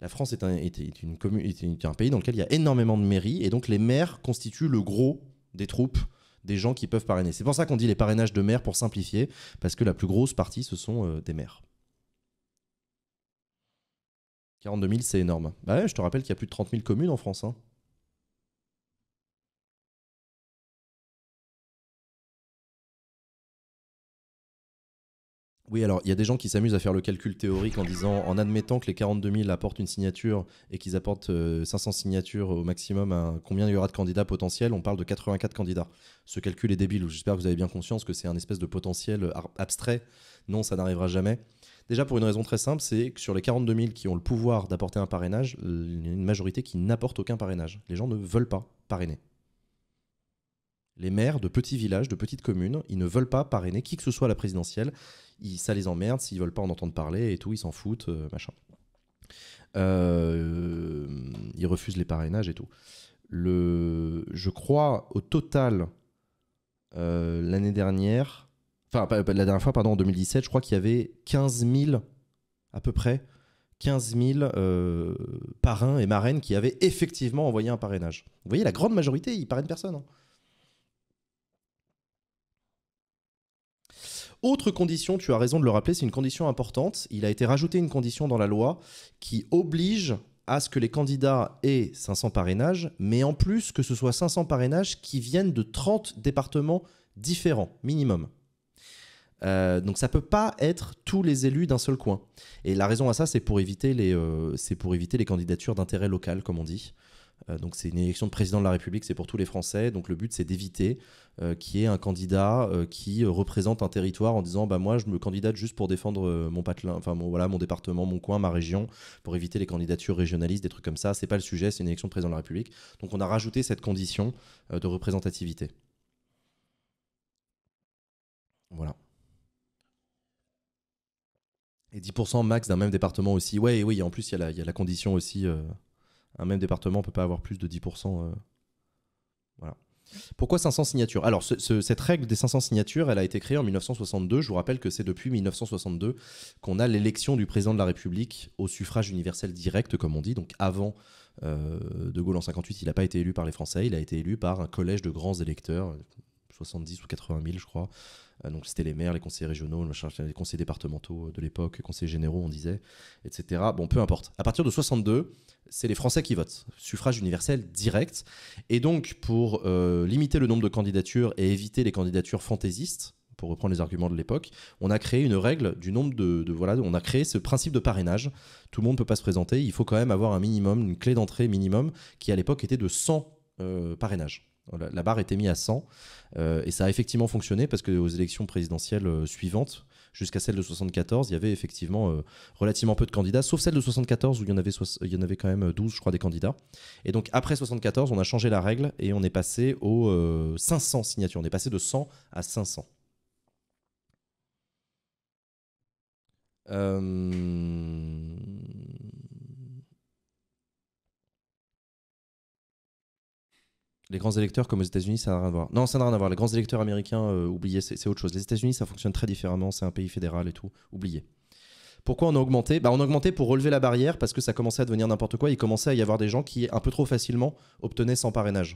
La France est un, une commune, un pays dans lequel il y a énormément de mairies, et donc les maires constituent le gros des troupes des gens qui peuvent parrainer. C'est pour ça qu'on dit les parrainages de maires pour simplifier, parce que la plus grosse partie, ce sont euh, des maires. 42 000, c'est énorme. Bah je te rappelle qu'il y a plus de 30 000 communes en France. Hein. Oui, alors il y a des gens qui s'amusent à faire le calcul théorique en disant, en admettant que les 42 000 apportent une signature et qu'ils apportent 500 euh, signatures au maximum, combien il y aura de candidats potentiels On parle de 84 candidats. Ce calcul est débile. J'espère que vous avez bien conscience que c'est un espèce de potentiel abstrait. Non, ça n'arrivera jamais. Déjà pour une raison très simple, c'est que sur les 42 000 qui ont le pouvoir d'apporter un parrainage, il y a une majorité qui n'apporte aucun parrainage. Les gens ne veulent pas parrainer. Les maires de petits villages, de petites communes, ils ne veulent pas parrainer qui que ce soit à la présidentielle. ça les emmerde, s'ils veulent pas en entendre parler et tout, ils s'en foutent, euh, machin. Euh, ils refusent les parrainages et tout. Le, je crois au total, euh, l'année dernière, enfin la dernière fois, pardon, en 2017, je crois qu'il y avait 15 000, à peu près, 15 000 parrains et marraines qui avaient effectivement envoyé un parrainage. Vous voyez, la grande majorité, ils parrainent personne. Hein. Autre condition, tu as raison de le rappeler, c'est une condition importante. Il a été rajouté une condition dans la loi qui oblige à ce que les candidats aient 500 parrainages, mais en plus que ce soit 500 parrainages qui viennent de 30 départements différents, minimum. Euh, donc ça peut pas être tous les élus d'un seul coin. Et la raison à ça, c'est pour éviter les, euh, c'est pour éviter les candidatures d'intérêt local, comme on dit. Euh, donc c'est une élection de président de la République, c'est pour tous les Français. Donc le but, c'est d'éviter euh, qu'il y ait un candidat euh, qui représente un territoire en disant bah moi je me candidate juste pour défendre mon patelin, enfin voilà mon département, mon coin, ma région, pour éviter les candidatures régionalistes, des trucs comme ça. C'est pas le sujet, c'est une élection de président de la République. Donc on a rajouté cette condition de représentativité. Voilà. Et 10% max d'un même département aussi. Ouais, oui, en plus, il y, a la condition aussi un même département ne peut pas avoir plus de 10%. Euh. Voilà. Pourquoi 500 signatures Alors, cette règle des 500 signatures, elle a été créée en 1962. Je vous rappelle que c'est depuis 1962 qu'on a l'élection du président de la République au suffrage universel direct, comme on dit. Donc, avant euh, De Gaulle en 58, il n'a pas été élu par les Français, il a été élu par un collège de grands électeurs, 70 ou 80 000, je crois, euh, donc c'était les maires, les conseillers régionaux, les conseillers départementaux euh, de l'époque, conseillers généraux, on disait, etc. Bon, peu importe. À partir de 62, c'est les Français qui votent. Suffrage universel direct. Et donc, pour euh, limiter le nombre de candidatures et éviter les candidatures fantaisistes, pour reprendre les arguments de l'époque, on a créé une règle du nombre de, voilà, on a créé ce principe de parrainage. Tout le monde ne peut pas se présenter. Il faut quand même avoir un minimum, une clé d'entrée minimum, qui à l'époque était de 100 parrainages. La barre était mise à 100 euh, et ça a effectivement fonctionné parce que aux élections présidentielles euh, suivantes, jusqu'à celle de 74, il y avait effectivement euh, relativement peu de candidats, sauf celle de 74 où il y, en avait y en avait quand même 12, je crois, des candidats. Et donc après 74, on a changé la règle et on est passé aux 500 signatures. On est passé de 100 à 500. Euh... Les grands électeurs, comme aux États-Unis, ça n'a rien à voir. Non, ça n'a rien à voir. Les grands électeurs américains, euh, oubliez, c'est autre chose. Les États-Unis, ça fonctionne très différemment. C'est un pays fédéral et tout. Oubliez. Pourquoi on a augmenté bah, On a augmenté pour relever la barrière parce que ça commençait à devenir n'importe quoi. Il commençait à y avoir des gens qui, un peu trop facilement, obtenaient sans parrainage.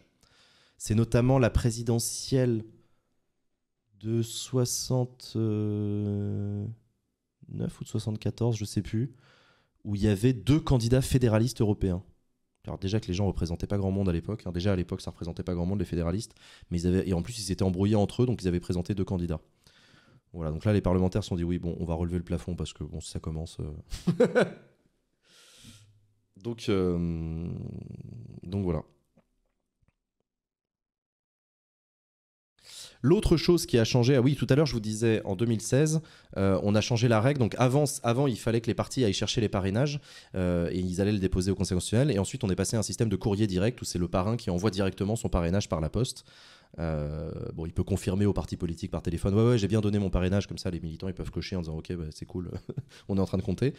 C'est notamment la présidentielle de 69 ou de 74, je sais plus, où il y avait deux candidats fédéralistes européens. Alors déjà que les gens ne représentaient pas grand monde à l'époque. Hein. déjà à l'époque, ça représentait pas grand monde les fédéralistes. Mais ils avaient et en plus ils s'étaient embrouillés entre eux, donc ils avaient présenté deux candidats. Voilà. Donc là, les parlementaires se sont dit oui, bon, on va relever le plafond parce que bon, ça commence. Euh. donc euh, donc voilà. L'autre chose qui a changé, ah oui, tout à l'heure je vous disais, en 2016, euh, on a changé la règle. Donc avant, avant, il fallait que les partis aillent chercher les parrainages euh, et ils allaient le déposer au Conseil constitutionnel. Et ensuite, on est passé à un système de courrier direct où c'est le parrain qui envoie directement son parrainage par la poste. Euh, bon, il peut confirmer aux partis politiques par téléphone. Ouais, ouais, j'ai bien donné mon parrainage. Comme ça, les militants ils peuvent cocher en disant, ok, bah, c'est cool, on est en train de compter.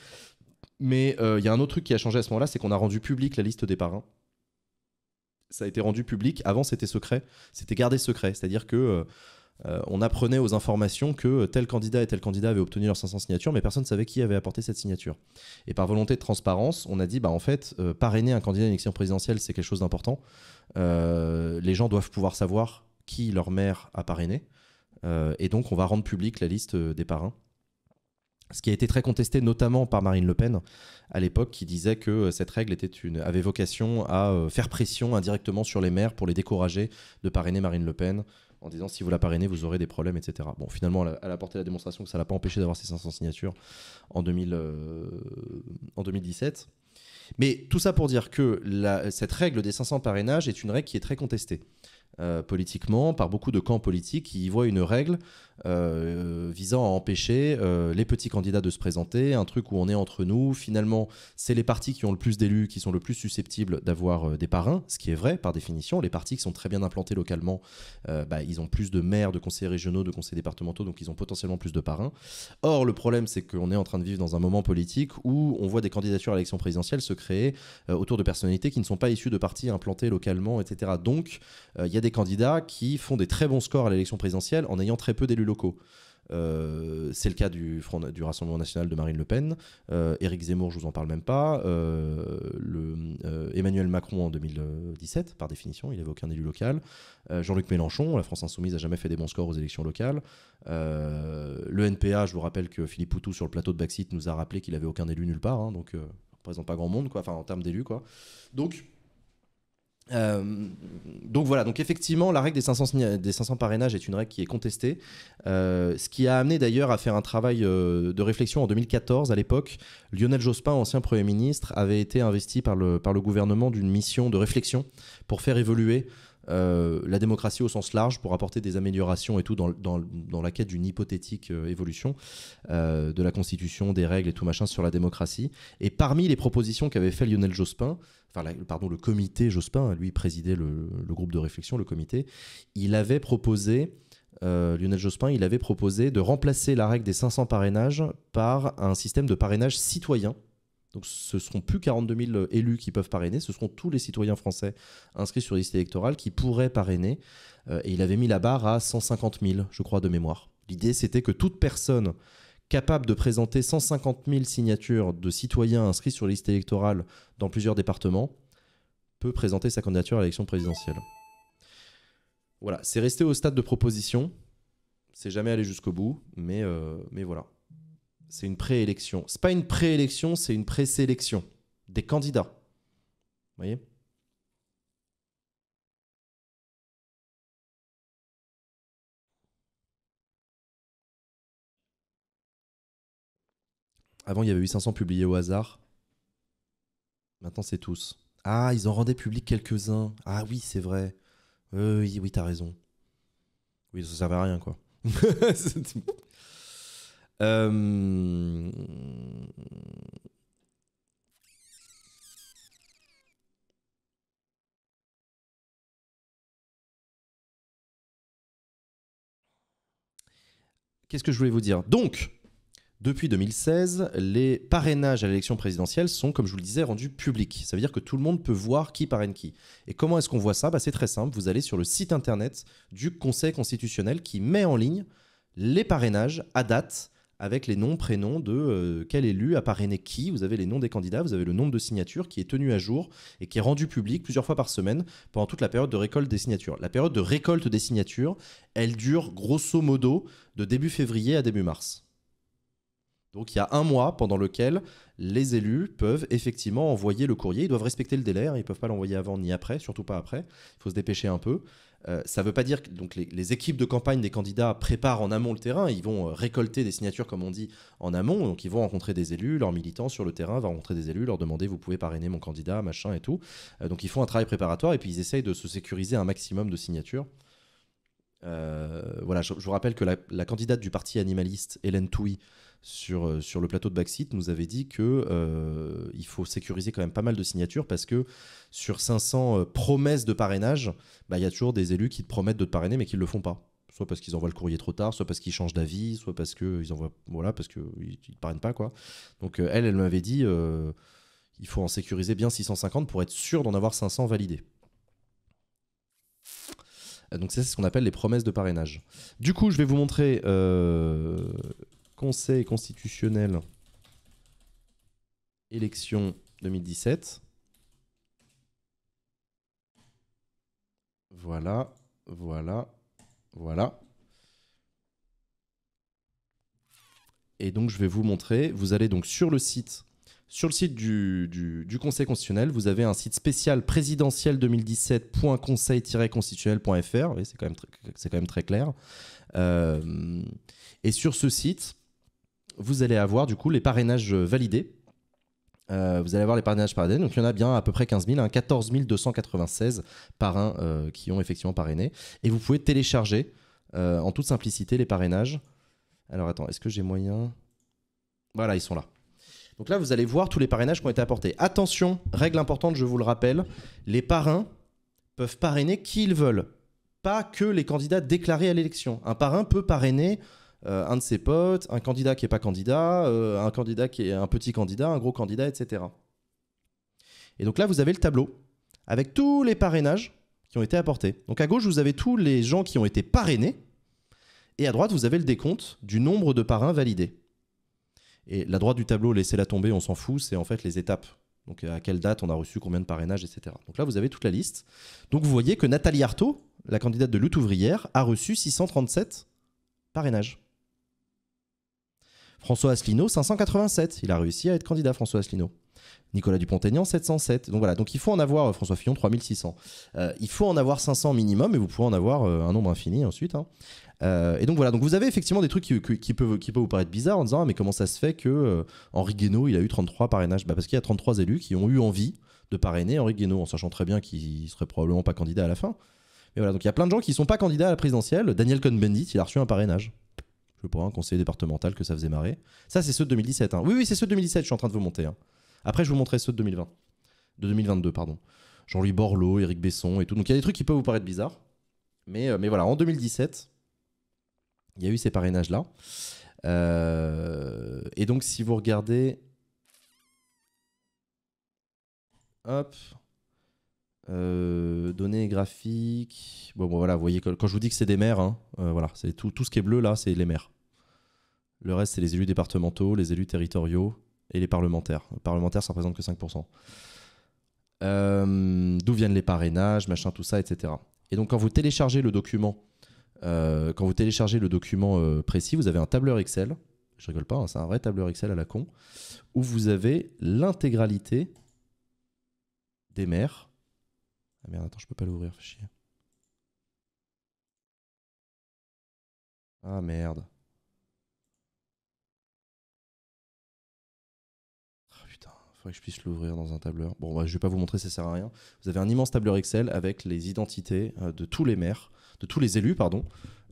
Mais il y a un autre truc qui a changé à ce moment-là, c'est qu'on a rendu public la liste des parrains ça a été rendu public. Avant, c'était secret, c'était gardé secret. C'est-à-dire que euh, euh, on apprenait aux informations que tel candidat et tel candidat avaient obtenu leurs 500 signatures, mais personne ne savait qui avait apporté cette signature. Et par volonté de transparence, on a dit, bah en fait, euh, parrainer un candidat à l'élection élection présidentielle, c'est quelque chose d'important. les gens doivent pouvoir savoir qui leur maire a parrainé. et donc, on va rendre publique la liste des parrains ce qui a été très contesté notamment par Marine Le Pen à l'époque, qui disait que euh, cette règle avait vocation à euh, faire pression indirectement sur les maires pour les décourager de parrainer Marine Le Pen en disant si vous la parrainez, vous aurez des problèmes, etc. Bon, finalement, elle a apporté la démonstration que ça ne l'a pas empêché d'avoir ses 500 signatures en, 2000, euh, en 2017. Mais tout ça pour dire que cette règle des 500 parrainages est une règle qui est très contestée. politiquement par beaucoup de camps politiques qui y voient une règle euh, visant à empêcher euh, les petits candidats de se présenter, un truc où on est entre nous. Finalement, c'est les partis qui ont le plus d'élus qui sont le plus susceptibles d'avoir euh, des parrains, ce qui est vrai par définition. Les partis qui sont très bien implantés localement, bah, ils ont plus de maires, de conseils régionaux, de conseils départementaux, donc ils ont potentiellement plus de parrains. Or, le problème, c'est qu'on est en train de vivre dans un moment politique où on voit des candidatures à l'élection présidentielle se créer autour de personnalités qui ne sont pas issues de partis implantés localement, etc. Donc, il y a des candidats qui font des très bons scores à l'élection présidentielle en ayant très peu d'élus locaux. Euh, c'est le cas du, Front, du Rassemblement national de Marine Le Pen. Euh, Éric Zemmour, je vous en parle même pas. Euh, le, Emmanuel Macron en 2017, par définition, il n'avait aucun élu local. Jean-Luc Mélenchon, la France insoumise n'a jamais fait des bons scores aux élections locales. le NPA, je vous rappelle que Philippe Poutou sur le plateau de Baxit nous a rappelé qu'il n'avait aucun élu nulle part, hein, donc ne représente pas grand monde, quoi, en termes d'élus, quoi. Donc euh, donc voilà, donc effectivement, la règle des 500, des parrainages est une règle qui est contestée, euh, ce qui a amené d'ailleurs à faire un travail euh, de réflexion en 2014. À l'époque, Lionel Jospin, ancien Premier ministre, avait été investi par le, par le gouvernement d'une mission de réflexion pour faire évoluer euh, la démocratie au sens large pour apporter des améliorations et tout dans, la quête d'une hypothétique euh, évolution euh, de la constitution, des règles et tout machin sur la démocratie. Et parmi les propositions qu'avait fait Lionel Jospin, pardon, le comité Jospin, hein, lui présidait le, groupe de réflexion, le comité, il avait proposé Lionel Jospin, il avait proposé de remplacer la règle des 500 parrainages par un système de parrainage citoyen donc ce seront plus 42 000 élus qui peuvent parrainer, ce seront tous les citoyens français inscrits sur liste électorale qui pourraient parrainer. Euh, et il avait mis la barre à 150 000, je crois, de mémoire. L'idée, c'était que toute personne capable de présenter 150 000 signatures de citoyens inscrits sur liste électorale dans plusieurs départements peut présenter sa candidature à l'élection présidentielle. Voilà, c'est resté au stade de proposition. C'est jamais allé jusqu'au bout, mais, euh, mais voilà c'est une préélection. C'est pas une préélection, c'est une présélection des candidats. Vous voyez Avant, il y avait 800 publiés au hasard. Maintenant, c'est tous. Ah, ils ont rendaient public quelques-uns. Ah oui, c'est vrai. Euh, oui, oui, t'as raison. Oui, ça servait à rien, quoi. Euh, qu'est-ce que je voulais vous dire Donc, depuis 2016, les parrainages à l'élection présidentielle sont, comme je vous le disais, rendus publics. Ça veut dire que tout le monde peut voir qui parraine qui. Et comment est-ce qu'on voit ça bah, C'est très simple. Vous allez sur le site internet du Conseil constitutionnel qui met en ligne les parrainages à date avec les noms, prénoms de euh, quel élu a parrainé qui. Vous avez les noms des candidats, vous avez le nombre de signatures qui est tenu à jour et qui est rendu public plusieurs fois par semaine pendant toute la période de récolte des signatures. La période de récolte des signatures, elle dure grosso modo de début février à début mars. Donc il y a un mois pendant lequel les élus peuvent effectivement envoyer le courrier. Ils doivent respecter le délai, hein. ils ne peuvent pas l'envoyer avant ni après, surtout pas après. Il faut se dépêcher un peu. Euh, ça ne veut pas dire que les, équipes de campagne des candidats préparent en amont le terrain, ils vont euh, récolter des signatures, comme on dit, en amont, donc ils vont rencontrer des élus, leurs militants sur le terrain, vont rencontrer des élus, leur demander vous pouvez parrainer mon candidat, machin et tout. Euh, donc ils font un travail préparatoire et puis ils essayent de se sécuriser un maximum de signatures. voilà, je, vous rappelle que la, la, candidate du parti animaliste, Hélène Touy, sur, euh, sur le plateau de Backseat nous avait dit que euh, il faut sécuriser quand même pas mal de signatures parce que sur 500 euh, promesses de parrainage, bah, il y a toujours des élus qui te promettent de te parrainer mais qui ne le font pas. Soit parce qu'ils envoient le courrier trop tard, soit parce qu'ils changent d'avis, soit parce qu'ils envoient voilà parce que ne te parrainent pas quoi. Donc elle, elle m'avait dit il faut en sécuriser bien 650 pour être sûr d'en avoir 500 validés. Donc c'est ce qu'on appelle les promesses de parrainage. Du coup, je vais vous montrer Conseil constitutionnel, élection 2017. Voilà, voilà, voilà. Et donc je vais vous montrer, vous allez donc sur le site, sur le site du, Conseil constitutionnel, vous avez un site spécial présidentiel 2017.conseil-constitutionnel.fr, c'est quand, même très, quand même très clair. Euh, et sur ce site, vous allez avoir du coup les parrainages euh, validés. Euh, vous allez avoir les parrainages parrainés. Donc il y en a bien à peu près 15 000, 14 296 parrains qui ont effectivement parrainé. Et vous pouvez télécharger euh, en toute simplicité les parrainages. Alors attends, est-ce que j'ai moyen Voilà, ils sont là. Donc là, vous allez voir tous les parrainages qui ont été apportés. Attention, règle importante, je vous le rappelle, les parrains peuvent parrainer qui ils veulent, pas que les candidats déclarés à l'élection. Un parrain peut parrainer euh, un de ses potes, un candidat qui n'est pas candidat, euh, un candidat qui est un petit candidat, un gros candidat, etc. Et donc là, vous avez le tableau avec tous les parrainages qui ont été apportés. Donc à gauche, vous avez tous les gens qui ont été parrainés. Et à droite, vous avez le décompte du nombre de parrains validés. Et la droite du tableau, laissez-la tomber, on s'en fout, c'est en fait les étapes. Donc euh, à quelle date on a reçu combien de parrainages, etc. Donc là, vous avez toute la liste. Donc vous voyez que Nathalie Artaud, la candidate de lutte ouvrière, a reçu 637 parrainages. François Asselineau, 587. Il a réussi à être candidat, François Asselineau. Nicolas Dupont-Aignan, 707. Donc voilà, donc il faut en avoir, euh, François Fillon, 3600. Euh, il faut en avoir 500 minimum et vous pouvez en avoir euh, un nombre infini ensuite. Hein. et donc voilà, donc vous avez effectivement des trucs qui, peuvent, vous paraître bizarres en disant ah, mais comment ça se fait que Henri Guénaud, il a eu 33 parrainages bah, Parce qu'il y a 33 élus qui ont eu envie de parrainer Henri Guénaud, en sachant très bien qu'il serait probablement pas candidat à la fin. Mais voilà, donc il y a plein de gens qui ne sont pas candidats à la présidentielle. Daniel Cohn-Bendit, il a reçu un parrainage je pourrais un conseiller départemental que ça faisait marrer. Ça, c'est ceux de 2017. Hein. Oui, oui, c'est ceux de 2017, je suis en train de vous monter. Hein. Après, je vous montrerai ceux de 2020. De 2022, pardon. Jean-Louis Borloo, Eric Besson et tout. Donc il y a des trucs qui peuvent vous paraître bizarres. Mais, euh, mais voilà, en 2017, il y a eu ces parrainages-là. Euh, et donc, si vous regardez. Hop. Euh, données graphiques. Bon, voilà, vous voyez, quand je vous dis que c'est des maires, hein, euh, voilà, c'est tout, ce qui est bleu là, c'est les maires. Le reste, c'est les élus départementaux, les élus territoriaux et les parlementaires. Les parlementaires, ça représente que 5%. Euh, d'où viennent les parrainages, machin, tout ça, etc. Et donc, quand vous téléchargez le document, quand vous téléchargez le document précis, vous avez un tableur Excel. Je rigole pas, hein, c'est un vrai tableur Excel à la con, où vous avez l'intégralité des maires ah merde, attends, je peux pas l'ouvrir, fais chier. Ah merde. Ah, que je puisse l'ouvrir dans un tableur. Bon, bah, je vais pas vous montrer, ça sert à rien. Vous avez un immense tableur Excel avec les identités euh, de tous les maires, de tous les élus, pardon,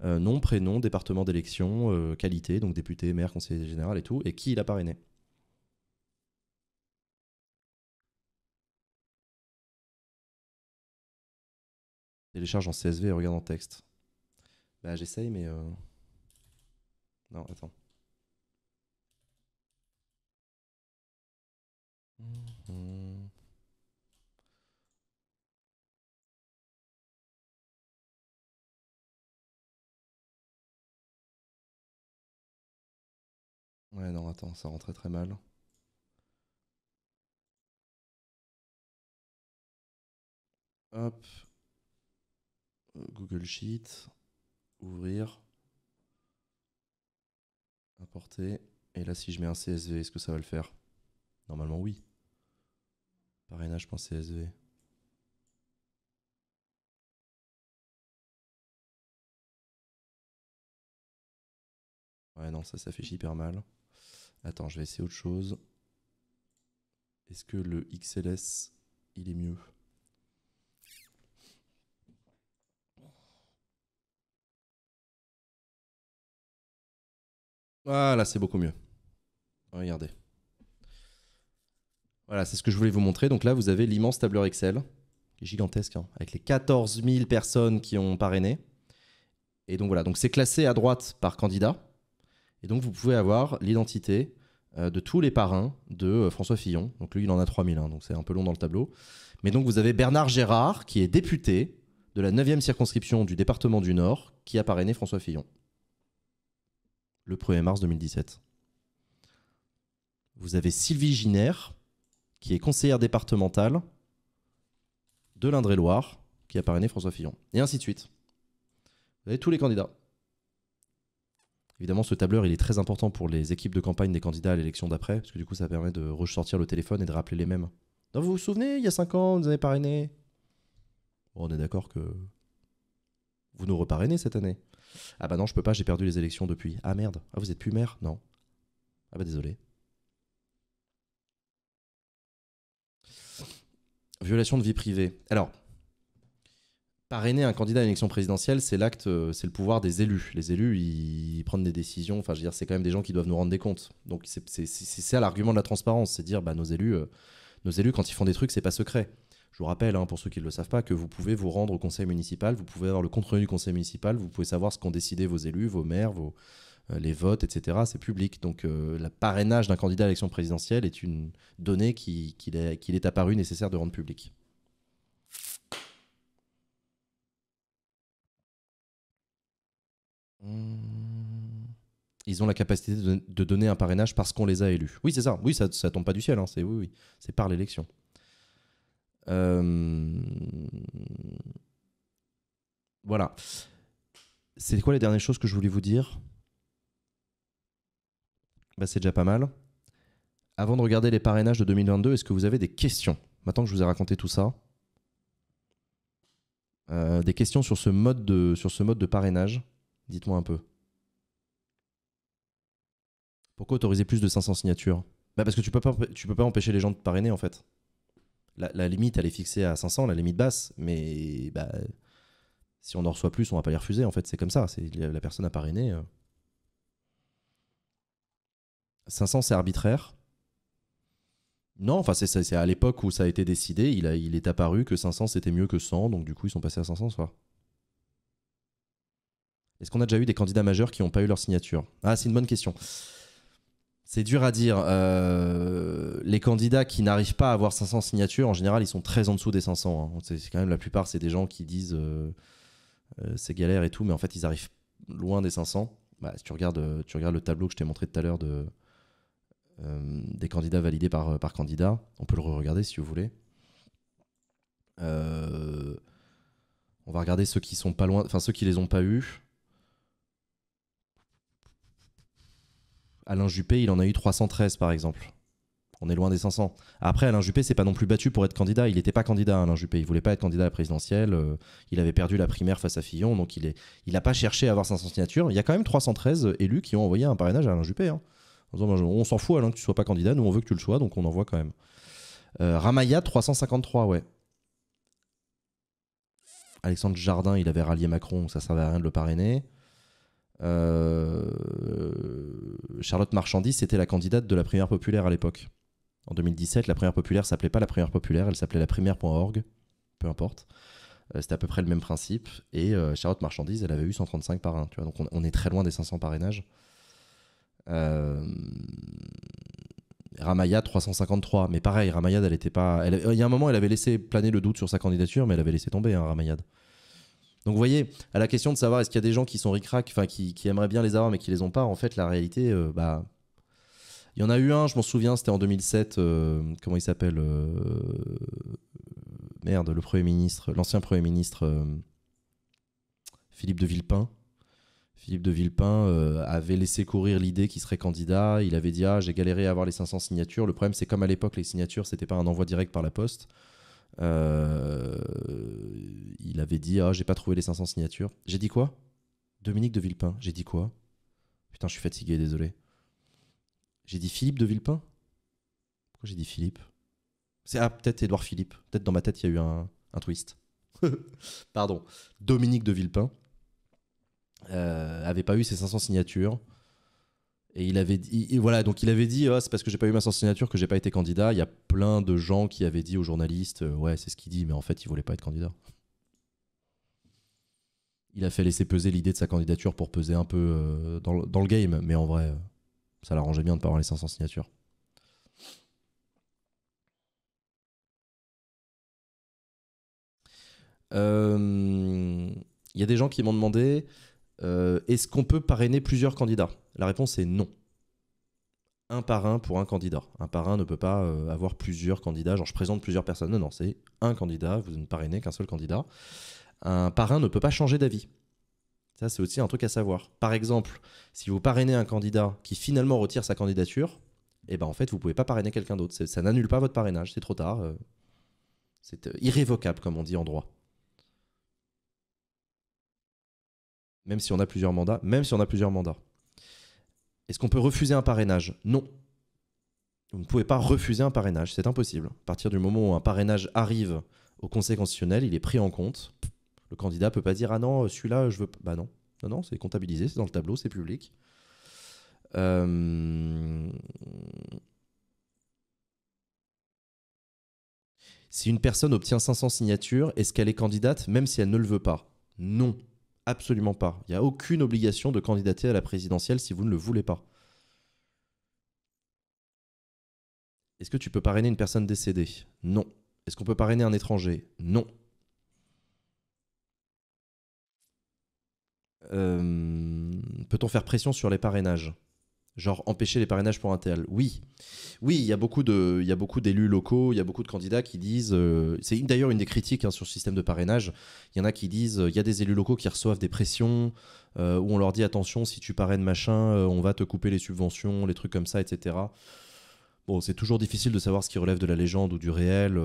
euh, nom, prénom, département d'élection, euh, qualité, donc député, maire, conseiller général et tout, et qui il a parrainé. Télécharge en CSV et regarde en texte. Bah j'essaye mais... Euh, non, attends. Mmh. Ouais, non, attends, ça rentrait très mal. Hop, Google Sheet, ouvrir, importer. Et là, si je mets un CSV, est-ce que ça va le faire Normalement, oui. Parrainage.csv. Ouais, non, ça s'affiche hyper mal. Attends, je vais essayer autre chose. Est-ce que le XLS, il est mieux Voilà, c'est beaucoup mieux. Regardez. Voilà, c'est ce que je voulais vous montrer. Donc là, vous avez l'immense tableur Excel, gigantesque, hein, avec les 14 000 personnes qui ont parrainé. Et donc voilà, donc c'est classé à droite par candidat. Et donc vous pouvez avoir l'identité euh, de tous les parrains de euh, François Fillon. Donc lui, il en a 3000, 000, hein, donc c'est un peu long dans le tableau. Mais donc vous avez Bernard Gérard, qui est député de la 9e circonscription du département du Nord, qui a parrainé François Fillon le 1er mars 2017. Vous avez Sylvie Ginaire, qui est conseillère départementale de l'Indre-et-Loire, qui a parrainé François Fillon. Et ainsi de suite. Vous avez tous les candidats. Évidemment, ce tableur, il est très important pour les équipes de campagne des candidats à l'élection d'après, parce que du coup, ça permet de ressortir le téléphone et de rappeler les mêmes. Non, vous vous souvenez, il y a 5 ans, vous avez parrainé. on est d'accord que vous nous reparrainez cette année. Ah bah non, je peux pas, j'ai perdu les élections depuis. Ah merde, ah, vous êtes plus maire Non. Ah bah désolé. Violation de vie privée. Alors, parrainer un candidat à une présidentielle, c'est l'acte, euh, c'est le pouvoir des élus. Les élus, ils prennent des décisions. Enfin, je veux dire, c'est quand même des gens qui doivent nous rendre des comptes. Donc, c'est ça l'argument de la transparence, c'est dire, bah, nos élus, euh, nos élus, quand ils font des trucs, c'est pas secret. Je vous rappelle, hein, pour ceux qui ne le savent pas, que vous pouvez vous rendre au conseil municipal, vous pouvez avoir le contenu du conseil municipal, vous pouvez savoir ce qu'ont décidé vos élus, vos maires, vos, euh, les votes, etc. C'est public. Donc euh, le parrainage d'un candidat à l'élection présidentielle est une donnée qu'il est, apparu nécessaire de rendre publique. Ils ont la capacité de, donner un parrainage parce qu'on les a élus. Oui, c'est ça. Oui, ça, ne tombe pas du ciel. Hein. oui. C'est par l'élection. Euh, voilà. C'est quoi les dernières choses que je voulais vous dire bah, C'est déjà pas mal. Avant de regarder les parrainages de 2022, est-ce que vous avez des questions Maintenant que je vous ai raconté tout ça, euh, des questions sur ce mode de, sur ce mode de parrainage Dites-moi un peu. Pourquoi autoriser plus de 500 signatures bah Parce que tu peux, pas, peux pas empêcher les gens de parrainer en fait. La, limite, elle est fixée à 500, la limite basse, mais bah, si on en reçoit plus, on va pas les refuser. En fait, c'est comme ça. C'est la, personne a parrainé. 500, euh. c'est arbitraire. Non, enfin, c'est à l'époque où ça a été décidé. Il, a, est apparu que 500 c'était mieux que 100, donc du coup, ils sont passés à 500 soit. Est-ce qu'on a déjà eu des candidats majeurs qui n'ont pas eu leur signature Ah, c'est une bonne question c'est dur à dire. Euh, les candidats qui n'arrivent pas à avoir 500 signatures, en général, ils sont très en dessous des 500. Hein. C'est quand même la plupart, c'est des gens qui disent euh, euh, c'est galère et tout, mais en fait, ils arrivent loin des 500. Bah, si tu regardes, tu regardes le tableau que je t'ai montré tout à l'heure de, des candidats validés par, par candidat, on peut le regarder si vous voulez. on va regarder ceux qui sont pas loin, enfin ceux qui les ont pas eus. Alain Juppé, il en a eu 313 par exemple. On est loin des 500. Après, Alain Juppé c'est pas non plus battu pour être candidat. Il n'était pas candidat, Alain Juppé. Il voulait pas être candidat à la présidentielle. Euh, il avait perdu la primaire face à Fillon, donc il n'a il a pas cherché à avoir 500 signatures. Il y a quand même 313 élus qui ont envoyé un parrainage à Alain Juppé. Hein. Ben, on s'en fout, Alain, que tu sois pas candidat. Nous, on veut que tu le sois, donc on envoie quand même. Euh, Ramaya, 353, ouais. Alexandre Jardin, il avait rallié Macron, ça servait à rien de le parrainer. Euh, Charlotte Marchandise était la candidate de la Première populaire à l'époque. En 2017, la Première populaire s'appelait pas la Première populaire, elle s'appelait la primaire.org, peu importe. Euh, c'était à peu près le même principe. Et euh, Charlotte Marchandise, elle avait eu 135 parrains. Tu vois, donc on, est très loin des 500 parrainages. Ramayad 353. Mais pareil, Ramayad, elle était pas. Il y a un moment, elle avait laissé planer le doute sur sa candidature, mais elle avait laissé tomber hein, Ramayad. Donc vous voyez, à la question de savoir est-ce qu'il y a des gens qui sont ricrac, enfin qui, aimeraient bien les avoir mais qui les ont pas, en fait la réalité, euh, bah, il y en a eu un, je m'en souviens, c'était en 2007, euh, comment il s'appelle euh, Merde, le Premier ministre, l'ancien Premier ministre Philippe de Villepin. Philippe de Villepin avait laissé courir l'idée qu'il serait candidat. Il avait dit Ah, j'ai galéré à avoir les 500 signatures. Le problème, c'est comme à l'époque, les signatures, c'était pas un envoi direct par la poste. Euh, il avait dit Ah, j'ai pas trouvé les 500 signatures. J'ai dit quoi Dominique de Villepin. J'ai dit quoi Putain, je suis fatigué, désolé. J'ai dit Philippe de Villepin Pourquoi j'ai dit Philippe C'est ah, peut-être Édouard Philippe. Peut-être dans ma tête, il y a eu un, twist. Pardon. Dominique de Villepin euh, avait pas eu ses 500 signatures. Et il avait dit, voilà, donc il avait dit, ah, c'est parce que j'ai pas eu ma signature que j'ai pas été candidat. Il y a plein de gens qui avaient dit aux journalistes, euh, ouais, c'est ce qu'il dit, mais en fait, il voulait pas être candidat. Il a fait laisser peser l'idée de sa candidature pour peser un peu euh, dans, le, game, mais en vrai, euh, ça l'arrangeait bien de ne pas avoir les 500 signatures. Il y a des gens qui m'ont demandé euh, est-ce qu'on peut parrainer plusieurs candidats La réponse est non. Un parrain pour un candidat. Un parrain ne peut pas euh, avoir plusieurs candidats, genre je présente plusieurs personnes. Non, non, c'est un candidat, vous ne parrainez qu'un seul candidat. Un parrain ne peut pas changer d'avis. Ça, c'est aussi un truc à savoir. Par exemple, si vous parrainez un candidat qui finalement retire sa candidature, eh ben en fait, vous pouvez pas parrainer quelqu'un d'autre. Ça n'annule pas votre parrainage, c'est trop tard. Euh, c'est irrévocable, comme on dit en droit. même si on a plusieurs mandats, même si on a plusieurs mandats. Est-ce qu'on peut refuser un parrainage Non. Vous ne pouvez pas refuser un parrainage, c'est impossible. À partir du moment où un parrainage arrive au Conseil constitutionnel, il est pris en compte. Le candidat peut pas dire ah non celui-là je veux bah non non non c'est comptabilisé c'est dans le tableau c'est public. Euh, si une personne obtient 500 signatures, est-ce qu'elle est candidate même si elle ne le veut pas Non. Absolument pas. Il n'y a aucune obligation de candidater à la présidentielle si vous ne le voulez pas. Est-ce que tu peux parrainer une personne décédée Non. Est-ce qu'on peut parrainer un étranger Non. Euh, peut-on faire pression sur les parrainages Genre empêcher les parrainages pour un Oui, oui, il y a beaucoup de, il y a beaucoup d'élus locaux, il y a beaucoup de candidats qui disent. Euh, c'est d'ailleurs une des critiques hein, sur ce système de parrainage. Il y en a qui disent, euh, il y a des élus locaux qui reçoivent des pressions euh, où on leur dit attention, si tu parraines machin, on va te couper les subventions, les trucs comme ça, etc. Bon, c'est toujours difficile de savoir ce qui relève de la légende ou du réel.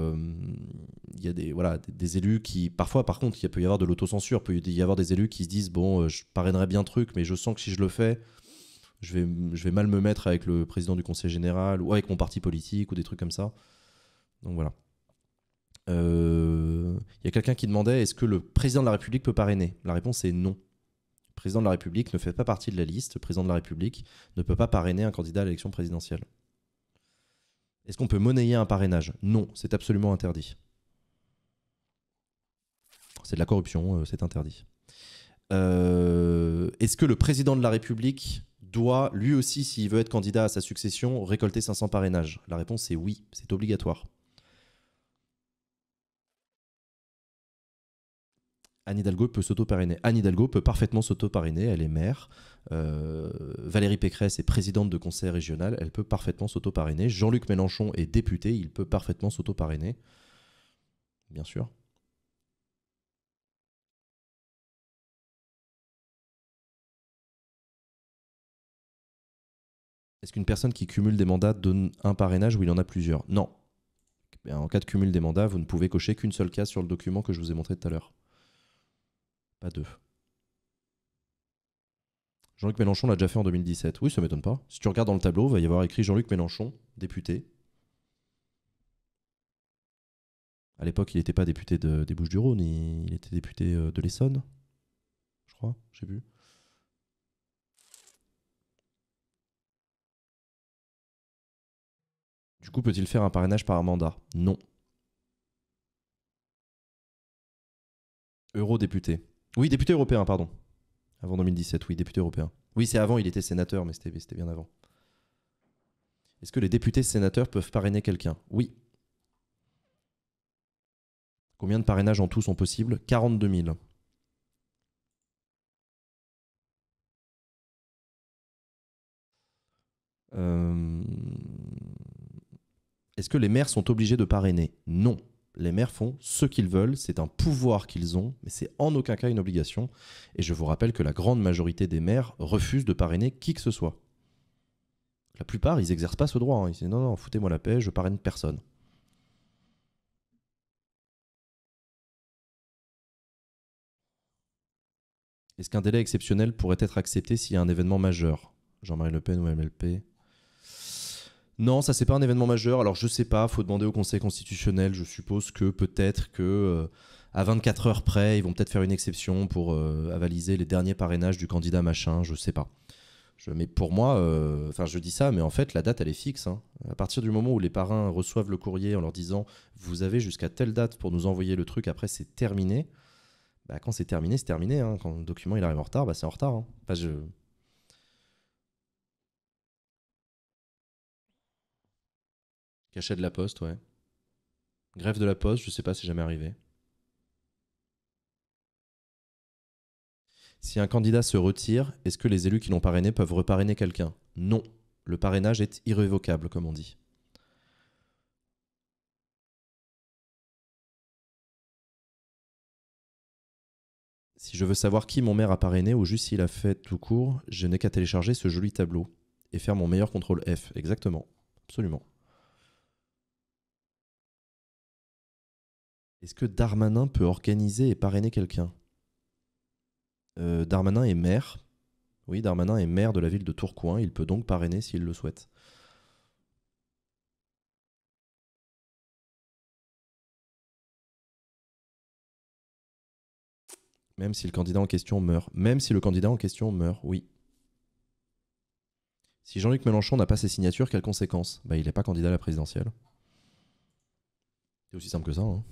Il y a des, voilà, des, élus qui, parfois, par contre, il peut y avoir de l'autocensure. Il peut y avoir des élus qui se disent bon, je parrainerais bien truc, mais je sens que si je le fais je vais, mal me mettre avec le président du conseil général ou avec mon parti politique ou des trucs comme ça. Donc voilà. Il euh, y a quelqu'un qui demandait est-ce que le président de la République peut parrainer La réponse est non. Le président de la République ne fait pas partie de la liste. Le président de la République ne peut pas parrainer un candidat à l'élection présidentielle. Est-ce qu'on peut monnayer un parrainage Non, c'est absolument interdit. C'est de la corruption, euh, c'est interdit. Euh, est-ce que le président de la République doit, lui aussi, s'il veut être candidat à sa succession, récolter 500 parrainages La réponse est oui, c'est obligatoire. Anne Hidalgo peut s'auto-parrainer. Anne Hidalgo peut parfaitement s'auto-parrainer, elle est maire. Euh, Valérie Pécresse est présidente de conseil régional, elle peut parfaitement s'auto-parrainer. Jean-Luc Mélenchon est député, il peut parfaitement s'auto-parrainer. Bien sûr. Est-ce qu'une personne qui cumule des mandats donne un parrainage ou il en a plusieurs Non. Eh en cas de cumul des mandats, vous ne pouvez cocher qu'une seule case sur le document que je vous ai montré tout à l'heure. Pas deux. Jean-Luc Mélenchon l'a déjà fait en 2017. Oui, ça m'étonne pas. Si tu regardes dans le tableau, il va y avoir écrit Jean-Luc Mélenchon, député. À l'époque, il n'était pas député de, des Bouches-du-Rhône, il était député euh, de l'Essonne, je crois, j'ai vu. Du coup, peut-il faire un parrainage par un mandat Non. Eurodéputé. Oui, député européen, pardon. Avant 2017, oui, député européen. Oui, c'est avant, il était sénateur, mais c'était bien avant. Est-ce que les députés sénateurs peuvent parrainer quelqu'un Oui. Combien de parrainages en tout sont possibles 42 000. Euh... Est-ce que les maires sont obligés de parrainer Non. Les maires font ce qu'ils veulent, c'est un pouvoir qu'ils ont, mais c'est en aucun cas une obligation. Et je vous rappelle que la grande majorité des maires refusent de parrainer qui que ce soit. La plupart, ils n'exercent pas ce droit. Hein. Ils disent non, non, foutez-moi la paix, je parraine personne. Est-ce qu'un délai exceptionnel pourrait être accepté s'il y a un événement majeur Jean-Marie Le Pen ou MLP non, ça c'est pas un événement majeur. Alors je sais pas, faut demander au Conseil constitutionnel. Je suppose que peut-être que euh, à 24 heures près, ils vont peut-être faire une exception pour euh, avaliser les derniers parrainages du candidat machin. Je sais pas. Je, mais pour moi, euh, enfin je dis ça, mais en fait la date elle est fixe. Hein. À partir du moment où les parrains reçoivent le courrier en leur disant vous avez jusqu'à telle date pour nous envoyer le truc, après c'est terminé. Bah, quand c'est terminé, c'est terminé. Hein. Quand le document il arrive en retard, bah, c'est en retard. Hein. je... Cachet de la poste, ouais. Grève de la poste, je sais pas, si c'est jamais arrivé. Si un candidat se retire, est-ce que les élus qui l'ont parrainé peuvent reparrainer quelqu'un Non. Le parrainage est irrévocable, comme on dit. Si je veux savoir qui mon maire a parrainé ou juste s'il a fait tout court, je n'ai qu'à télécharger ce joli tableau et faire mon meilleur contrôle F. Exactement. Absolument. Est-ce que Darmanin peut organiser et parrainer quelqu'un euh, Darmanin est maire. Oui, Darmanin est maire de la ville de Tourcoing. Il peut donc parrainer s'il le souhaite. Même si le candidat en question meurt. Même si le candidat en question meurt, oui. Si Jean-Luc Mélenchon n'a pas ses signatures, quelles conséquences bah, Il n'est pas candidat à la présidentielle. C'est aussi simple que ça. Hein.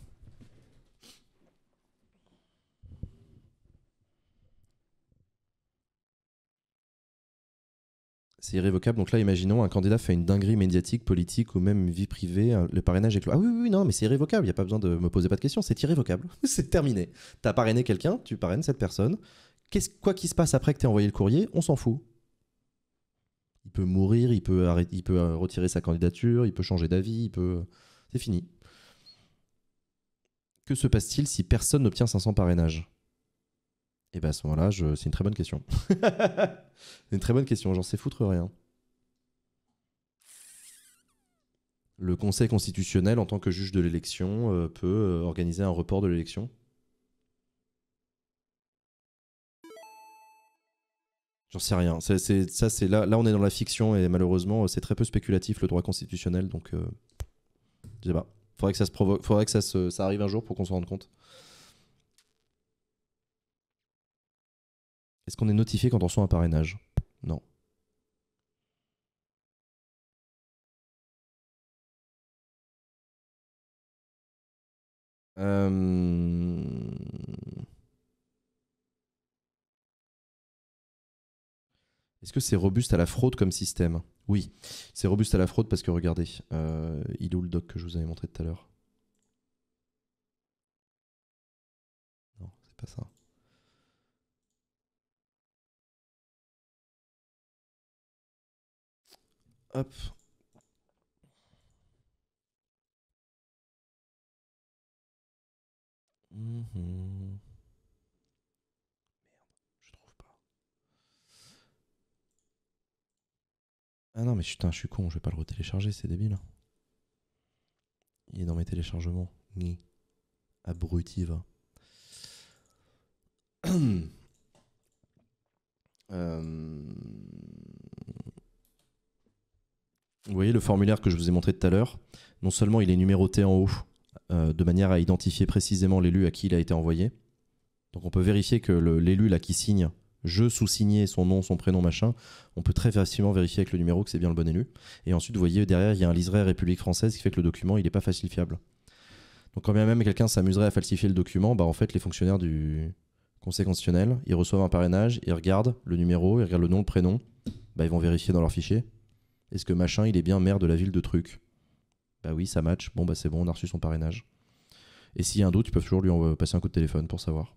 C'est irrévocable. Donc là, imaginons un candidat fait une dinguerie médiatique, politique ou même vie privée, hein, le parrainage est clos. Ah oui, oui, non, mais c'est irrévocable. Il n'y a pas besoin de me poser pas de questions. C'est irrévocable. c'est terminé. Tu as parrainé quelqu'un, tu parraines cette personne. -ce, quoi qu'il se passe après que tu aies envoyé le courrier, on s'en fout. Il peut mourir, il peut, il peut euh, retirer sa candidature, il peut changer d'avis, il peut. C'est fini. Que se passe-t-il si personne n'obtient 500 parrainages et bien à ce moment-là, c'est une très bonne question. c'est une très bonne question, j'en sais foutre rien. Le Conseil constitutionnel, en tant que juge de l'élection, euh, peut euh, organiser un report de l'élection J'en sais rien. ça, c'est là, là, on est dans la fiction et malheureusement, euh, c'est très peu spéculatif le droit constitutionnel. Donc, je sais pas. Faudrait que ça se faudrait que ça, ça arrive un jour pour qu'on se rende compte. Est-ce qu'on est notifié quand on reçoit un parrainage Non. Euh. Est-ce que c'est robuste à la fraude comme système Oui, c'est robuste à la fraude parce que regardez, euh, il est où le doc que je vous avais montré tout à l'heure Non, c'est pas ça. Mhm. Merde, je trouve pas. Ah non, mais putain, je suis con, je vais pas le retélécharger, c'est débile. Il est dans mes téléchargements. Ni. Abruti, va. Euh, vous voyez le formulaire que je vous ai montré tout à l'heure, non seulement il est numéroté en haut, euh, de manière à identifier précisément l'élu à qui il a été envoyé, donc on peut vérifier que l'élu là qui signe, je sous-signé, son nom, son prénom, machin, on peut très facilement vérifier avec le numéro que c'est bien le bon élu. Et ensuite, vous voyez, derrière, il y a un liseré République française qui fait que le document, il n'est pas falsifiable. Donc quand bien même quelqu'un s'amuserait à falsifier le document, bah en fait, les fonctionnaires du Conseil constitutionnel, ils reçoivent un parrainage, ils regardent le numéro, ils regardent le nom, le prénom, bah, ils vont vérifier dans leur fichier, est-ce que machin, il est bien maire de la ville de truc Bah oui, ça match. Bon, bah c'est bon, on a reçu son parrainage. Et s'il y a un doute, ils peuvent toujours lui passer un coup de téléphone pour savoir.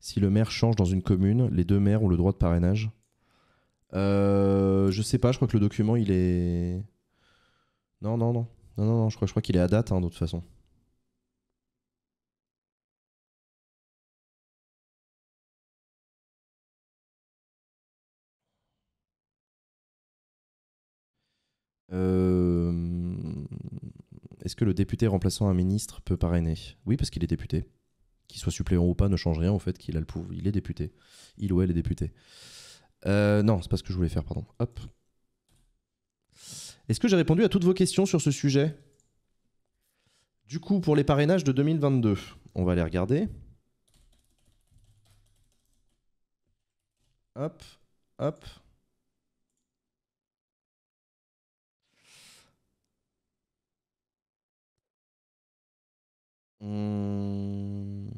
Si le maire change dans une commune, les deux maires ont le droit de parrainage euh, je sais pas, je crois que le document il est. Non, non, non. Non, non, je crois, je crois qu'il est à date d'autre hein, de façon. Euh, est-ce que le député remplaçant un ministre peut parrainer Oui, parce qu'il est député. Qu'il soit suppléant ou pas ne change rien au fait qu'il a le pouvoir. Il est député. Il ou elle est député. Euh, non, c'est pas ce que je voulais faire, pardon. Hop. Est-ce que j'ai répondu à toutes vos questions sur ce sujet Du coup, pour les parrainages de 2022, on va les regarder. Hop, hop. Hmm.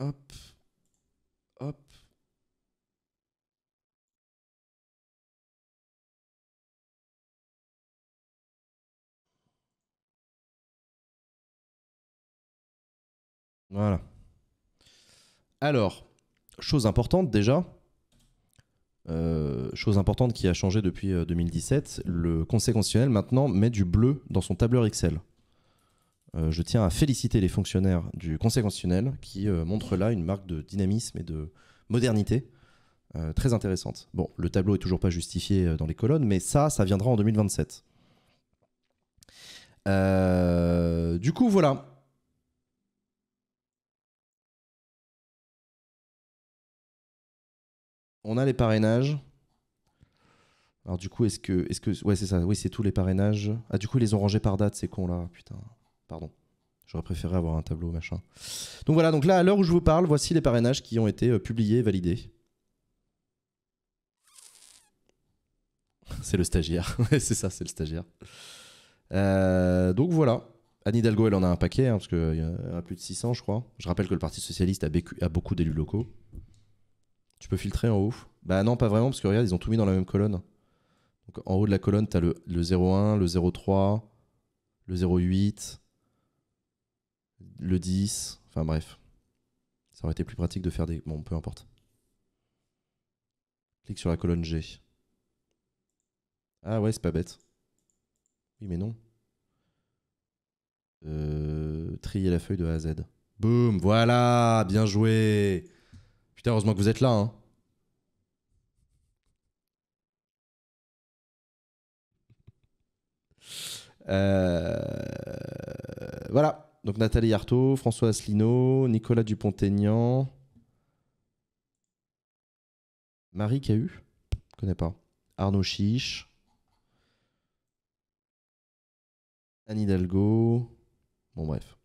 Hop. Hop. Voilà. Alors, chose importante déjà, euh, chose importante qui a changé depuis 2017, euh, le Conseil constitutionnel maintenant met du bleu dans son tableur Excel. Euh, je tiens à féliciter les fonctionnaires du Conseil constitutionnel qui euh, montrent là une marque de dynamisme et de modernité euh, très intéressante. Bon, le tableau est toujours pas justifié dans les colonnes, mais ça, ça viendra en 2027. du coup, voilà. On a les parrainages. Alors du coup, est-ce que, est-ce que, ouais, c'est ça. Oui, c'est tous les parrainages. Ah, du coup, ils les ont rangés par date, ces cons là, putain. Pardon. J'aurais préféré avoir un tableau, machin. Donc voilà, donc là, à l'heure où je vous parle, voici les parrainages qui ont été euh, publiés et validés. c'est le stagiaire. c'est ça, c'est le stagiaire. Euh, donc voilà. Anne Hidalgo, elle en a un paquet, hein, parce qu'il euh, y en a plus de 600, je crois. Je rappelle que le Parti Socialiste a, beaucoup d'élus locaux. Tu peux filtrer en haut Bah non, pas vraiment, parce que regarde, ils ont tout mis dans la même colonne. Donc en haut de la colonne, tu as le, le 01, le 03, le 08 le 10, enfin bref. Ça aurait été plus pratique de faire des... Bon, peu importe. Clique sur la colonne G. Ah ouais, c'est pas bête. Oui, mais non. Euh, trier la feuille de A à Z. Boum, voilà, bien joué. Putain, heureusement que vous êtes là. Hein. Euh, voilà donc Nathalie Artaud, François Asselineau, Nicolas Dupont-Aignan. Marie Cahu Je connais pas. Arnaud Chiche. Anne Hidalgo. Bon, bref.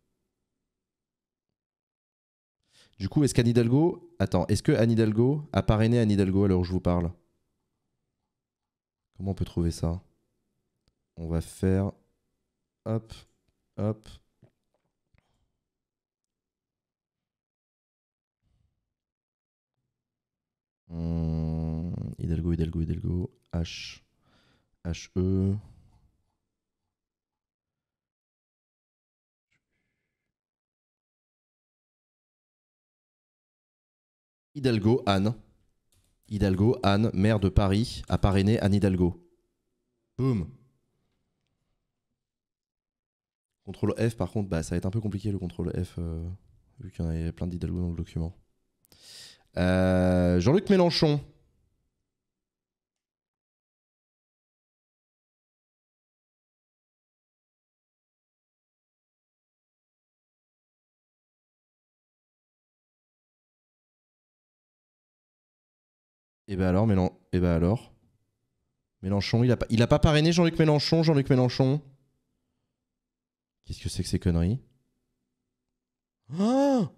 Du coup, est-ce qu'Anne Hidalgo. Attends, est-ce que Hidalgo a parrainé Anne Hidalgo à je vous parle Comment on peut trouver ça On va faire. Hop, hop, Hmm, Hidalgo, Hidalgo, Hidalgo. H. H-E. Hidalgo, Anne. Hidalgo, Anne, maire de Paris, a parrainé Anne Hidalgo. Boum. Contrôle F, par contre, bah, ça va être un peu compliqué le contrôle F, euh, vu qu'il y en avait plein d'Hidalgo dans le document. Euh, Jean-Luc Mélenchon. Et eh ben alors, Mélenchon... Et eh ben alors. Mélenchon, il a pas, il a pas parrainé Jean-Luc Mélenchon, Jean-Luc Mélenchon. Qu'est-ce que c'est que ces conneries Ah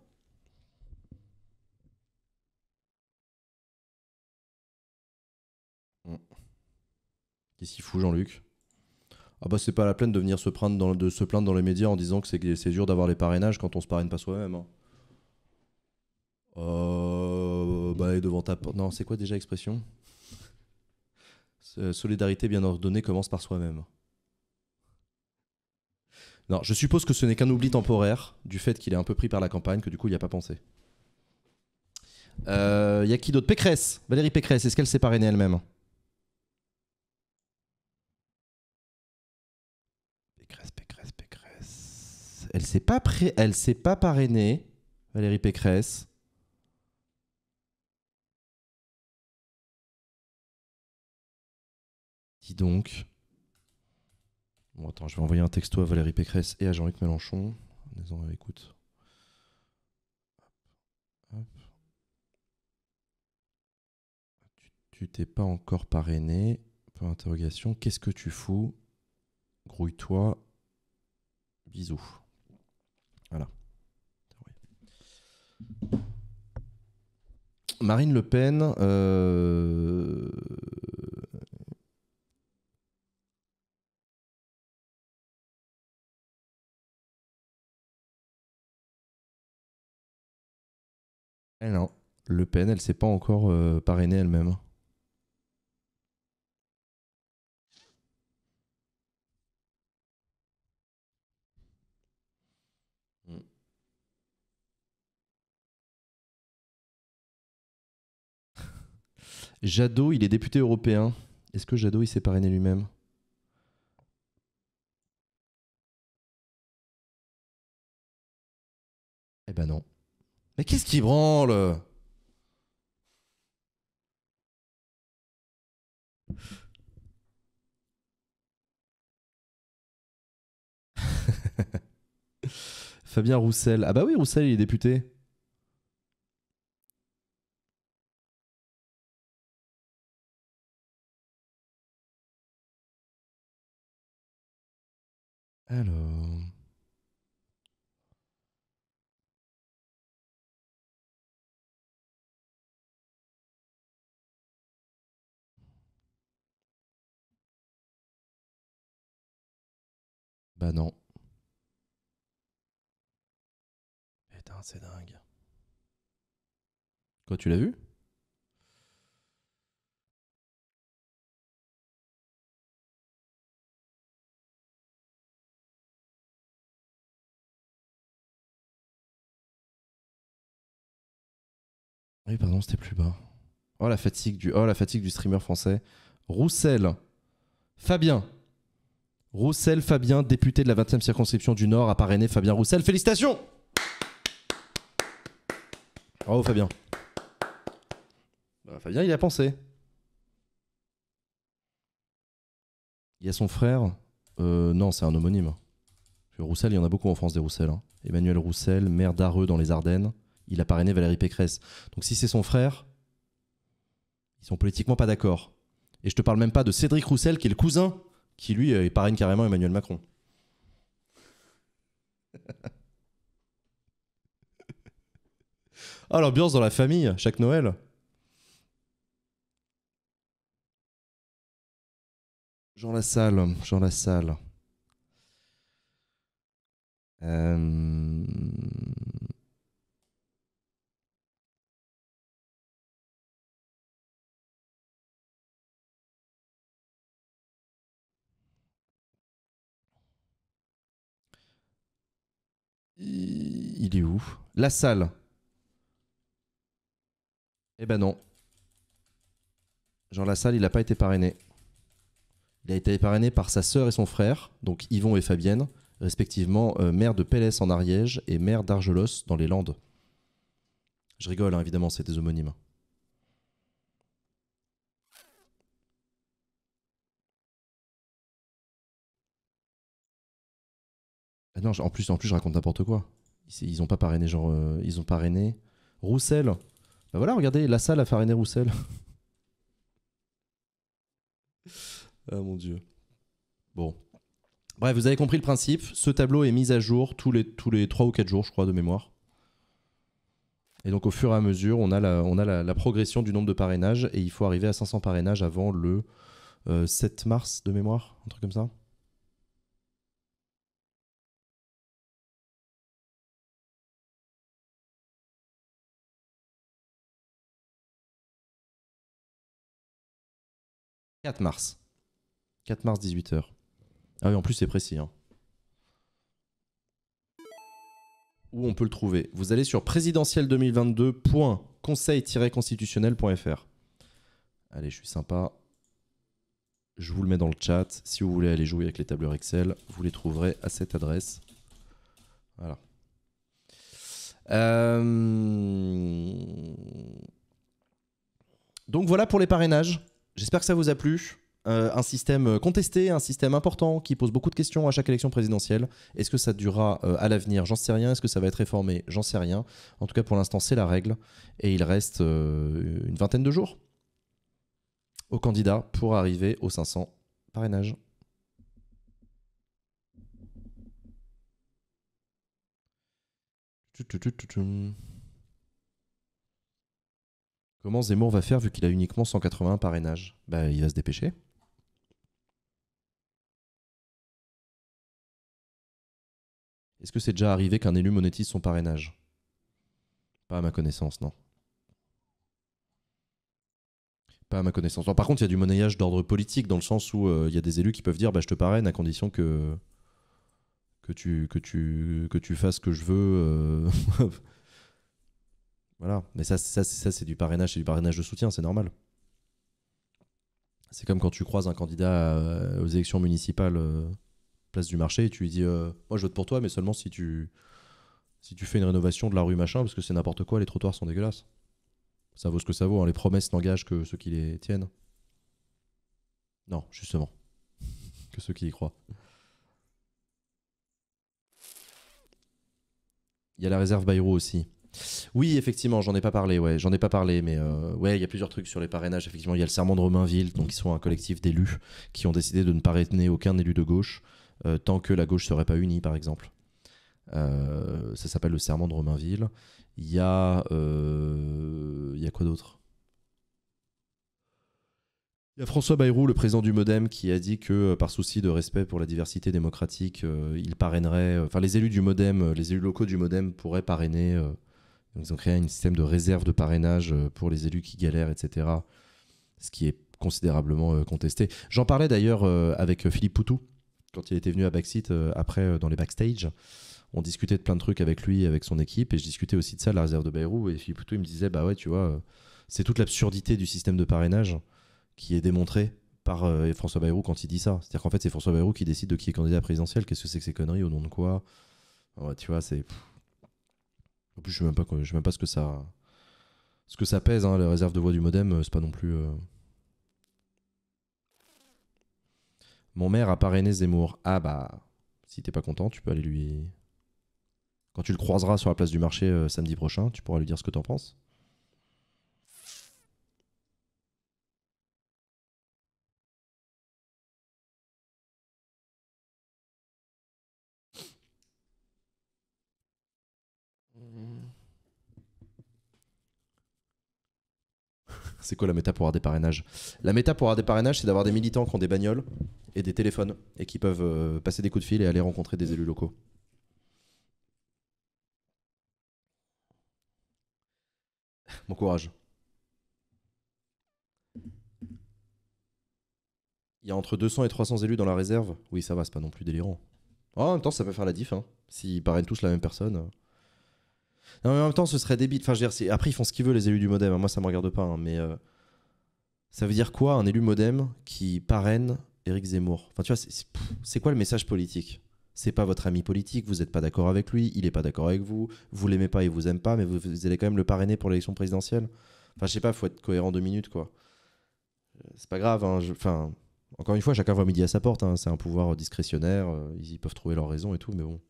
Qu'est-ce qu'il fout, Jean-Luc Ah, bah, c'est pas la peine de venir se, plaindre dans, les médias en disant que c'est dur d'avoir les parrainages quand on se parraine pas soi-même. Hein. Euh, bah, devant ta Non, c'est quoi déjà l'expression Solidarité bien ordonnée commence par soi-même. Non, je suppose que ce n'est qu'un oubli temporaire du fait qu'il est un peu pris par la campagne, que du coup il n'y a pas pensé. Il euh, y a qui d'autre Pécresse, Valérie Pécresse, est-ce qu'elle s'est parrainée elle-même Elle s'est pas elle s'est pas parrainée, Valérie Pécresse. Dis donc. Bon, attends, je vais envoyer un texto à Valérie Pécresse et à Jean-Luc Mélenchon en écoute. Tu t'es pas encore parrainé. Point interrogation. Qu'est-ce que tu fous Grouille-toi. Bisous. Voilà. Marine Le Pen. Euh, elle, non. Hein. Le Pen, elle s'est pas encore euh, parrainée elle-même. Jadot, il est député européen. Est-ce que Jadot, il s'est parrainé lui-même Eh ben non. Mais qu'est-ce qui branle Fabien Roussel. Ah bah oui, Roussel, il est député. Alors. Bah non. Putain, c'est dingue. Quand tu l'as vu c'était plus bas. Oh la fatigue du, oh la fatigue du streamer français. Roussel, Fabien. Roussel Fabien, député de la 20e circonscription du Nord, a parrainé Fabien Roussel. Félicitations Bravo Fabien. Bah, Fabien, il a pensé. Il y a son frère. Euh, non, c'est un homonyme. Roussel, il y en a beaucoup en France des Roussel. Hein. Emmanuel Roussel, maire d'Areux dans les Ardennes il a parrainé Valérie Pécresse. Donc si c'est son frère, ils sont politiquement pas d'accord. Et je te parle même pas de Cédric Roussel, qui est le cousin, qui lui euh, parraine carrément Emmanuel Macron. Ah, l'ambiance dans la famille, chaque Noël. Jean Lassalle, Jean Lassalle. Euh... Il est où La salle. Eh ben non. Jean salle, il n'a pas été parrainé. Il a été parrainé par sa sœur et son frère, donc Yvon et Fabienne, respectivement euh, maire de Pélès en Ariège et maire d'Argelos dans les Landes. Je rigole, hein, évidemment, c'est des homonymes. Ah non, en plus, en plus, je raconte n'importe quoi. Ils n'ont pas parrainé, genre, euh, ils ont parrainé Roussel. Bah voilà, regardez, la salle a parrainé Roussel. ah mon dieu. Bon. Bref, vous avez compris le principe. Ce tableau est mis à jour tous les, tous les 3 ou 4 jours, je crois, de mémoire. Et donc, au fur et à mesure, on a la, on a la, progression du nombre de parrainages. Et il faut arriver à 500 parrainages avant le 7 euh, mars de mémoire, un truc comme ça. 4 mars. 4 mars, 18h. Ah oui, en plus, c'est précis. Hein. Où on peut le trouver Vous allez sur présidentiel2022.conseil-constitutionnel.fr. Allez, je suis sympa. Je vous le mets dans le chat. Si vous voulez aller jouer avec les tableurs Excel, vous les trouverez à cette adresse. Voilà. Euh, donc voilà pour les parrainages. J'espère que ça vous a plu. Euh, un système euh, contesté, un système important qui pose beaucoup de questions à chaque élection présidentielle. Est-ce que ça durera euh, à l'avenir J'en sais rien. Est-ce que ça va être réformé J'en sais rien. En tout cas, pour l'instant, c'est la règle. Et il reste une vingtaine de jours aux candidats pour arriver aux 500 parrainages. Comment Zemmour va faire vu qu'il a uniquement 181 parrainages bah, Il va se dépêcher. Est-ce que c'est déjà arrivé qu'un élu monétise son parrainage Pas à ma connaissance, non. Pas à ma connaissance. par contre, il y a du monnayage d'ordre politique, dans le sens où euh, il y a des élus qui peuvent dire bah, Je te parraine à condition que, que, tu, que, tu, que tu fasses ce que je veux. Euh, Voilà. Mais ça, ça, ça c'est du parrainage, c'est du parrainage de soutien, c'est normal. C'est comme quand tu croises un candidat euh, aux élections municipales, euh, place du marché, et tu lui dis euh, Moi, je vote pour toi, mais seulement si tu, si tu fais une rénovation de la rue machin, parce que c'est n'importe quoi, les trottoirs sont dégueulasses. Ça vaut ce que ça vaut, hein. les promesses n'engagent que ceux qui les tiennent. Non, justement. que ceux qui y croient. Il y a la réserve Bayrou aussi. Oui, effectivement, j'en ai pas parlé, ouais, j'en ai pas parlé, mais euh, ouais, il y a plusieurs trucs sur les parrainages. Effectivement, il y a le serment de Romainville, donc ils sont un collectif d'élus qui ont décidé de ne parrainer aucun élu de gauche euh, tant que la gauche serait pas unie, par exemple. Euh, ça s'appelle le serment de Romainville. Il y a, il y a quoi d'autre il y a François Bayrou, le président du Modem, qui a dit que par souci de respect pour la diversité démocratique, il parrainerait... enfin les élus du Modem, les élus locaux du Modem pourraient parrainer ils ont créé un système de réserve de parrainage euh, pour les élus qui galèrent, etc. Ce qui est considérablement euh, contesté. J'en parlais d'ailleurs euh, avec Philippe Poutou quand il était venu à Backseat après dans les backstage. On discutait de plein de trucs avec lui, et avec son équipe, et je discutais aussi de ça, la réserve de Bayrou. Et Philippe Poutou, il me disait Bah ouais, tu vois, c'est toute l'absurdité du système de parrainage qui est démontrée par François Bayrou quand il dit ça. C'est-à-dire qu'en fait, c'est François Bayrou qui décide de qui est candidat présidentiel. Qu'est-ce que c'est que ces conneries Au nom de quoi Tu vois, c'est. En plus, je ne sais, même pas, ce que ça, ce que ça pèse, hein, les réserves de voix du modem, euh, c'est pas non plus. Euh. Mon maire a parrainé Zemmour. Ah bah, si t'es pas content, tu peux aller lui. Quand tu le croiseras sur la place du marché euh, samedi prochain, tu pourras lui dire ce que t'en penses. C'est quoi la méta pour avoir des parrainages La méta pour avoir des parrainages, c'est d'avoir des militants qui ont des bagnoles et des téléphones et qui peuvent euh, passer des coups de fil et aller rencontrer des élus locaux. Bon courage. Il y a entre 200 et 300 élus dans la réserve. Oui, ça va, c'est pas non plus délirant. Oh, en même temps, ça peut faire la diff. Hein. S'ils parrainent tous la même personne. Euh en même temps, ce serait débile. Enfin, je veux dire, après, ils font ce qu'ils veulent, les élus du modem. Hein. Moi, ça me regarde pas, hein, mais euh, ça veut dire quoi un élu modem qui parraine Éric Zemmour Enfin, tu vois, c'est quoi le message politique c'est pas votre ami politique, vous n'êtes pas d'accord avec lui, il n'est pas d'accord avec vous, vous l'aimez pas, et vous aime pas, mais vous, allez quand même le parrainer pour l'élection présidentielle. Enfin, je sais pas, faut être cohérent deux minutes, quoi. Euh, c'est pas grave, hein, enfin, encore une fois, chacun voit midi à sa porte, c'est un pouvoir euh, discrétionnaire, ils y peuvent trouver leur raison et tout, mais bon.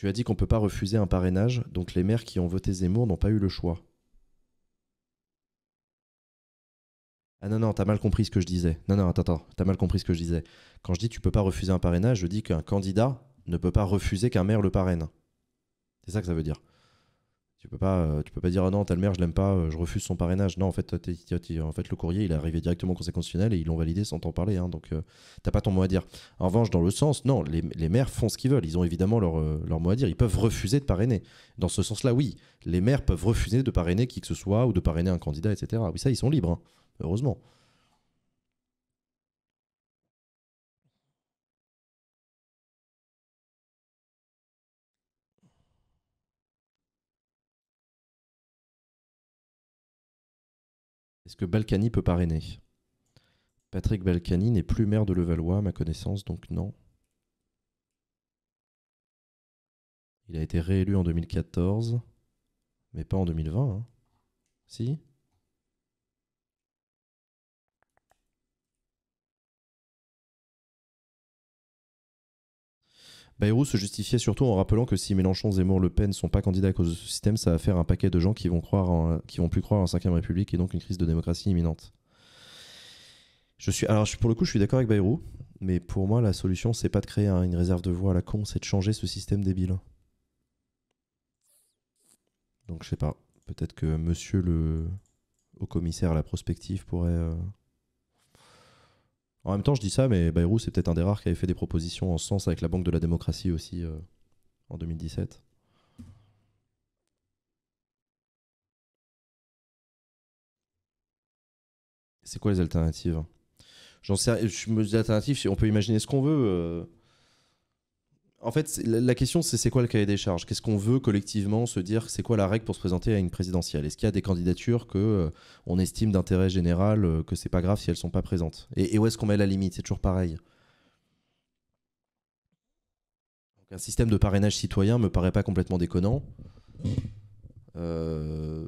Tu as dit qu'on ne peut pas refuser un parrainage, donc les maires qui ont voté Zemmour n'ont pas eu le choix. Ah non, non, t'as mal compris ce que je disais. Non, non, attends, attends, t'as mal compris ce que je disais. Quand je dis tu peux pas refuser un parrainage, je dis qu'un candidat ne peut pas refuser qu'un maire le parraine. C'est ça que ça veut dire. Tu peux pas, euh, tu peux pas dire ah non, t'as le maire, je l'aime pas, euh, je refuse son parrainage. Non, en fait, en fait, le courrier, il est arrivé directement au Conseil constitutionnel et ils l'ont validé sans t'en parler. Hein, donc, tu euh, t'as pas ton mot à dire. En revanche, dans le sens, non, les, maires font ce qu'ils veulent. Ils ont évidemment leur, mot à dire. Ils peuvent refuser de parrainer. Dans ce sens-là, oui, les maires peuvent refuser de parrainer qui que ce soit ou de parrainer un candidat, etc. Oui, ça, ils sont libres, hein, heureusement. Est-ce que Balkany peut parrainer Patrick Balkany n'est plus maire de Levallois, à ma connaissance, donc non. Il a été réélu en 2014, mais pas en 2020. Hein. Si Bayrou se justifiait surtout en rappelant que si Mélenchon, Zemmour, Le Pen ne sont pas candidats à cause de ce système, ça va faire un paquet de gens qui vont, croire qui vont plus croire en la 5 République et donc une crise de démocratie imminente. Je suis, alors, pour le coup, je suis d'accord avec Bayrou, mais pour moi, la solution, c'est pas de créer une réserve de voix à la con, c'est de changer ce système débile. Donc, je sais pas. Peut-être que monsieur le haut commissaire à la prospective pourrait. Euh, en même temps, je dis ça, mais Bayrou, c'est peut-être un des rares qui avait fait des propositions en ce sens avec la Banque de la démocratie aussi euh, en 2017. C'est quoi les alternatives J'en sais, les alternatives, on peut imaginer ce qu'on veut. Euh. En fait, la question, c'est c'est quoi le cahier des charges Qu'est-ce qu'on veut collectivement se dire C'est quoi la règle pour se présenter à une présidentielle Est-ce qu'il y a des candidatures que euh, on estime d'intérêt général euh, que c'est pas grave si elles sont pas présentes et, où est-ce qu'on met la limite C'est toujours pareil. un système de parrainage citoyen me paraît pas complètement déconnant. Euh,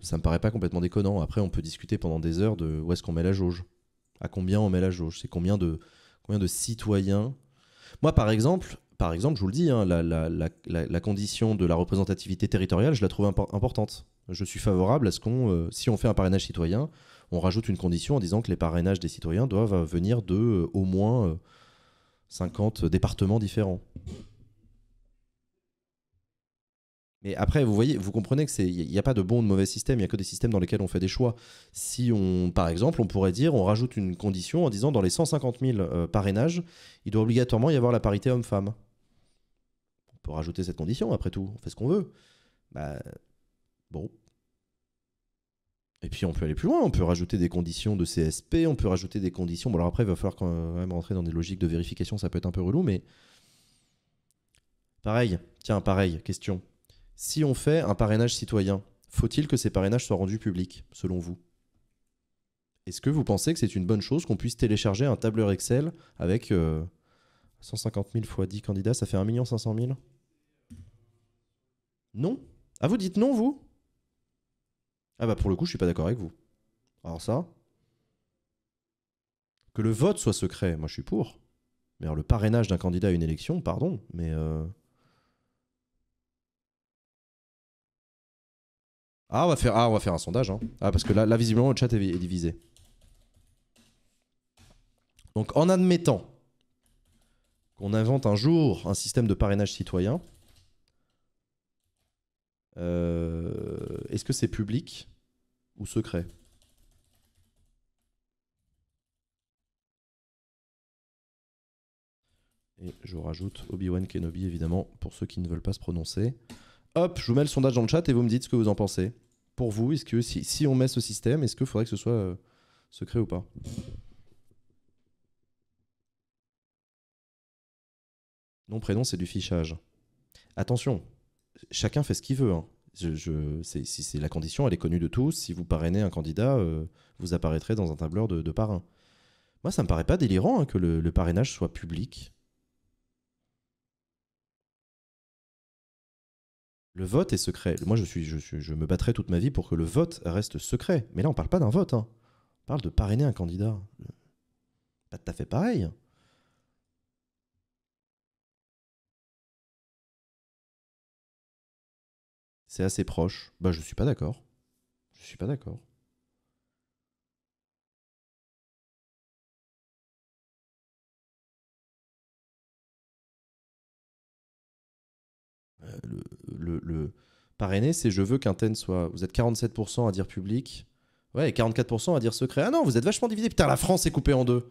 ça me paraît pas complètement déconnant. Après, on peut discuter pendant des heures de où est-ce qu'on met la jauge, à combien on met la jauge, c'est combien de combien de citoyens moi, par exemple, par exemple, je vous le dis, hein, la, condition de la représentativité territoriale, je la trouve importante. Je suis favorable à ce qu'on, euh, si on fait un parrainage citoyen, on rajoute une condition en disant que les parrainages des citoyens doivent euh, venir de euh, au moins 50 départements différents. Mais après, vous voyez, vous comprenez que c'est, il n'y a pas de bon ou de mauvais système, il n'y a que des systèmes dans lesquels on fait des choix. Si on, par exemple, on pourrait dire, on rajoute une condition en disant dans les 150 000 euh, parrainages, il doit obligatoirement y avoir la parité homme-femme. On peut rajouter cette condition, après tout, on fait ce qu'on veut. Bah, bon. Et puis on peut aller plus loin, on peut rajouter des conditions de CSP, on peut rajouter des conditions. Bon, alors après, il va falloir quand même rentrer dans des logiques de vérification, ça peut être un peu relou, mais. Pareil, tiens, pareil, question. Si on fait un parrainage citoyen, faut-il que ces parrainages soient rendus publics, selon vous Est-ce que vous pensez que c'est une bonne chose qu'on puisse télécharger un tableur Excel avec 150 euh, 000 fois 10 candidats, ça fait 1 500 000 Non Ah, vous dites non, vous Ah, bah pour le coup, je suis pas d'accord avec vous. Alors ça Que le vote soit secret, moi je suis pour. Mais alors le parrainage d'un candidat à une élection, pardon, mais. Euh, Ah on va faire, ah, on va faire un sondage. Hein. Ah, parce que là, là, visiblement, le chat est, divisé. Donc, en admettant qu'on invente un jour un système de parrainage citoyen, euh, est-ce que c'est public ou secret Et je rajoute Obi-Wan Kenobi, évidemment, pour ceux qui ne veulent pas se prononcer. Hop, je vous mets le sondage dans le chat et vous me dites ce que vous en pensez. Pour vous, est-ce que si, on met ce système, est-ce qu'il faudrait que ce soit euh, secret ou pas Non, prénom, c'est du fichage. Attention, chacun fait ce qu'il veut. Hein. Je, si c'est la condition, elle est connue de tous. Si vous parrainez un candidat, euh, vous apparaîtrez dans un tableur de, de parrain. Moi, ça me paraît pas délirant hein, que le parrainage soit public. Le vote est secret. Moi, je, suis, je, me battrai toute ma vie pour que le vote reste secret. Mais là, on parle pas d'un vote. Hein. On parle de parrainer un candidat. Pas tout à fait pareil. C'est assez proche. Bah, je suis pas d'accord. Je suis pas d'accord. Euh, le, le, parrainer, c'est je veux qu'un ten soit. Vous êtes 47% à dire public, ouais, et 44% à dire secret. Ah non, vous êtes vachement divisé. Putain, la France est coupée en deux.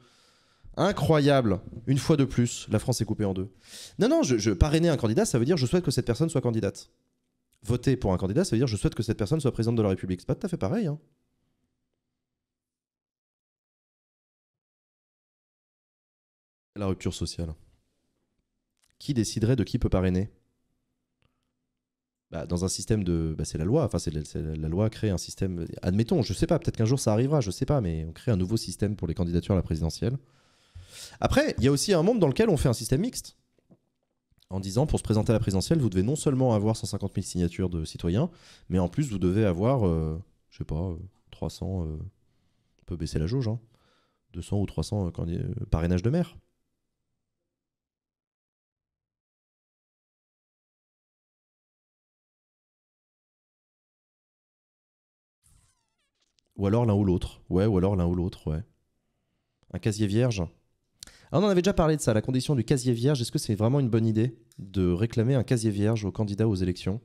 Incroyable. Une fois de plus, la France est coupée en deux. Non, non, je, parrainer un candidat, ça veut dire je souhaite que cette personne soit candidate. Voter pour un candidat, ça veut dire je souhaite que cette personne soit présidente de la République. C'est pas tout à fait pareil. Hein. La rupture sociale. Qui déciderait de qui peut parrainer bah, dans un système de. Bah, c'est la loi, enfin, c'est la, loi crée un système. Admettons, je sais pas, peut-être qu'un jour ça arrivera, je sais pas, mais on crée un nouveau système pour les candidatures à la présidentielle. Après, il y a aussi un monde dans lequel on fait un système mixte. En disant, pour se présenter à la présidentielle, vous devez non seulement avoir 150 000 signatures de citoyens, mais en plus, vous devez avoir, euh, je sais pas, 300. Euh, euh, on peut baisser la jauge, hein, 200 ou 300 parrainages de maire. Ou alors l'un ou l'autre. Ouais, ou alors l'un ou l'autre, ouais. Un casier vierge. Ah, on en avait déjà parlé de ça, la condition du casier vierge. Est-ce que c'est vraiment une bonne idée de réclamer un casier vierge aux candidats aux élections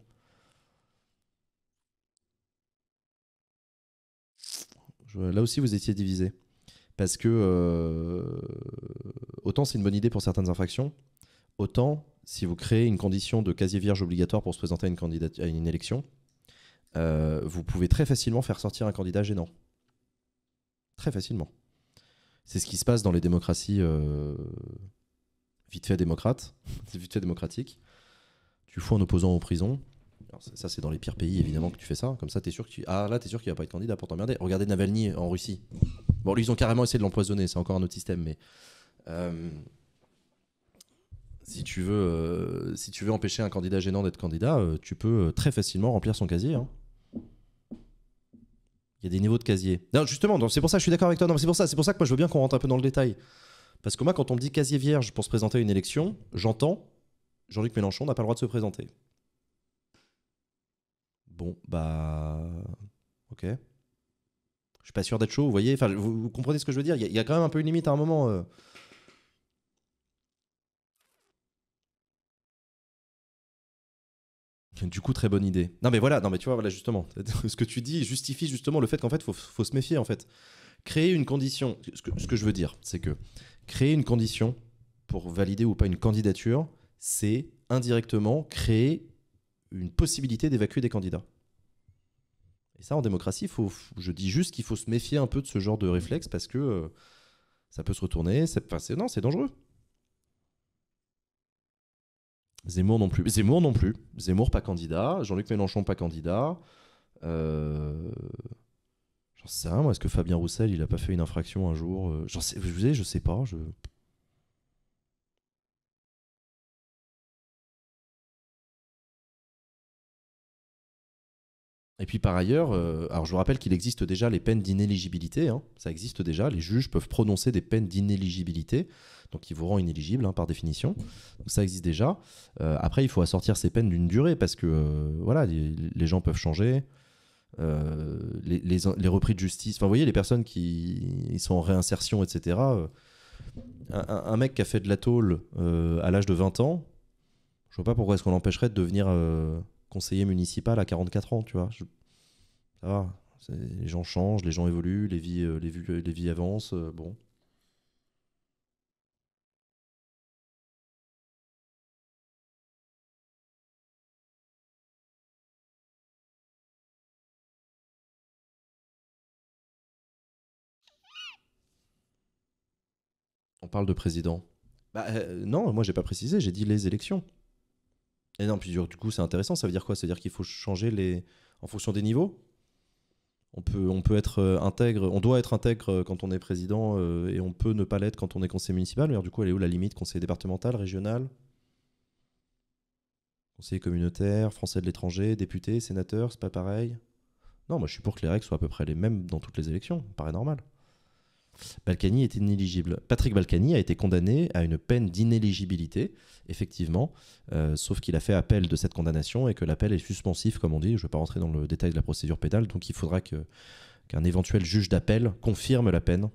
Là aussi, vous étiez divisé. Parce que euh, autant c'est une bonne idée pour certaines infractions, autant si vous créez une condition de casier vierge obligatoire pour se présenter à une élection, euh, vous pouvez très facilement faire sortir un candidat gênant. Très facilement. C'est ce qui se passe dans les démocraties euh, vite fait démocrates, vite fait démocratique Tu fous un opposant en prison. ça, c'est dans les pires pays, évidemment, que tu fais ça. Comme ça, t'es sûr que tu... Ah, là, t'es sûr qu'il va pas être candidat pour t'emmerder. Regardez Navalny en Russie. Bon, lui, ils ont carrément essayé de l'empoisonner. C'est encore un autre système, mais... Euh, si tu veux, si tu veux empêcher un candidat gênant d'être candidat, tu peux très facilement remplir son casier. Hein. Il y a des niveaux de casier. Non, justement, c'est pour ça, que je suis d'accord avec toi. Non, c'est pour ça, c'est pour ça que moi je veux bien qu'on rentre un peu dans le détail. Parce que moi, quand on me dit casier vierge pour se présenter à une élection, j'entends Jean-Luc Mélenchon n'a pas le droit de se présenter. Bon, bah. Ok. Je suis pas sûr d'être chaud, vous voyez. Enfin, vous, comprenez ce que je veux dire Il y, a quand même un peu une limite à un moment. Euh. Du coup, très bonne idée. Non, mais voilà, non, mais tu vois, voilà, justement, ce que tu dis justifie justement le fait qu'en fait, faut, faut se méfier, en fait. Créer une condition, ce que, je veux dire, c'est que créer une condition pour valider ou pas une candidature, c'est indirectement créer une possibilité d'évacuer des candidats. Et ça, en démocratie, faut, je dis juste qu'il faut se méfier un peu de ce genre de réflexe parce que euh, ça peut se retourner. C'est, non, c'est dangereux. Zemmour non plus. Zemmour non plus. Zemmour pas candidat. Jean-Luc Mélenchon pas candidat. Euh, j'en sais rien, moi. Est-ce que Fabien Roussel, il a pas fait une infraction un jour euh, J'en sais, je sais pas. Je... Et puis par ailleurs, euh, alors je vous rappelle qu'il existe déjà les peines d'inéligibilité, hein. ça existe déjà, les juges peuvent prononcer des peines d'inéligibilité, donc ils vous rend inéligible hein, par définition, ça existe déjà. Euh, après, il faut assortir ces peines d'une durée parce que euh, voilà, les, gens peuvent changer, les, les, repris de justice, enfin vous voyez, les personnes qui sont en réinsertion, etc. Un, mec qui a fait de la tôle à l'âge de 20 ans, je vois pas pourquoi est-ce qu'on l'empêcherait de devenir conseiller municipal à 44 ans, tu vois. Ça va. Les gens changent, les gens évoluent, les vies, euh, les vies, euh, les vies avancent. Euh, bon. On parle de président. Bah, non, moi j'ai pas précisé, j'ai dit les élections. Et non, du coup, c'est intéressant. Ça veut dire quoi Ça veut dire qu'il faut changer les... en fonction des niveaux on peut, on peut être euh, intègre, on doit être intègre euh, quand on est président euh, et on peut ne pas l'être quand on est conseil municipal. Mais du coup, elle est où la limite Conseil départemental, régional Conseiller communautaire, français de l'étranger, député, sénateur, c'est pas pareil Non, moi je suis pour que les règles soient à peu près les mêmes dans toutes les élections, ça paraît normal. Balkany est inéligible. Patrick Balkany a été condamné à une peine d'inéligibilité, effectivement, euh, sauf qu'il a fait appel de cette condamnation et que l'appel est suspensif, comme on dit. Je ne vais pas rentrer dans le détail de la procédure pénale, donc il faudra que, qu'un éventuel juge d'appel confirme la peine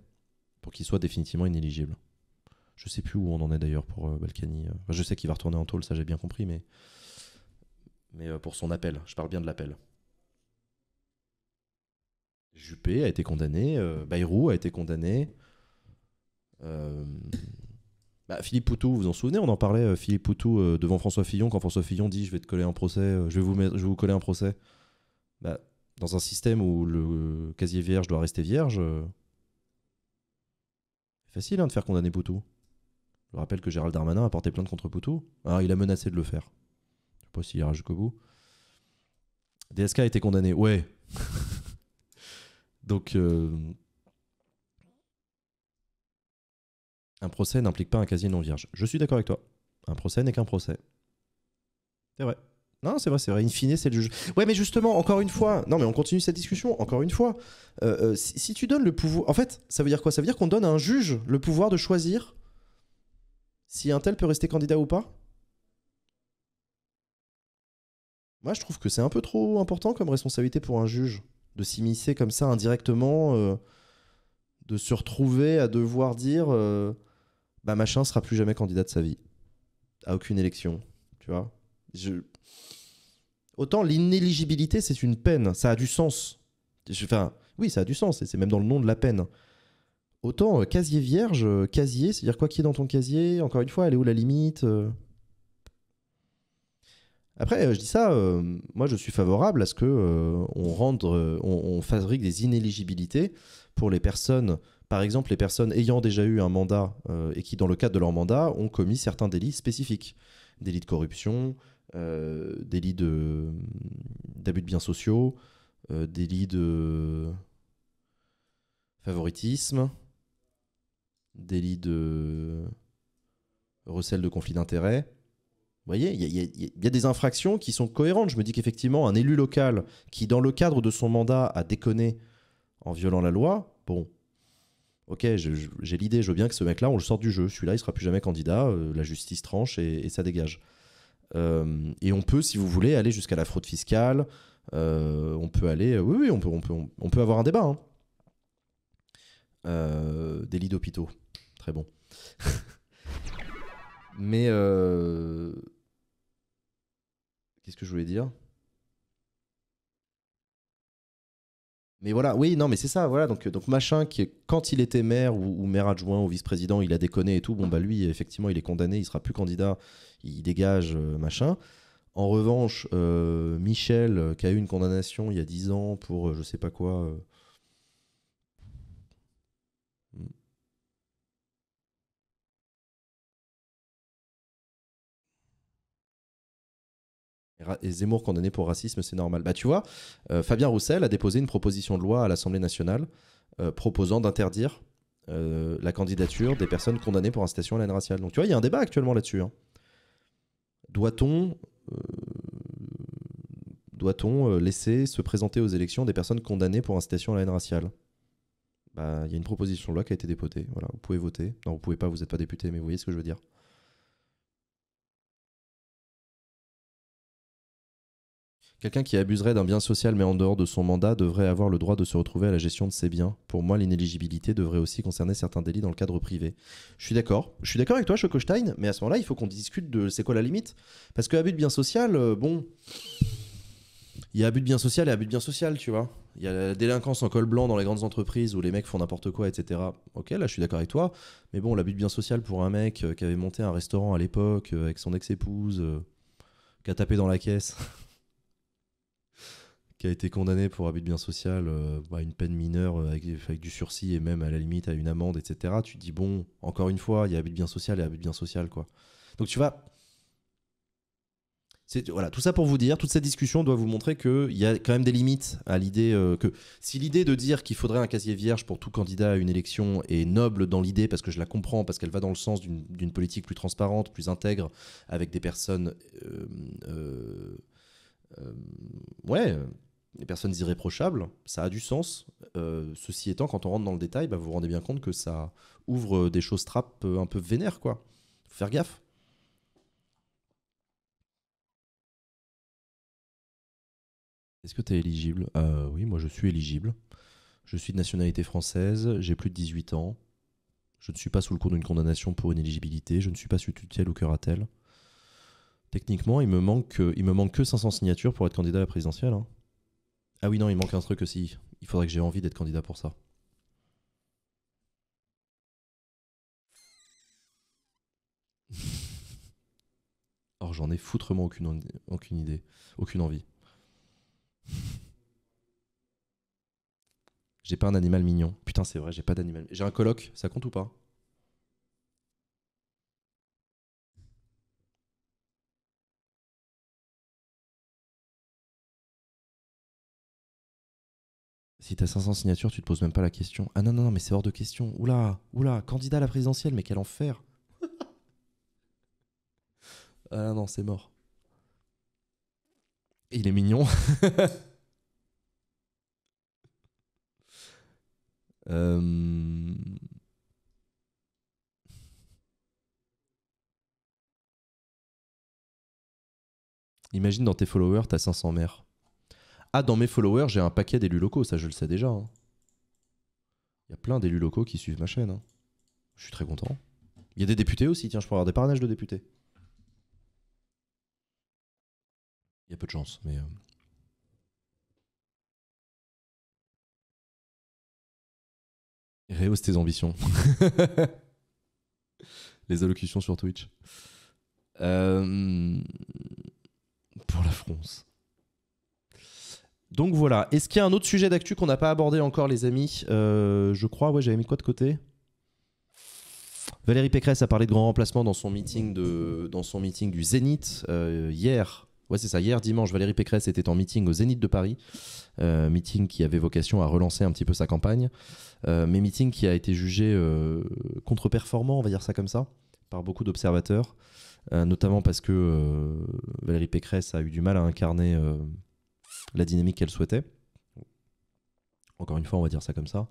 pour qu'il soit définitivement inéligible. Je ne sais plus où on en est d'ailleurs pour euh, Balkany. je sais qu'il va retourner en taule ça j'ai bien compris, mais, mais euh, pour son appel, je parle bien de l'appel. Juppé a été condamné, euh, Bayrou a été condamné. Euh, bah, Philippe Poutou, vous vous en souvenez, on en parlait, euh, Philippe Poutou devant François Fillon, quand François Fillon dit je vais te coller un procès, je, vais vous je vous coller un procès. Bah, dans un système où le casier vierge doit rester vierge, c'est facile hein, de faire condamner Poutou. Je rappelle que Gérald Darmanin a porté plainte contre Poutou. Alors ah, il a menacé de le faire. Je sais pas s'il ira jusqu'au bout. DSK a été condamné, ouais. Donc, euh, un procès n'implique pas un casier non vierge. Je suis d'accord avec toi. Un procès n'est qu'un procès. C'est vrai. Non, c'est vrai, c'est vrai. In fine, c'est le juge. Ouais, mais justement, encore une fois, non, mais on continue cette discussion. Encore une fois, euh, euh, si, si, tu donnes le pouvoir. En fait, ça veut dire quoi Ça veut dire qu'on donne à un juge le pouvoir de choisir si un tel peut rester candidat ou pas Moi, je trouve que c'est un peu trop important comme responsabilité pour un juge de s'immiscer comme ça indirectement, euh, de se retrouver à devoir dire euh, bah machin sera plus jamais candidat de sa vie à aucune élection, tu vois. Autant l'inéligibilité c'est une peine, ça a du sens. Enfin, oui, ça a du sens et c'est même dans le nom de la peine. Autant euh, casier vierge, casier, c'est-à-dire quoi qui est dans ton casier, encore une fois, elle est où la limite après, euh, je dis ça, euh, moi je suis favorable à ce que euh, on, rende, on, fabrique des inéligibilités pour les personnes, par exemple les personnes ayant déjà eu un mandat et qui, dans le cadre de leur mandat, ont commis certains délits spécifiques, délits de corruption, délits d'abus de biens sociaux, délits de favoritisme, délits de recel de conflits d'intérêts. Vous voyez, il y, a des infractions qui sont cohérentes. Je me dis qu'effectivement, un élu local qui, dans le cadre de son mandat, a déconné en violant la loi, bon, ok, j'ai l'idée, je veux bien que ce mec-là, on le sorte du jeu. Celui-là, il sera plus jamais candidat, euh, la justice tranche et, ça dégage. Euh, et on peut, si vous voulez, aller jusqu'à la fraude fiscale. Euh, on peut aller, oui, oui, on peut, peut, avoir un débat. Hein. Délit d'hôpitaux. Très bon. Mais euh, Qu'est-ce que je voulais dire Mais voilà, oui, non, mais c'est ça, voilà. Donc, euh, donc Machin, qui, quand il était maire ou, maire adjoint ou vice-président, il a déconné et tout. Bon, bah lui, effectivement, il est condamné, il sera plus candidat, il dégage, euh, machin. En revanche, euh, Michel, qui a eu une condamnation il y a 10 ans pour je je sais pas quoi, et Zemmour condamné pour racisme, c'est normal. Bah tu vois, euh, Fabien Roussel a déposé une proposition de loi à l'Assemblée nationale euh, proposant d'interdire euh, la candidature des personnes condamnées pour incitation à la haine raciale. Donc tu vois, il y a un débat actuellement là-dessus. Hein. Doit-on doit-on laisser se présenter aux élections des personnes condamnées pour incitation à la haine raciale bah, il y a une proposition de loi qui a été dépotée. Voilà, vous pouvez voter. Non, vous pouvez pas, vous n'êtes pas député, mais vous voyez ce que je veux dire. Quelqu'un qui abuserait d'un bien social mais en dehors de son mandat devrait avoir le droit de se retrouver à la gestion de ses biens. Pour moi, l'inéligibilité devrait aussi concerner certains délits dans le cadre privé. Je suis d'accord. Je suis d'accord avec toi, Chocostein, mais à ce moment-là, il faut qu'on discute de c'est quoi la limite. Parce que abus de bien social, euh, bon. Il y a abus de bien social et abus de bien social, tu vois. Il y a la délinquance en col blanc dans les grandes entreprises où les mecs font n'importe quoi, etc. Ok, là je suis d'accord avec toi. Mais bon, l'abus de bien social pour un mec euh, qui avait monté un restaurant à l'époque euh, avec son ex-épouse, qui a tapé dans la caisse. qui a été condamné pour abus de bien social euh, à une peine mineure euh, avec, avec, du sursis et même à la limite à une amende, etc. Tu te dis, bon, encore une fois, il y a abus de bien social et abus de bien social, quoi. Donc tu vas. Voilà, tout ça pour vous dire, toute cette discussion doit vous montrer qu'il y a quand même des limites à l'idée euh, que si l'idée de dire qu'il faudrait un casier vierge pour tout candidat à une élection est noble dans l'idée, parce que je la comprends, parce qu'elle va dans le sens d'une politique plus transparente, plus intègre, avec des personnes euh, ouais, les personnes irréprochables, ça a du sens. Euh, ceci étant, quand on rentre dans le détail, bah, vous vous rendez bien compte que ça ouvre euh, des choses trappes euh, un peu vénères, quoi. Faut faire gaffe. Est-ce que tu es éligible Oui, moi je suis éligible. Je suis de nationalité française, j'ai plus de 18 ans. Je ne suis pas sous le coup d'une condamnation pour inéligibilité, je ne suis pas sous tutelle ou tel. Techniquement, il me manque, il me manque que 500 signatures pour être candidat à la présidentielle. Hein. Ah oui, non, il manque un truc aussi. Il faudrait que j'ai envie d'être candidat pour ça. Or, j'en ai foutrement aucune, aucune idée, aucune envie. J'ai pas un animal mignon. Putain, c'est vrai, j'ai pas d'animal. J'ai un coloc, ça compte ou pas Si t'as 500 signatures, tu te poses même pas la question. Ah non, non, non, mais c'est hors de question. Oula, oula, candidat à la présidentielle, mais quel enfer. ah non, c'est mort. Il est mignon. Euh, imagine dans tes followers, t'as 500 mères. Ah, dans mes followers, j'ai un paquet d'élus locaux, ça je le sais déjà. Hein. Il y a plein d'élus locaux qui suivent ma chaîne. Hein. Je suis très content. Il y a des députés aussi, tiens, je pourrais avoir des parrainages de députés. Il y a peu de chance, mais. Euh... tes ambitions. Les allocutions sur Twitch. Euh, pour la France. Donc voilà. Est-ce qu'il y a un autre sujet d'actu qu'on n'a pas abordé encore, les amis euh, Je crois, ouais, j'avais mis quoi de côté Valérie Pécresse a parlé de grand remplacement dans son meeting, de, dans son meeting du Zénith euh, hier. Ouais, c'est ça. Hier dimanche, Valérie Pécresse était en meeting au Zénith de Paris. Euh, meeting qui avait vocation à relancer un petit peu sa campagne. mais meeting qui a été jugé contre-performant, on va dire ça comme ça, par beaucoup d'observateurs. notamment parce que Valérie Pécresse a eu du mal à incarner la dynamique qu'elle souhaitait. Encore une fois, on va dire ça comme ça.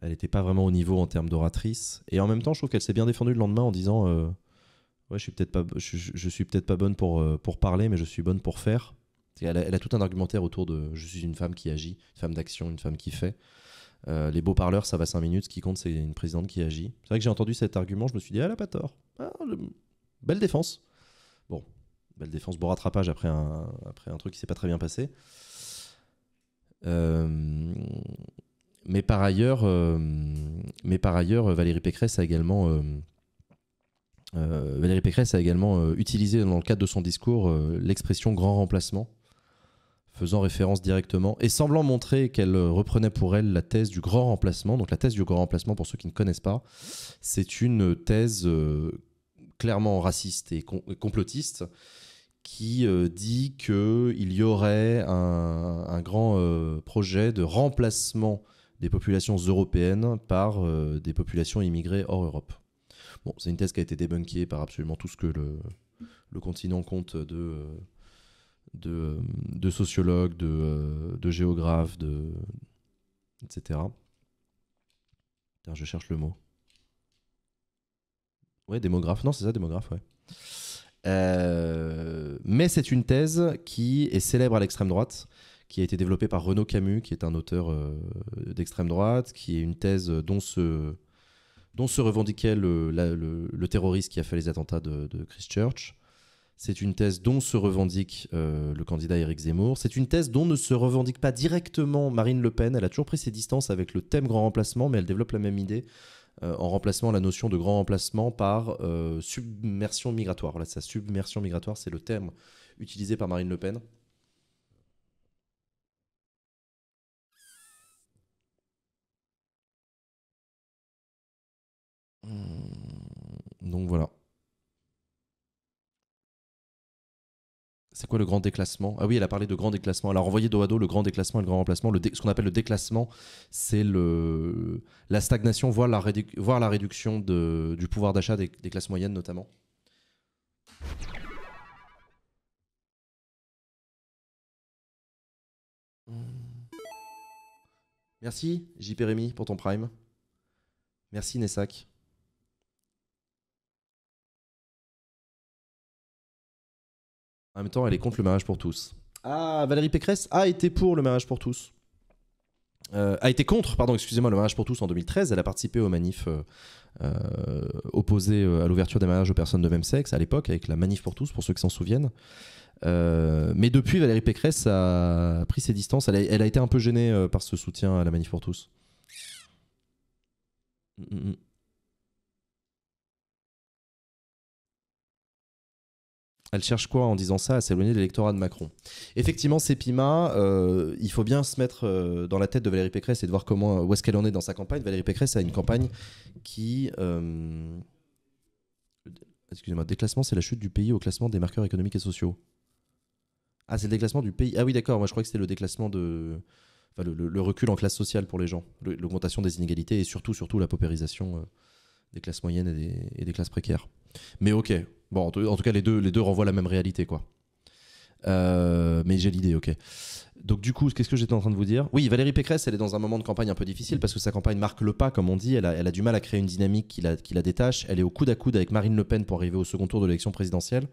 Elle n'était pas vraiment au niveau en termes d'oratrice. Et en même temps, je trouve qu'elle s'est bien défendue le lendemain en disant euh, je suis peut-être pas, suis peut-être pas bonne euh, pour, parler, mais je suis bonne pour faire. Elle a, tout un argumentaire autour de je suis une femme qui agit, une femme d'action, une femme qui fait. Euh, les beaux parleurs, ça va cinq minutes. Ce qui compte, c'est une présidente qui agit. C'est vrai que j'ai entendu cet argument, je me suis dit, elle n'a pas tort. Ah, belle défense belle défense, bon rattrapage après un, après un truc qui s'est pas très bien passé. Euh, mais par ailleurs, euh, mais par ailleurs, Valérie Pécresse a également, euh, Valérie Pécresse a également utilisé dans le cadre de son discours l'expression grand remplacement, faisant référence directement et semblant montrer qu'elle reprenait pour elle la thèse du grand remplacement. Donc la thèse du grand remplacement, pour ceux qui ne connaissent pas, c'est une thèse clairement raciste et complotiste qui euh, dit qu'il y aurait un, grand euh, projet de remplacement des populations européennes par euh, des populations immigrées hors Europe. Bon, c'est une thèse qui a été débunkée par absolument tout ce que le, continent compte de, de, sociologues, de, géographes, de, etc. je cherche le mot. Ouais, démographe. Non, c'est ça, démographe, ouais. Euh, mais c'est une thèse qui est célèbre à l'extrême droite, qui a été développée par Renaud Camus, qui est un auteur euh, d'extrême droite, qui est une thèse dont se, dont revendiquait le, terroriste qui a fait les attentats de, Christchurch. C'est une thèse dont se revendique euh, le candidat Éric Zemmour. C'est une thèse dont ne se revendique pas directement Marine Le Pen. Elle a toujours pris ses distances avec le thème grand remplacement, mais elle développe la même idée euh, en remplacement la notion de grand remplacement par euh, submersion migratoire. Voilà, sa submersion migratoire, c'est le terme utilisé par Marine Le Pen. Hmm, donc voilà. C'est quoi le grand déclassement Ah oui, elle a parlé de grand déclassement. Alors, envoyé dos à dos, le grand déclassement et le grand remplacement. Le ce qu'on appelle le déclassement, c'est le... la stagnation, voire la, la réduction du pouvoir d'achat des... des classes moyennes, notamment. Merci, JP Rémy, pour ton prime. Merci, Nessac. En même temps, elle est contre le mariage pour tous. Ah, Valérie Pécresse a été pour le mariage pour tous. Euh, a été contre, pardon, excusez-moi, le mariage pour tous en 2013. Elle a participé aux manifs euh, euh opposés euh, à l'ouverture des mariages aux personnes de même sexe à l'époque, avec la manif pour tous, pour ceux qui s'en souviennent. mais depuis, Valérie Pécresse a pris ses distances. Elle a, été un peu gênée par ce soutien à la manif pour tous. Mm, mm, mm. Elle cherche quoi en disant ça à s'éloigner de l'électorat de Macron Effectivement, c'est Pima. Euh, il faut bien se mettre euh, dans la tête de Valérie Pécresse et de voir comment, euh, où est-ce qu'elle en est dans sa campagne. Valérie Pécresse a une campagne qui. Excusez-moi, déclassement, c'est la chute du pays au classement des marqueurs économiques et sociaux. Ah, c'est le déclassement du pays. Ah oui, d'accord, moi je crois que c'est le déclassement de. le, recul en classe sociale pour les gens, l'augmentation des inégalités et surtout, surtout la paupérisation des classes moyennes et des classes précaires. Mais ok, bon, en tout cas, les deux, les deux renvoient la même réalité, quoi. Euh, mais j'ai l'idée, ok. Donc du coup, qu'est-ce que j'étais en train de vous dire Oui, Valérie Pécresse, elle est dans un moment de campagne un peu difficile parce que sa campagne marque le pas, comme on dit. Elle a, du mal à créer une dynamique qui la, qui la, détache. Elle est au coude à coude avec Marine Le Pen pour arriver au second tour de l'élection présidentielle.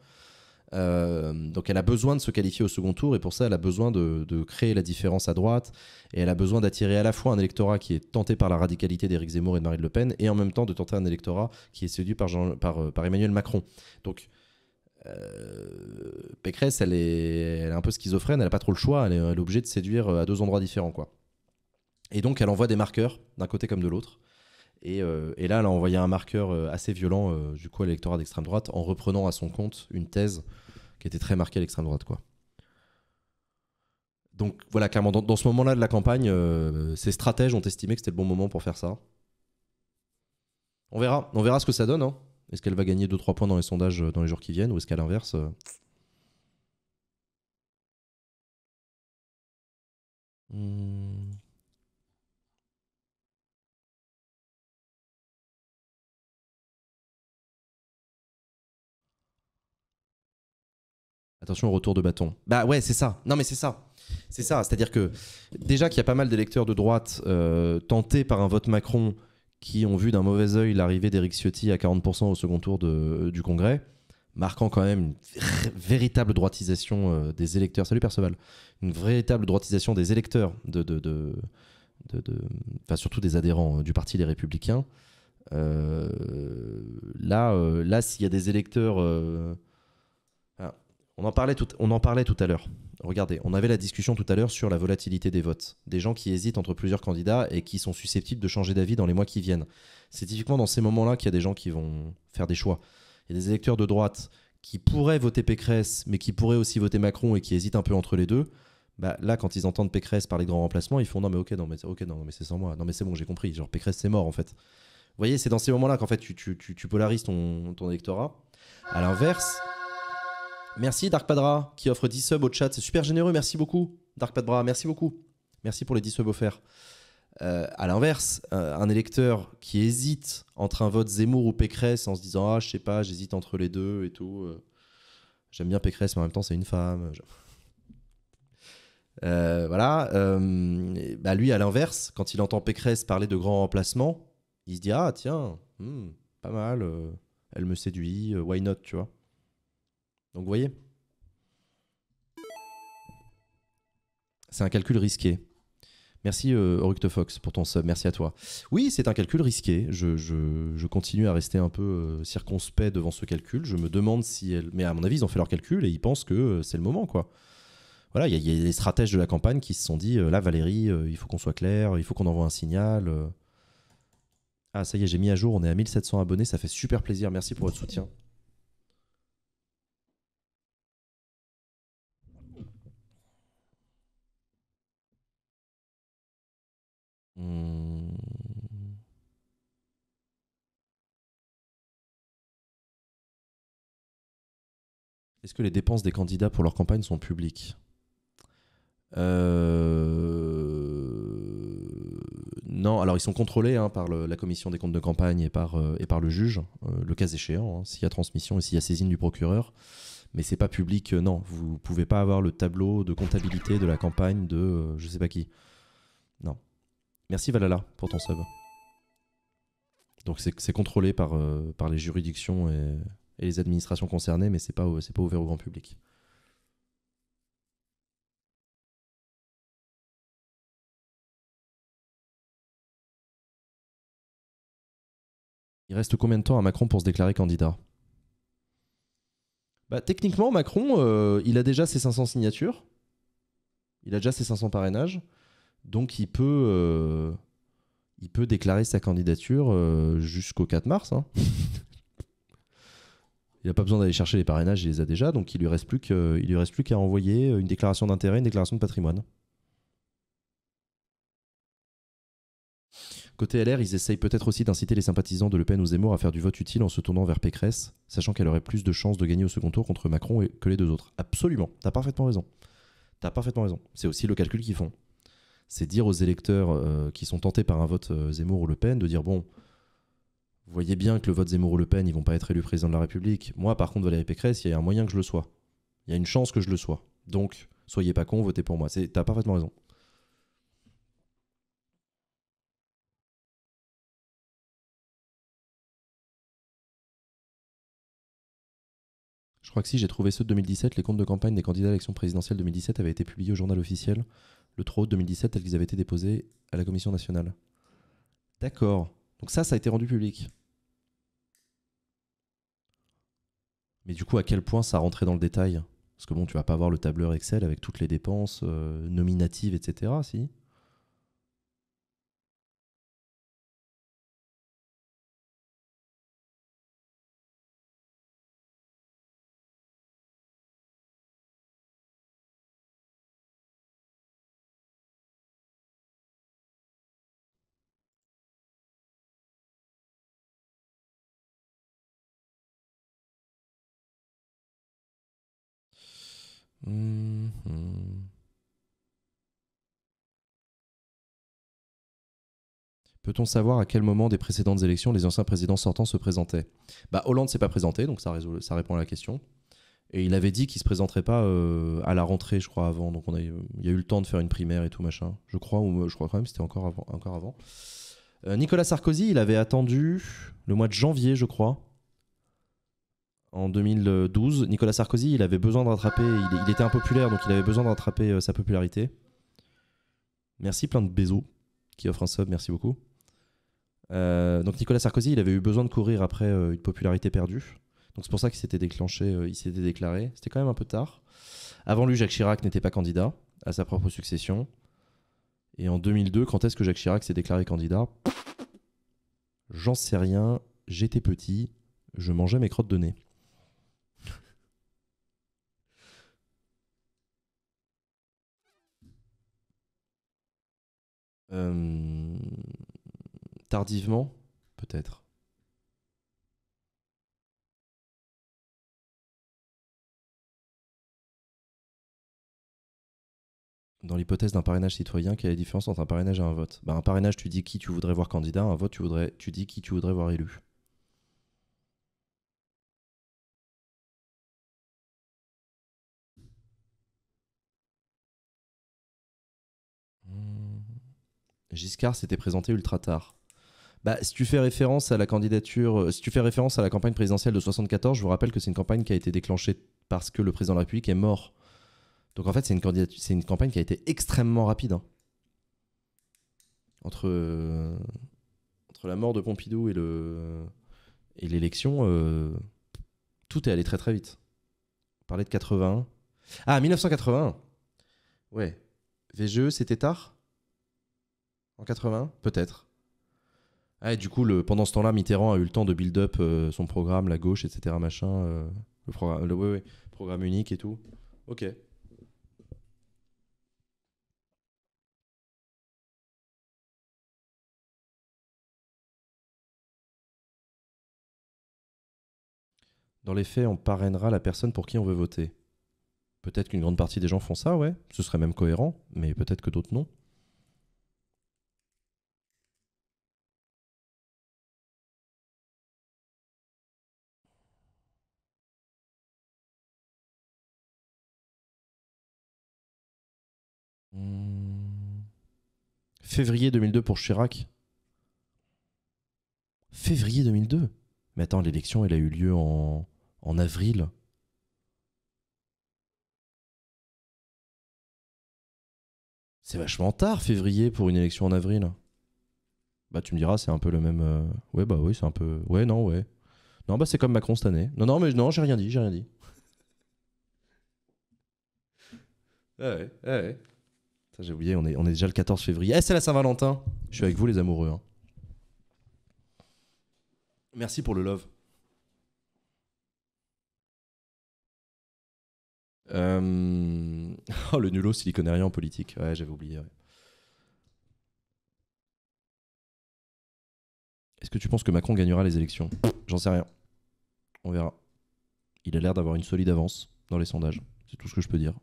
Euh, donc elle a besoin de se qualifier au second tour et pour ça elle a besoin de, créer la différence à droite et elle a besoin d'attirer à la fois un électorat qui est tenté par la radicalité d'Éric Zemmour et de Marine Le Pen et en même temps de tenter un électorat qui est séduit par, euh, Emmanuel Macron. Donc euh, Pécresse elle est, un peu schizophrène, elle n'a pas trop le choix, elle est, obligée de séduire à deux endroits différents quoi. Et donc elle envoie des marqueurs d'un côté comme de l'autre euh, et, là, elle a envoyé un marqueur euh, assez violent euh, du coup à l'électorat d'extrême droite en reprenant à son compte une thèse qui était très marquée à l'extrême droite. Donc voilà, clairement, dans, ce moment-là de la campagne, ses stratèges ont estimé que c'était le bon moment pour faire ça. On verra, on verra ce que ça donne. Hein. Est-ce qu'elle va gagner 2-3 points dans les sondages dans les jours qui viennent ou est-ce qu'à l'inverse... Hmm. attention au retour de bâton. Bah ouais, c'est ça. Non, mais c'est ça. C'est ça. C'est-à-dire que déjà qu'il y a pas mal d'électeurs de droite euh, tentés par un vote Macron qui ont vu d'un mauvais œil l'arrivée d'Éric Ciotti à 40% au second tour euh, du Congrès, marquant quand même une véritable droitisation euh, des électeurs. Salut Perceval. Une véritable droitisation des électeurs, de, de, de, surtout des adhérents du Parti des Républicains. là, là s'il y a des électeurs on en parlait tout, on en parlait tout à l'heure. Regardez, on avait la discussion tout à l'heure sur la volatilité des votes. Des gens qui hésitent entre plusieurs candidats et qui sont susceptibles de changer d'avis dans les mois qui viennent. C'est typiquement dans ces moments-là qu'il y a des gens qui vont faire des choix. Il y a des électeurs de droite qui pourraient voter Pécresse, mais qui pourraient aussi voter Macron et qui hésitent un peu entre les deux. Bah, là, quand ils entendent Pécresse parler de grands remplacements, ils font non mais ok, non mais, ok, non, mais c'est sans moi, non mais c'est bon, j'ai compris, genre Pécresse c'est mort en fait. Vous voyez, c'est dans ces moments-là qu'en fait tu, tu, polarises ton, ton électorat. À l'inverse, Merci Dark Padra qui offre 10 subs au chat. C'est super généreux. Merci beaucoup, Dark Padra. Merci beaucoup. Merci pour les 10 subs offerts. Euh, à l'inverse, euh, un électeur qui hésite entre un vote Zemmour ou Pécresse en se disant Ah, je sais pas, j'hésite entre les deux et tout. Euh, j'aime bien Pécresse, mais en même temps, c'est une femme. Euh, voilà. Bah, lui, à l'inverse, quand il entend Pécresse parler de grands remplacements, il se dit Ah, tiens, hmm, pas mal, elle me séduit, why not, tu vois. Donc vous voyez C'est un calcul risqué. Merci euh, Fox pour ton sub, merci à toi. Oui, c'est un calcul risqué. Je, continue à rester un peu euh, circonspect devant ce calcul. Je me demande si. Elle... Mais à mon avis, ils ont fait leur calcul et ils pensent que euh, c'est le moment, quoi. Voilà, il y, y, a les stratèges de la campagne qui se sont dit euh, là, Valérie, il faut qu'on soit clair, il faut qu'on envoie un signal. Ah, ça y est, j'ai mis à jour, on est à 1700 abonnés, ça fait super plaisir. Merci pour votre soutien. Hmm. Est-ce que les dépenses des candidats pour leur campagne sont publiques euh, Non, alors ils sont contrôlés hein, par la commission des comptes de campagne et par, euh, le juge, euh, le cas échéant, hein, s'il y a transmission et s'il y a saisine du procureur. Mais c'est pas public, non. Vous pouvez pas avoir le tableau de comptabilité de la campagne de je sais pas qui. Non. Merci Valala pour ton sub. Donc c'est contrôlé par, euh, par les juridictions et, les administrations concernées, mais c'est pas, pas ouvert au grand public. Il reste combien de temps à Macron pour se déclarer candidat bah, Techniquement, Macron, euh, il a déjà ses 500 signatures, il a déjà ses 500 parrainages. Donc il peut, euh, il peut déclarer sa candidature euh, jusqu'au 4 mars. Hein. il n'a pas besoin d'aller chercher les parrainages, il les a déjà, donc il lui reste plus lui reste plus qu'à envoyer une déclaration d'intérêt, une déclaration de patrimoine. Côté LR, ils essayent peut-être aussi d'inciter les sympathisants de Le Pen ou Zemmour à faire du vote utile en se tournant vers Pécresse, sachant qu'elle aurait plus de chances de gagner au second tour contre Macron que les deux autres. Absolument, t'as parfaitement raison. T'as parfaitement raison. C'est aussi le calcul qu'ils font c'est dire aux électeurs euh, qui sont tentés par un vote euh, Zemmour ou Le Pen de dire bon, vous voyez bien que le vote Zemmour ou Le Pen, ils vont pas être élus président de la République. Moi, par contre, Valérie Pécresse, il y a un moyen que je le sois. Il y a une chance que je le sois. Donc, soyez pas cons, votez pour moi. T'as parfaitement raison. Je crois que si j'ai trouvé ceux de 2017, les comptes de campagne des candidats à l'élection présidentielle 2017 avaient été publiés au journal officiel le 3 août 2017 tels qu'ils avaient été déposés à la Commission nationale. D'accord. Donc ça, ça a été rendu public. Mais du coup, à quel point ça rentrait dans le détail Parce que bon, tu vas pas voir le tableur Excel avec toutes les dépenses euh, nominatives, etc. Si Mhm. Peut-on savoir à quel moment des précédentes élections les anciens présidents sortants se présentaient Bah Hollande s'est pas présenté, donc ça, répond à la question. Et il avait dit qu'il ne se présenterait pas euh, à la rentrée, je crois, avant. Donc on a, il y a eu le temps de faire une primaire et tout machin. Je crois, ou je crois quand même, c'était encore avant. Encore avant. Euh, Nicolas Sarkozy, il avait attendu le mois de janvier, je crois, en 2012. Nicolas Sarkozy, il avait besoin de rattraper, il, était impopulaire, donc il avait besoin de rattraper euh, sa popularité. Merci, plein de Bézo qui offre un sub, merci beaucoup. Euh, donc Nicolas Sarkozy, il avait eu besoin de courir après euh, une popularité perdue. Donc c'est pour ça qu'il s'était déclenché, il s'était déclaré. C'était quand même un peu tard. Avant lui, Jacques Chirac n'était pas candidat à sa propre succession. Et en 2002, quand est-ce que Jacques Chirac s'est déclaré candidat J'en sais rien, j'étais petit, je mangeais mes crottes de nez. Euh, tardivement, peut-être. Dans l'hypothèse d'un parrainage citoyen, quelle est la différence entre un parrainage et un vote ben, Un parrainage, tu dis qui tu voudrais voir candidat, un vote, tu, voudrais, tu dis qui tu voudrais voir élu. Giscard s'était présenté ultra tard. Bah, si tu fais référence à la candidature, euh, si tu fais référence à la campagne présidentielle de 74, je vous rappelle que c'est une campagne qui a été déclenchée parce que le président de la République est mort. Donc en fait, c'est une, campagne qui a été extrêmement rapide. Hein. Entre, euh, entre la mort de Pompidou et, le, et l'élection, euh, tout est allé très très vite. On parlait de 81. Ah, 1981 Ouais. VGE, c'était tard en 80 Peut-être. Ah, et du coup, le, pendant ce temps-là, Mitterrand a eu le temps de build-up euh, son programme, la gauche, etc. Machin, euh, le, programme, le programme unique et tout. Ok. Dans les faits, on parrainera la personne pour qui on veut voter. Peut-être qu'une grande partie des gens font ça, ouais. Ce serait même cohérent, mais peut-être que d'autres non. Février 2002 pour Chirac. Février 2002 Mais attends, l'élection, elle a eu lieu en, en avril. C'est vachement tard, février, pour une élection en avril. Bah, tu me diras, c'est un peu le même. Euh, ouais, bah oui, c'est un peu. Ouais, non, ouais. Non, bah, c'est comme Macron cette année. Non, non, mais non, j'ai rien dit, j'ai rien dit. Ah ouais, ah ouais, ouais. J'ai oublié, on est, on est déjà le 14 février. Eh, c'est la Saint-Valentin. Je suis avec vous, les amoureux. Hein. Merci pour le love. Euh, oh, le nulot, il connaît rien en politique. Ouais, j'avais oublié. Est-ce que tu penses que Macron gagnera les élections J'en sais rien. On verra. Il a l'air d'avoir une solide avance dans les sondages. C'est tout ce que je peux dire.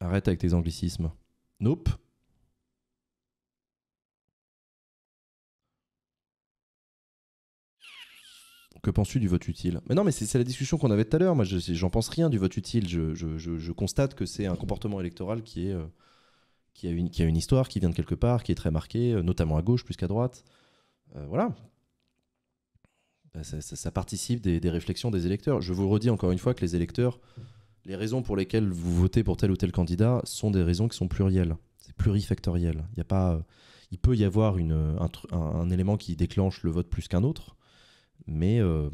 Arrête avec tes anglicismes. Nope. Que penses-tu du vote utile Mais non, mais c'est la discussion qu'on avait tout à l'heure. Moi, j'en pense rien du vote utile. Je, constate que c'est un comportement électoral qui, est, euh, qui, a une, qui a une histoire, qui vient de quelque part, qui est très marqué, euh, notamment à gauche plus qu'à droite. Euh, voilà. Bah, ça, participe des, des, réflexions des électeurs. Je vous redis encore une fois que les électeurs les raisons pour lesquelles vous votez pour tel ou tel candidat sont des raisons qui sont plurielles, c'est plurifactoriel. Il a pas, euh, il peut y avoir euh, un, élément qui déclenche le vote plus qu'un autre, mais euh,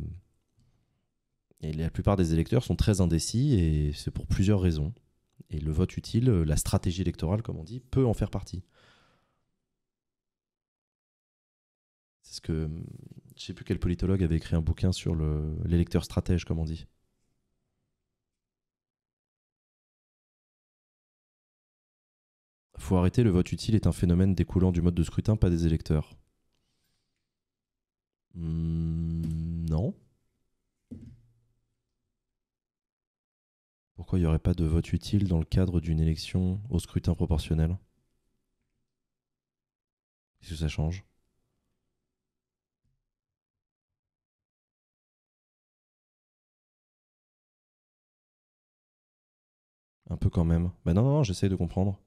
la plupart des électeurs sont très indécis et c'est pour plusieurs raisons. Et le vote utile, la stratégie électorale, comme on dit, peut en faire partie. C'est ce que hum, je sais plus quel politologue avait écrit un bouquin sur l'électeur stratège, comme on dit. Faut arrêter, le vote utile est un phénomène découlant du mode de scrutin, pas des électeurs. Hmm, non. Pourquoi il n'y aurait pas de vote utile dans le cadre d'une élection au scrutin proportionnel est ce que ça change Un peu quand même. Ben non, non, non j'essaye de comprendre.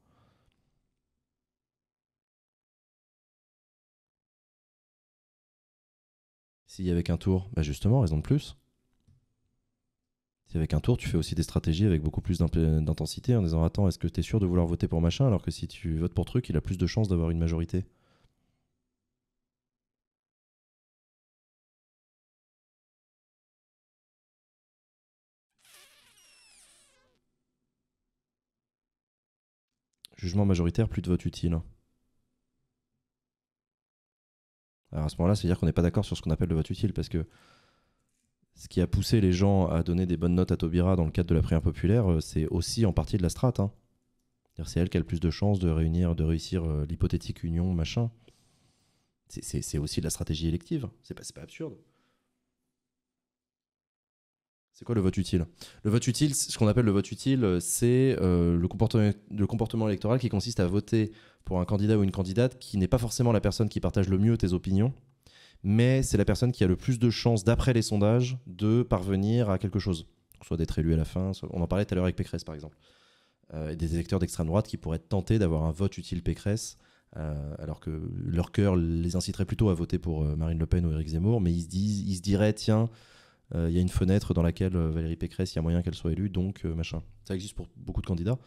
S'il y avec un tour, bah justement, raison de plus. Si avec un tour, tu fais aussi des stratégies avec beaucoup plus d'intensité en disant Attends, est-ce que tu es sûr de vouloir voter pour machin alors que si tu votes pour truc, il a plus de chances d'avoir une majorité Jugement majoritaire, plus de vote utile. Alors à ce moment-là, c'est-à-dire qu'on n'est pas d'accord sur ce qu'on appelle le vote utile, parce que ce qui a poussé les gens à donner des bonnes notes à Taubira dans le cadre de la prière populaire, euh, c'est aussi en partie de la strate. Hein. C'est elle qui a le plus de chances de réunir, de réussir euh, l'hypothétique union, machin. C'est aussi de la stratégie élective. C'est pas absurde. C'est quoi le vote utile Le vote utile, ce qu'on appelle le vote utile, euh, c'est euh, le, comportement, électoral qui consiste à voter pour un candidat ou une candidate qui n'est pas forcément la personne qui partage le mieux tes opinions, mais c'est la personne qui a le plus de chances, d'après les sondages, de parvenir à quelque chose. Soit d'être élu à la fin, on en parlait tout à l'heure avec Pécresse par exemple. Euh, des électeurs d'extrême droite qui pourraient être tentés d'avoir un vote utile Pécresse, alors que leur cœur les inciterait plutôt à voter pour Marine Le Pen ou Éric Zemmour, mais ils se, disent, ils se diraient, tiens, il euh, y a une fenêtre dans laquelle euh, Valérie Pécresse, il y a moyen qu'elle soit élue, donc euh, machin. Ça existe pour beaucoup de candidats.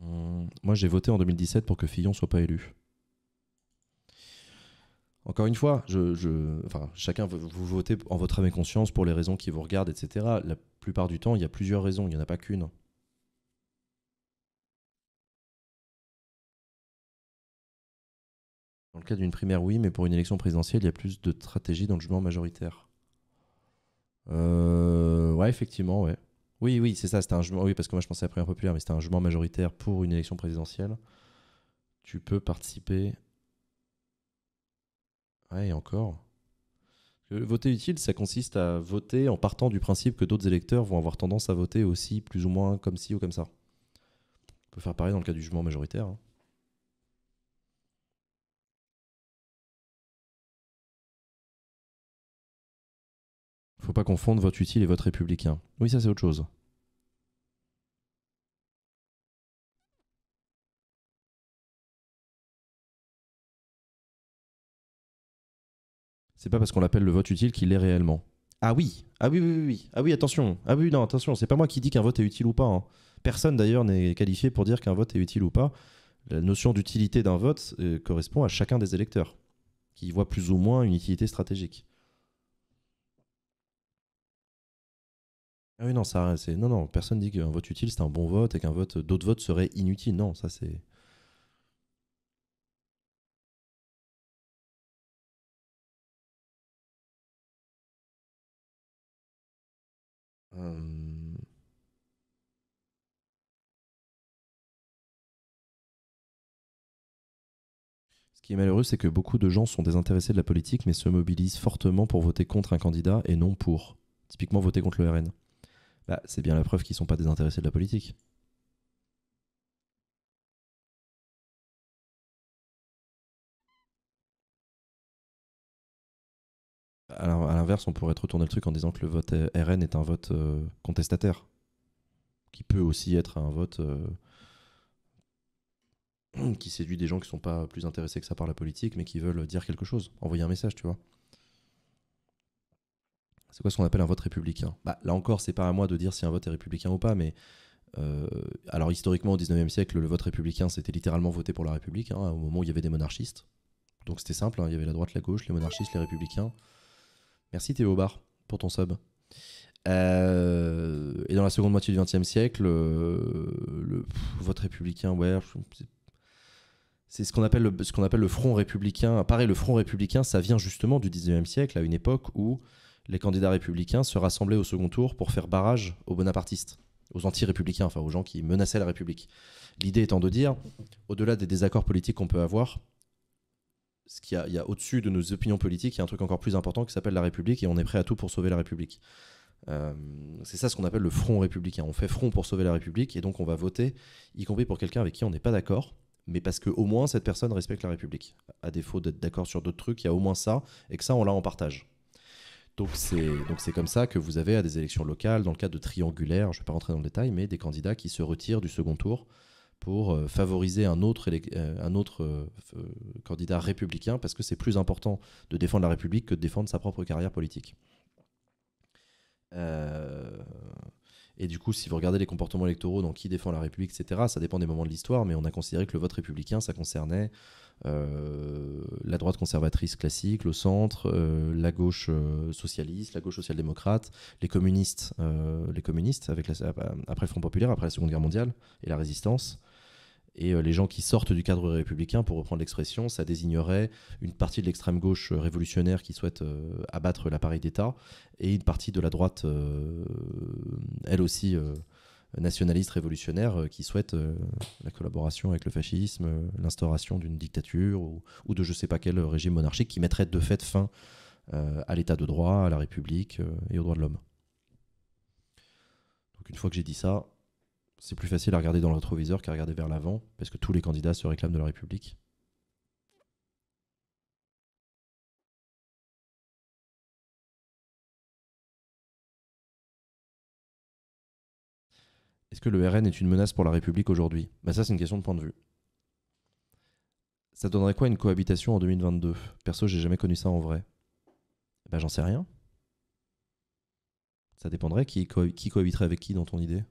Hum, moi, j'ai voté en 2017 pour que Fillon soit pas élu. Encore une fois, je, chacun, vous votez en votre âme et conscience pour les raisons qui vous regardent, etc. La plupart du temps, il y a plusieurs raisons, il n'y en a pas qu'une. Dans le cas d'une primaire, oui, mais pour une élection présidentielle, il y a plus de stratégie dans le jugement majoritaire. Euh, ouais, effectivement, ouais. Oui, oui, c'est ça, c'était un jugement. Oui, parce que moi je pensais à la primaire populaire, mais c'était un jugement majoritaire pour une élection présidentielle. Tu peux participer Ouais, encore. Voter utile, ça consiste à voter en partant du principe que d'autres électeurs vont avoir tendance à voter aussi plus ou moins comme ci ou comme ça. On peut faire pareil dans le cas du jugement majoritaire. ne hein. Faut pas confondre vote utile et vote républicain. Oui, ça c'est autre chose. c'est pas parce qu'on l'appelle le vote utile qu'il l'est réellement. Ah oui, ah oui, oui, oui, ah oui, attention, ah oui, non, attention, c'est pas moi qui dis qu'un vote est utile ou pas. Hein. Personne d'ailleurs n'est qualifié pour dire qu'un vote est utile ou pas. La notion d'utilité d'un vote euh, correspond à chacun des électeurs, qui voit plus ou moins une utilité stratégique. Ah oui, non, ça, c'est non, non, personne dit qu'un vote utile c'est un bon vote et qu'un vote, d'autres votes seraient inutiles. Non, ça c'est Euh, ce qui est malheureux, c'est que beaucoup de gens sont désintéressés de la politique, mais se mobilisent fortement pour voter contre un candidat et non pour. Typiquement voter contre le RN. Bah, c'est bien la preuve qu'ils ne sont pas désintéressés de la politique. à l'inverse, on pourrait retourner le truc en disant que le vote RN est un vote euh, contestataire, qui peut aussi être un vote euh, qui séduit des gens qui ne sont pas plus intéressés que ça par la politique, mais qui veulent dire quelque chose, envoyer un message, tu vois. C'est quoi ce qu'on appelle un vote républicain bah, Là encore, c'est pas à moi de dire si un vote est républicain ou pas, mais euh, alors historiquement, au 19e siècle, le vote républicain, c'était littéralement voter pour la République, hein, au moment où il y avait des monarchistes. Donc c'était simple, hein, il y avait la droite, la gauche, les monarchistes, les républicains. Merci Théo Bar pour ton sub. Euh, et dans la seconde moitié du XXe siècle, euh, le vote républicain, ouais, c'est ce qu'on appelle, ce qu'on appelle le front républicain. Pareil, le front républicain, ça vient justement du XIXe siècle, à une époque où les candidats républicains se rassemblaient au second tour pour faire barrage aux bonapartistes, aux anti-républicains, enfin aux gens qui menaçaient la République. L'idée étant de dire, au-delà des désaccords politiques qu'on peut avoir, ce qu'il y a, au-dessus de nos opinions politiques, il y a un truc encore plus important qui s'appelle la République et on est prêt à tout pour sauver la République. Euh, c'est ça ce qu'on appelle le front républicain. On fait front pour sauver la République et donc on va voter, y compris pour quelqu'un avec qui on n'est pas d'accord, mais parce qu'au moins cette personne respecte la République. À défaut d'être d'accord sur d'autres trucs, il y a au moins ça et que ça on l'a en partage. Donc c'est donc c'est comme ça que vous avez à des élections locales, dans le cadre de triangulaires, je ne vais pas rentrer dans le détail, mais des candidats qui se retirent du second tour pour euh, favoriser un autre, euh, un autre euh, candidat républicain, parce que c'est plus important de défendre la République que de défendre sa propre carrière politique. et du coup, si vous regardez les comportements électoraux qui défend la République, etc., ça dépend des moments de l'histoire, mais on a considéré que le vote républicain, ça concernait la droite conservatrice classique, le centre, la gauche socialiste, la gauche social-démocrate, les communistes, les communistes avec après le Front populaire, après la Seconde Guerre mondiale et la Résistance, et euh, les gens qui sortent du cadre républicain, pour reprendre l'expression, ça désignerait une partie de l'extrême gauche euh, révolutionnaire qui souhaite euh, abattre l'appareil d'État et une partie de la droite, elle aussi nationaliste révolutionnaire, qui souhaite la collaboration avec le fascisme, l'instauration d'une dictature ou, ou, de je ne sais pas quel régime monarchique qui mettrait de fait fin à l'État de droit, à la République et aux droits de l'homme. Donc une fois que j'ai dit ça, c'est plus facile à regarder dans le rétroviseur qu'à regarder vers l'avant, parce que tous les candidats se réclament de la République. Est-ce que le RN est une menace pour la République aujourd'hui ben Ça, c'est une question de point de vue. Ça donnerait quoi une cohabitation en 2022 Perso, j'ai jamais connu ça en vrai. Ben, j'en sais rien. Ça dépendrait qui cohabiterait avec qui dans ton idée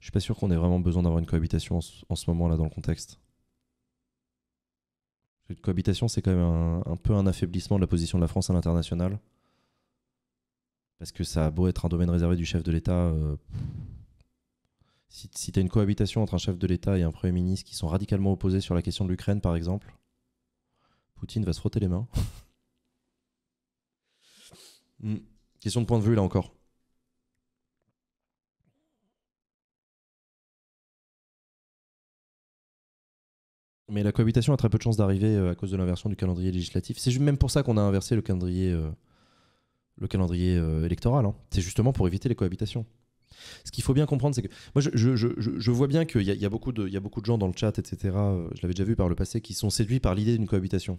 Je suis pas sûr qu'on ait vraiment besoin d'avoir une cohabitation en, ce moment-là dans le contexte. Une cohabitation, c'est quand même un, peu un affaiblissement de la position de la France à l'international. Parce que ça a beau être un domaine réservé du chef de l'État. Euh, si, tu as une cohabitation entre un chef de l'État et un Premier ministre qui sont radicalement opposés sur la question de l'Ukraine, par exemple, Poutine va se frotter les mains. Hmm. Question de point de vue, là encore. Mais la cohabitation a très peu de chances d'arriver euh, à cause de l'inversion du calendrier législatif. C'est même pour ça qu'on a inversé le calendrier, euh, le calendrier euh, électoral. Hein. C'est justement pour éviter les cohabitations. Ce qu'il faut bien comprendre, c'est que moi, je, vois bien qu'il y, a beaucoup de gens dans le chat, etc. Je l'avais déjà vu par le passé, qui sont séduits par l'idée d'une cohabitation.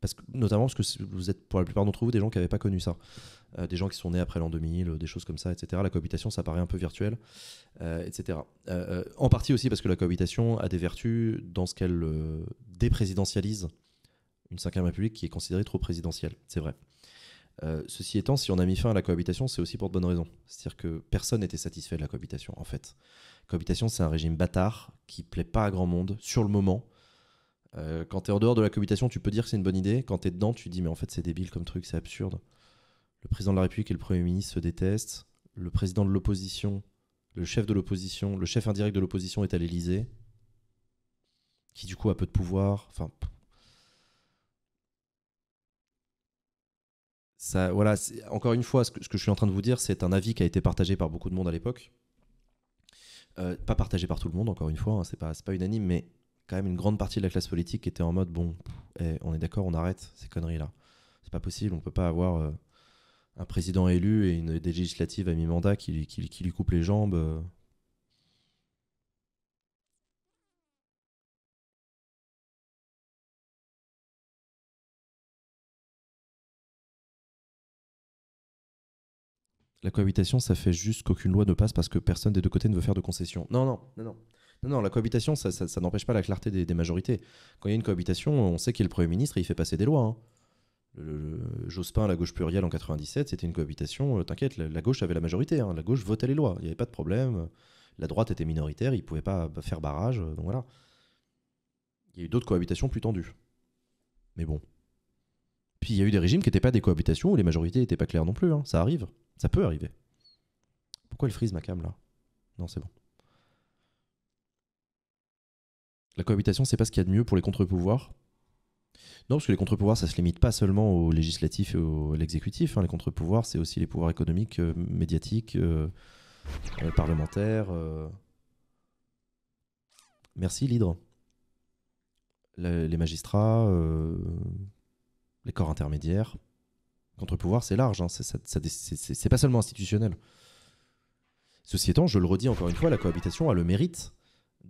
Parce que, notamment parce que vous êtes pour la plupart d'entre vous des gens qui n'avaient pas connu ça. Euh, des gens qui sont nés après l'an 2000, des choses comme ça, etc. La cohabitation, ça paraît un peu virtuel, euh, etc. Euh, en partie aussi parce que la cohabitation a des vertus dans ce qu'elle déprésidentialise une 5 République qui est considérée trop présidentielle, c'est vrai. ceci étant, si on a mis fin à la cohabitation, c'est aussi pour de bonnes raisons. C'est-à-dire que personne n'était satisfait de la cohabitation, en fait. Cohabitation, c'est un régime bâtard qui plaît pas à grand monde sur le moment, euh, quand tu es en dehors de la cohabitation, tu peux dire que c'est une bonne idée. Quand tu es dedans, tu dis mais en fait c'est débile comme truc, c'est absurde. Le président de la République et le Premier ministre se détestent. Le président de l'opposition, le chef de l'opposition, le chef indirect de l'opposition est à l'Élysée, qui du coup a peu de pouvoir. Enfin, ça, voilà. Encore une fois, ce que, je suis en train de vous dire, c'est un avis qui a été partagé par beaucoup de monde à l'époque. Euh, pas partagé par tout le monde, encore une fois, hein, c'est pas, pas unanime, mais quand même une grande partie de la classe politique était en mode bon, eh, on est d'accord, on arrête ces conneries-là. C'est pas possible, on peut pas avoir euh, un président élu et une des à mi-mandat qui, lui coupe les jambes. Euh. La cohabitation, ça fait juste qu'aucune loi ne passe parce que personne des deux côtés ne veut faire de concession. Non, non, non, non. Non, non, la cohabitation, ça, n'empêche pas la clarté des, majorités. Quand il y a une cohabitation, on sait qui est le Premier ministre et il fait passer des lois. Hein. Jospin, la gauche plurielle en 97, c'était une cohabitation. Euh, t'inquiète, la, gauche avait la majorité. Hein. la gauche votait les lois. Il n'y avait pas de problème. La droite était minoritaire, il ne pouvait pas bah, faire barrage. Euh, donc voilà. Il y a eu d'autres cohabitations plus tendues. Mais bon. Puis il y a eu des régimes qui n'étaient pas des cohabitations où les majorités n'étaient pas claires non plus. Hein. Ça arrive. Ça peut arriver. Pourquoi elle frise ma cam là Non, c'est bon. La cohabitation, c'est pas ce qu'il y a de mieux pour les contre-pouvoirs. Non, parce que les contre-pouvoirs, ça se limite pas seulement au législatif et à l'exécutif. Hein. Les contre-pouvoirs, c'est aussi les pouvoirs économiques, euh, médiatiques, euh, euh, parlementaires. Merci l'hydre. les magistrats, les corps intermédiaires. Contre-pouvoir, c'est large, hein. c'est pas seulement institutionnel. Ceci étant, je le redis encore une fois, la cohabitation a le mérite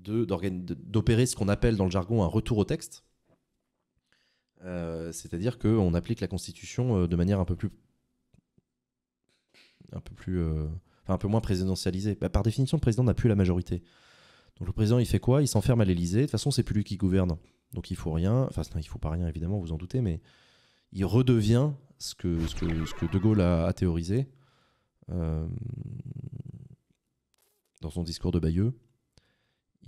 d'opérer ce qu'on appelle dans le jargon un retour au texte. Euh, c'est-à-dire qu'on applique la Constitution euh, de manière un peu plus. un peu euh, moins présidentialisée. Bah, par définition, le président n'a plus la majorité. Donc le président, il fait quoi Il s'enferme à l'Élysée. De toute façon, c'est plus lui qui gouverne. Donc il faut rien. Enfin, il faut pas rien, évidemment, vous en doutez, mais il redevient ce que, De Gaulle a, théorisé dans son discours de Bayeux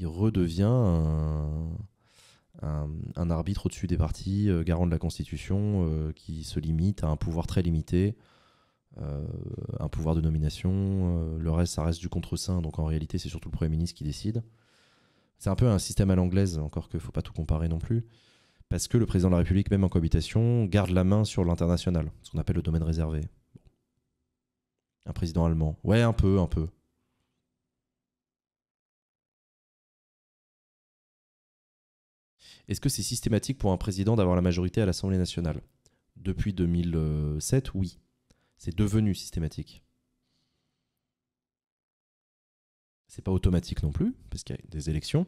il redevient un, arbitre au-dessus des partis, euh, garant de la Constitution, euh, qui se limite à un pouvoir très limité, euh, un pouvoir de nomination. le reste, ça reste du contre-saint, donc en réalité, c'est surtout le Premier ministre qui décide. C'est un peu un système à l'anglaise, encore qu'il ne faut pas tout comparer non plus, parce que le président de la République, même en cohabitation, garde la main sur l'international, ce qu'on appelle le domaine réservé. Un président allemand. Ouais, un peu, un peu. Est-ce que c'est systématique pour un président d'avoir la majorité à l'Assemblée nationale Depuis 2007, oui. C'est devenu systématique. C'est pas automatique non plus, parce qu'il y a des élections.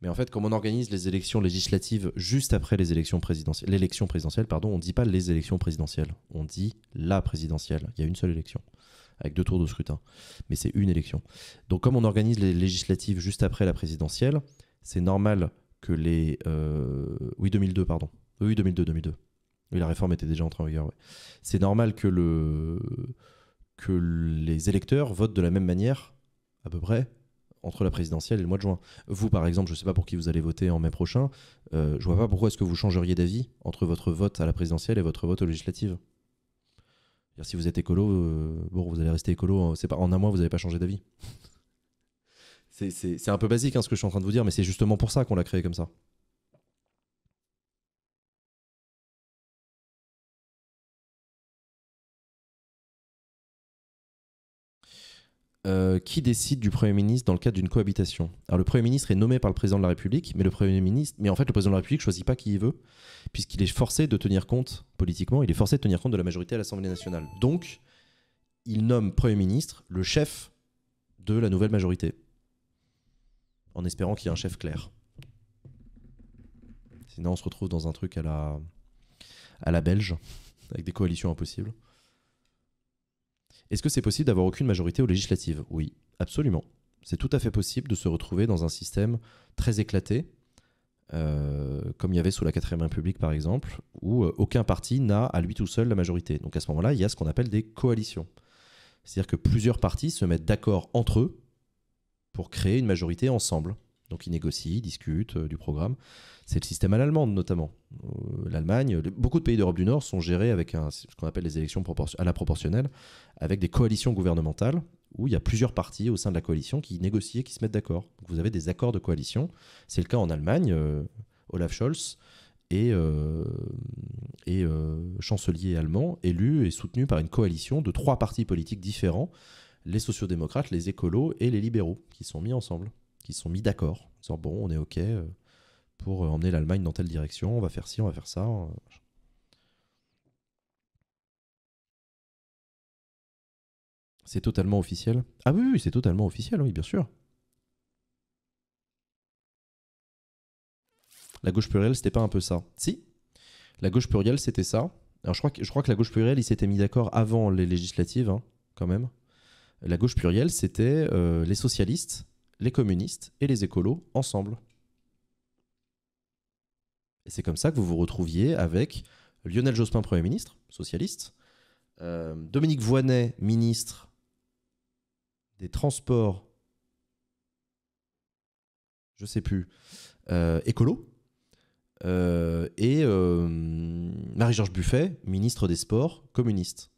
Mais en fait, comme on organise les élections législatives juste après les élections présidentielles, l'élection présidentielle, pardon, on ne dit pas les élections présidentielles, on dit la présidentielle. Il y a une seule élection, avec deux tours de scrutin, mais c'est une élection. Donc, comme on organise les législatives juste après la présidentielle, c'est normal que les. Euh, oui, 2002, pardon. Oui, 2002, 2002. Oui, la réforme était déjà en train vigueur. Ouais. C'est normal que, le, que les électeurs votent de la même manière, à peu près, entre la présidentielle et le mois de juin. Vous, par exemple, je ne sais pas pour qui vous allez voter en mai prochain. Euh, je vois pas pourquoi est-ce que vous changeriez d'avis entre votre vote à la présidentielle et votre vote aux législatives. Si vous êtes écolo, euh, bon, vous allez rester écolo. C'est pas en un mois, vous n'allez pas changé d'avis. C'est un peu basique hein, ce que je suis en train de vous dire, mais c'est justement pour ça qu'on l'a créé comme ça. Euh, qui décide du Premier ministre dans le cadre d'une cohabitation Alors le Premier ministre est nommé par le président de la République, mais le Premier ministre, mais en fait le président de la République ne choisit pas qui il veut, puisqu'il est forcé de tenir compte politiquement, il est forcé de tenir compte de la majorité à l'Assemblée nationale. Donc il nomme Premier ministre le chef de la nouvelle majorité en espérant qu'il y ait un chef clair. Sinon, on se retrouve dans un truc à la, à la belge, avec des coalitions impossibles. Est-ce que c'est possible d'avoir aucune majorité aux législatives Oui, absolument. C'est tout à fait possible de se retrouver dans un système très éclaté, euh, comme il y avait sous la 4 République par exemple, où euh, aucun parti n'a à lui tout seul la majorité. Donc à ce moment-là, il y a ce qu'on appelle des coalitions. C'est-à-dire que plusieurs partis se mettent d'accord entre eux pour créer une majorité ensemble. Donc ils négocient, ils discutent euh, du programme. C'est le système à l'allemande notamment. Euh, L'Allemagne, beaucoup de pays d'Europe du Nord sont gérés avec un, ce qu'on appelle les élections à la proportionnelle, avec des coalitions gouvernementales où il y a plusieurs partis au sein de la coalition qui négocient et qui se mettent d'accord. vous avez des accords de coalition. C'est le cas en Allemagne. Euh, Olaf Scholz est chancelier allemand, élu et soutenu par une coalition de trois partis politiques différents les sociodémocrates, les écolos et les libéraux qui sont mis ensemble, qui sont mis d'accord, disant bon, on est OK euh, pour euh, emmener l'Allemagne dans telle direction, on va faire ci, on va faire ça. Euh, c'est totalement officiel Ah oui, c'est totalement officiel, oui, bien sûr. La gauche plurielle, c'était pas un peu ça Si, la gauche plurielle, c'était ça. Alors je crois, que, je crois que la gauche plurielle, ils s'étaient mis d'accord avant les législatives, hein, quand même. La gauche plurielle, c'était euh, les socialistes, les communistes et les écolos ensemble. Et c'est comme ça que vous vous retrouviez avec Lionel Jospin, Premier ministre, socialiste, euh, Dominique Voinet, ministre des Transports, je sais plus, euh, écolo, euh, et Marie-Georges Buffet, ministre des Sports, communiste.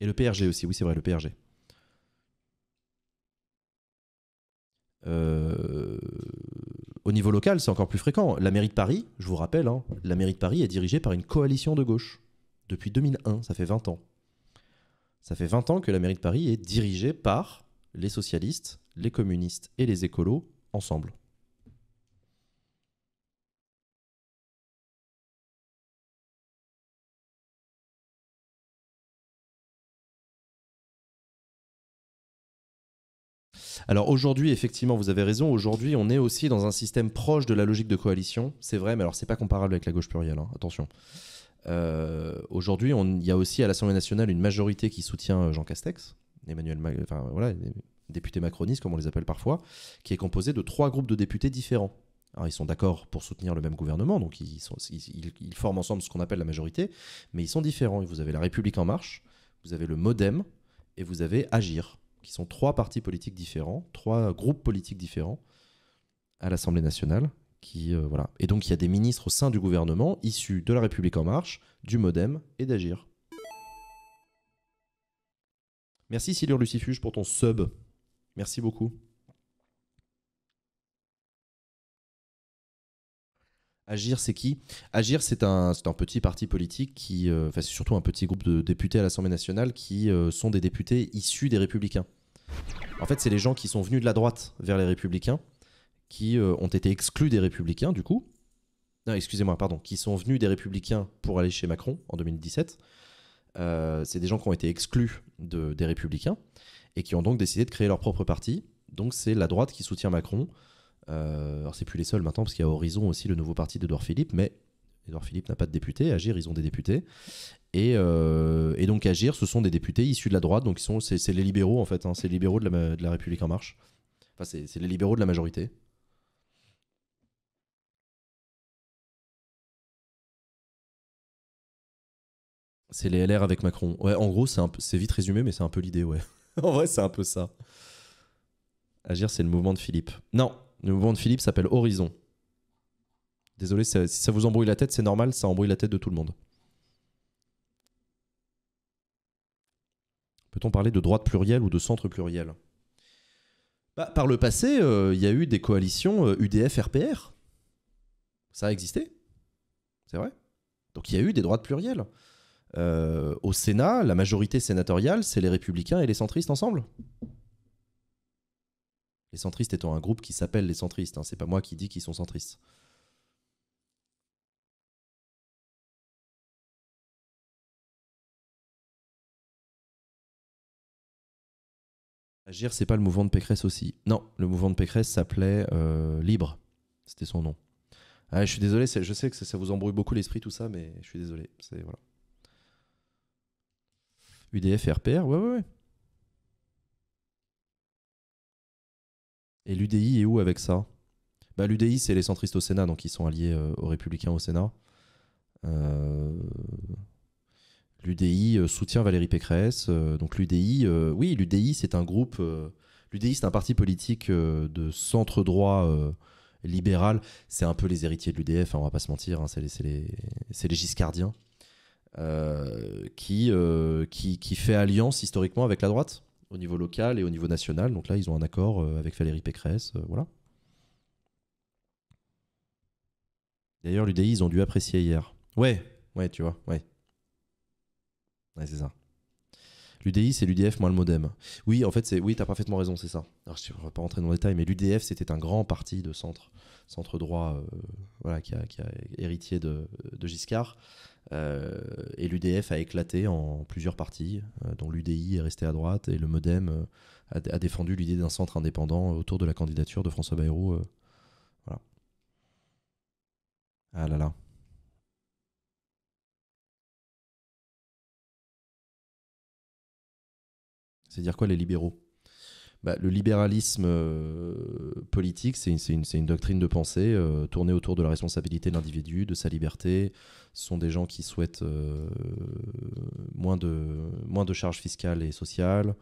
Et le PRG aussi, oui, c'est vrai, le PRG. Euh, au niveau local, c'est encore plus fréquent. La mairie de Paris, je vous rappelle, hein, la mairie de Paris est dirigée par une coalition de gauche. Depuis 2001, ça fait 20 ans. Ça fait 20 ans que la mairie de Paris est dirigée par les socialistes, les communistes et les écolos ensemble. Alors aujourd'hui, effectivement, vous avez raison. Aujourd'hui, on est aussi dans un système proche de la logique de coalition. C'est vrai, mais alors c'est pas comparable avec la gauche plurielle. Hein. Attention. Euh, aujourd'hui, il y a aussi à l'Assemblée nationale une majorité qui soutient euh, Jean Castex, Emmanuel, enfin voilà, députés macronistes comme on les appelle parfois, qui est composé de trois groupes de députés différents. Alors, ils sont d'accord pour soutenir le même gouvernement, donc ils forment ensemble ce qu'on appelle la majorité, mais ils sont différents. Vous avez la République en marche, vous avez le MoDem et vous avez Agir qui sont trois partis politiques différents, trois groupes politiques différents à l'Assemblée nationale. Qui, euh, voilà. Et donc il y a des ministres au sein du gouvernement issus de la République en marche, du Modem et d'Agir. Merci Silur Lucifuge pour ton sub. Merci beaucoup. Agir, c'est qui Agir, c'est un, petit parti politique qui, euh, enfin, c'est surtout un petit groupe de députés à l'Assemblée nationale qui euh, sont des députés issus des Républicains. En fait, c'est les gens qui sont venus de la droite vers les Républicains, qui euh, ont été exclus des Républicains, du coup. Non, excusez-moi, pardon, qui sont venus des Républicains pour aller chez Macron en 2017. c'est des gens qui ont été exclus des Républicains et qui ont donc décidé de créer leur propre parti. Donc, c'est la droite qui soutient Macron euh, alors c'est plus les seuls maintenant parce qu'il y a Horizon aussi, le nouveau parti d'Edouard Philippe, mais Edouard Philippe n'a pas de député, Agir, ils ont des députés. Et, euh, donc Agir, ce sont des députés issus de la droite, donc c'est les libéraux en fait, hein. c'est les libéraux de la, République en marche. Enfin, c'est les libéraux de la majorité. C'est les LR avec Macron. Ouais, en gros, c'est vite résumé, mais c'est un peu l'idée, ouais. en vrai, c'est un peu ça. Agir, c'est le mouvement de Philippe. Non, le mouvement de Philippe s'appelle Horizon. Désolé, si ça vous embrouille la tête, c'est normal, ça embrouille la tête de tout le monde. Peut-on parler de droite plurielle ou de centre pluriel bah, Par le passé, euh, il y a eu des coalitions UDF-RPR. Euh, ça a existé. C'est vrai. Donc il y a eu des droites plurielles. Euh, au Sénat, la majorité sénatoriale, c'est les républicains et les centristes ensemble. Les centristes étant un groupe qui s'appelle les centristes, Ce hein. c'est pas moi qui dis qu'ils sont centristes. Agir, c'est pas le mouvement de Pécresse aussi. Non, le mouvement de Pécresse s'appelait euh, Libre. C'était son nom. Ah, je suis désolé, je sais que ça, vous embrouille beaucoup l'esprit tout ça, mais je suis désolé. C'est voilà. UDF RPR, ouais, ouais, ouais. Et l'UDI est où avec ça bah, L'UDI, c'est les centristes au Sénat, donc ils sont alliés euh, aux républicains au Sénat. Euh, L'UDI euh, soutient Valérie Pécresse. donc l'UDI, oui, l'UDI, c'est un groupe. L'UDI, c'est un parti politique de centre droit libéral. C'est un peu les héritiers de l'UDF, hein, on va pas se mentir. Hein, c'est les, Giscardiens. qui, qui fait alliance historiquement avec la droite au niveau local et au niveau national. Donc là, ils ont un accord euh, avec Valérie Pécresse. Euh, voilà. D'ailleurs, l'UDI, ils ont dû apprécier hier. Ouais, ouais, tu vois, ouais. Ouais, c'est ça. L'UDI, c'est l'UDF moins le modem. Oui, en fait, c'est oui, t'as parfaitement raison, c'est ça. Alors, je ne vais pas rentrer dans le détail, mais l'UDF, c'était un grand parti de centre, centre droit, euh, voilà, qui a, qui héritier de, de Giscard. Euh, et l'UDF a éclaté en plusieurs parties, euh, dont l'UDI est resté à droite et le Modem euh, a, défendu l'idée d'un centre indépendant autour de la candidature de François Bayrou. voilà. Ah là là. C'est dire quoi les libéraux bah, le libéralisme euh, politique, c'est une, doctrine de pensée euh, tournée autour de la responsabilité de l'individu, de sa liberté. Ce sont des gens qui souhaitent euh, moins, de, moins de charges fiscales et sociales,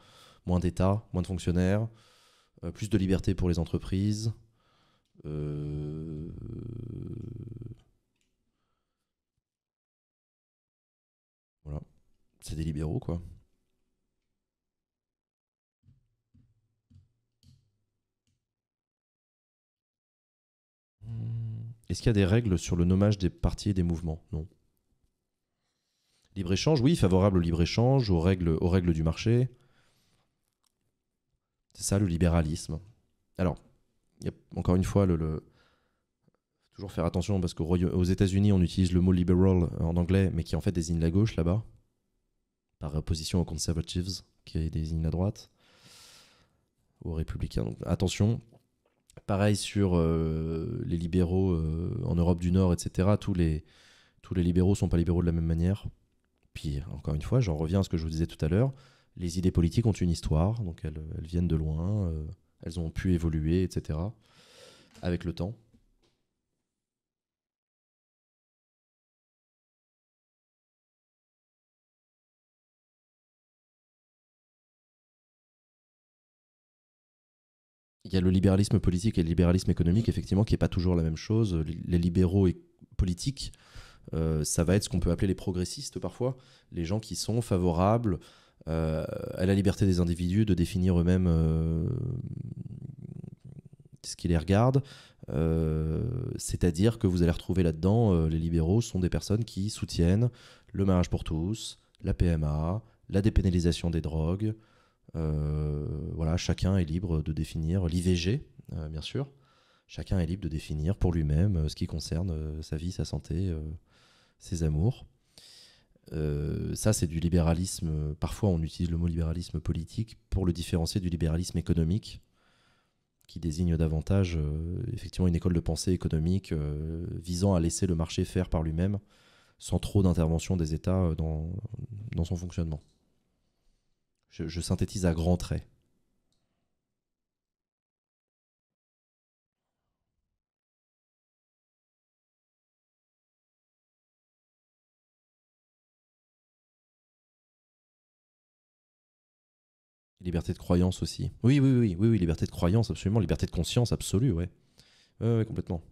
moins d'État, moins de fonctionnaires, plus de liberté pour les entreprises. Voilà. C'est des libéraux, quoi. Est-ce qu'il y a des règles sur le nommage des partis et des mouvements Non. Libre-échange, oui, favorable au libre-échange, aux règles, aux règles du marché. C'est ça le libéralisme. Alors, encore une fois, le, toujours faire attention parce qu'aux aux États-Unis, on utilise le mot liberal en anglais, mais qui en fait désigne la gauche là-bas, par opposition aux conservatives, qui désignent la droite, aux républicains. attention, Pareil sur euh, les libéraux euh, en Europe du Nord, etc. Tous les, tous les libéraux sont pas libéraux de la même manière. Puis, encore une fois, j'en reviens à ce que je vous disais tout à l'heure. Les idées politiques ont une histoire, donc elles, viennent de loin, euh, elles ont pu évoluer, etc. avec le temps. il y a le libéralisme politique et le libéralisme économique, effectivement, qui n'est pas toujours la même chose. Les libéraux et politiques, euh, ça va être ce qu'on peut appeler les progressistes parfois, les gens qui sont favorables euh, à la liberté des individus de définir eux-mêmes euh, ce qui les regarde. C'est-à-dire que vous allez retrouver là-dedans, les libéraux sont des personnes qui soutiennent le mariage pour tous, la PMA, la dépénalisation des drogues, euh, voilà, chacun est libre de définir l'IVG, euh, bien sûr. Chacun est libre de définir pour lui-même euh, ce qui concerne sa vie, sa santé, ses amours. ça, c'est du libéralisme. Parfois, on utilise le mot libéralisme politique pour le différencier du libéralisme économique, qui désigne davantage effectivement une école de pensée économique visant à laisser le marché faire par lui-même, sans trop d'intervention des États dans son fonctionnement. Je, synthétise à grands traits. Liberté de croyance aussi. Oui, oui, oui, oui, oui, liberté de croyance, absolument. Liberté de conscience absolue, ouais. Ouais, ouais, complètement.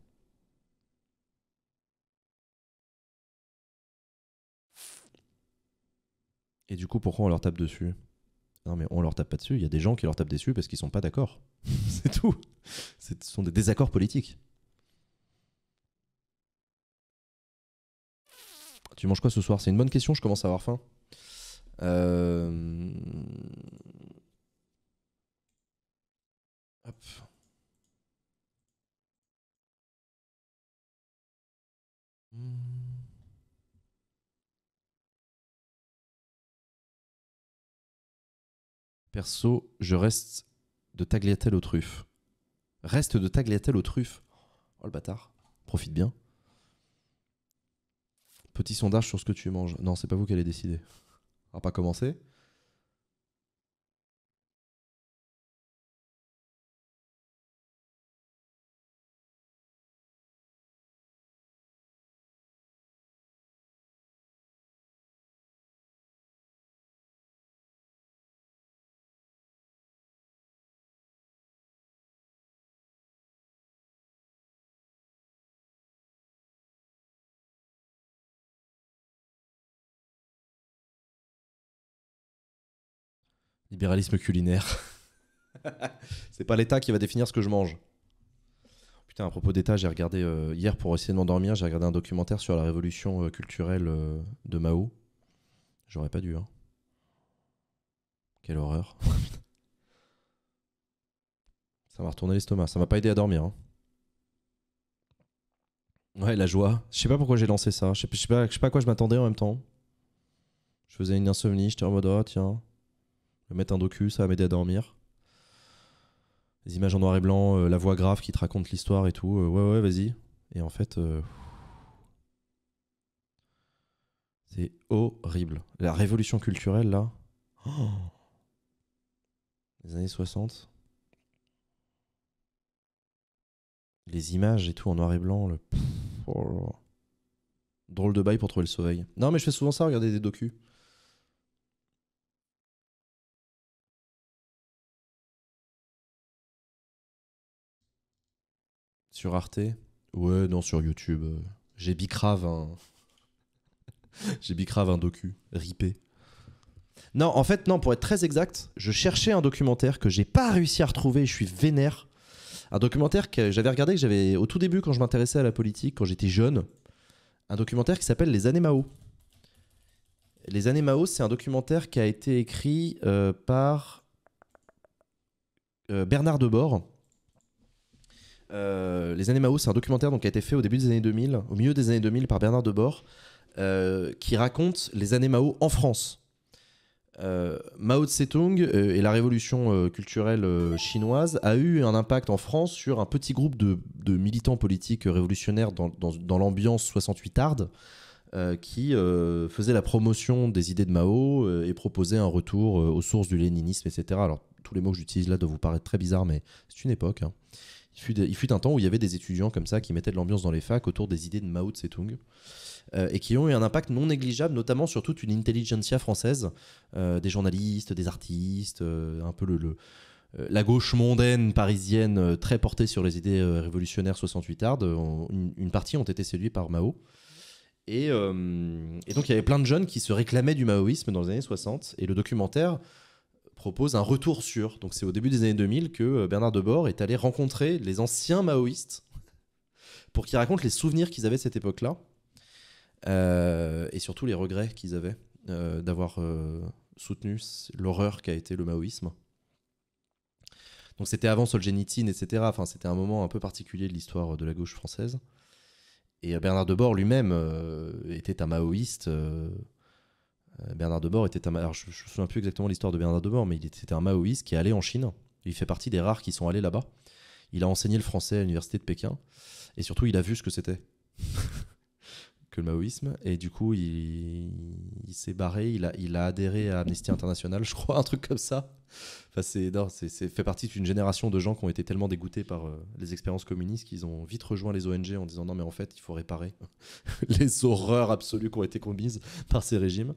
Et du coup, pourquoi on leur tape dessus non, mais on leur tape pas dessus. Il y a des gens qui leur tapent dessus parce qu'ils sont pas d'accord. c'est tout. Ce sont des désaccords politiques. Tu manges quoi ce soir C'est une bonne question, je commence à avoir faim. Euh... Hop. Hmm. Perso, je reste de tagliatelle aux truffes. Reste de tagliatelle aux truffes. Oh le bâtard, profite bien. Petit sondage sur ce que tu manges. Non, c'est pas vous qui allez décider. On va pas commencer. Libéralisme culinaire. c'est pas l'État qui va définir ce que je mange. Putain, à propos d'État, j'ai regardé euh, hier pour essayer de m'endormir, j'ai regardé un documentaire sur la révolution euh, culturelle euh, de Mao. J'aurais pas dû. Hein. Quelle horreur. ça m'a retourné l'estomac, ça m'a pas aidé à dormir. Hein. Ouais, la joie. Je sais pas pourquoi j'ai lancé ça. Je sais pas, je sais pas à quoi je m'attendais en même temps. Je faisais une insomnie, j'étais en mode, oh tiens, mettre un docu, ça va m'aider à dormir. Les images en noir et blanc, euh, la voix grave qui te raconte l'histoire et tout. Euh, ouais, ouais, vas-y. Et en fait. Euh, c'est horrible. La révolution culturelle, là. les années 60. Les images et tout en noir et blanc. Le... Oh Drôle de bail pour trouver le sommeil Non, mais je fais souvent ça, regarder des docus. Sur Arte Ouais, non, sur YouTube. J'ai bicrave un. J'ai bicrave un docu, ripé. Non, en fait, non, pour être très exact, je cherchais un documentaire que j'ai pas réussi à retrouver, je suis vénère. Un documentaire que j'avais regardé, que j'avais au tout début quand je m'intéressais à la politique, quand j'étais jeune. Un documentaire qui s'appelle Les années Mao. Les années Mao, c'est un documentaire qui a été écrit euh, par euh, Bernard Debord, euh, les années Mao, c'est un documentaire donc, qui a été fait au début des années 2000, au milieu des années 2000 par Bernard Debord, euh, qui raconte les années Mao en France. Euh, Mao Tse-tung et la révolution culturelle chinoise a eu un impact en France sur un petit groupe de, militants politiques révolutionnaires dans, l'ambiance 68 arde qui faisaient la promotion des idées de Mao et proposaient un retour aux sources du léninisme, etc. Alors tous les mots que j'utilise là doivent vous paraître très bizarres, mais c'est une époque. Hein il fut un temps où il y avait des étudiants comme ça qui mettaient de l'ambiance dans les facs autour des idées de Mao Tse-tung euh, et qui ont eu un impact non négligeable, notamment sur toute une intelligentsia française, euh, des journalistes, des artistes, euh, un peu le, la gauche mondaine parisienne très portée sur les idées révolutionnaires 68ardes. Une, partie ont été séduits par Mao. Et, et donc il y avait plein de jeunes qui se réclamaient du maoïsme dans les années 60. Et le documentaire propose un retour sur. Donc c'est au début des années 2000 que euh, Bernard Debord est allé rencontrer les anciens maoïstes pour qu'ils racontent les souvenirs qu'ils avaient de cette époque-là euh, et surtout les regrets qu'ils avaient euh, d'avoir soutenu l'horreur qu'a été le maoïsme. Donc c'était avant Solzhenitsyn, etc. Enfin, c'était un moment un peu particulier de l'histoire de la gauche française. Et Bernard Debord lui-même était un maoïste euh, Bernard Debord était un. je ne me souviens plus exactement l'histoire de Bernard Debord, mais il était un maoïste qui est allé en Chine. Il fait partie des rares qui sont allés là-bas. Il a enseigné le français à l'université de Pékin. Et surtout, il a vu ce que c'était que le maoïsme. Et du coup, il, s'est barré. Il a, il a adhéré à Amnesty International, je crois, un truc comme ça. Enfin, c'est, c'est, fait partie d'une génération de gens qui ont été tellement dégoûtés par euh, les expériences communistes qu'ils ont vite rejoint les ONG en disant non mais en fait il faut réparer les horreurs absolues qui ont été commises par ces régimes.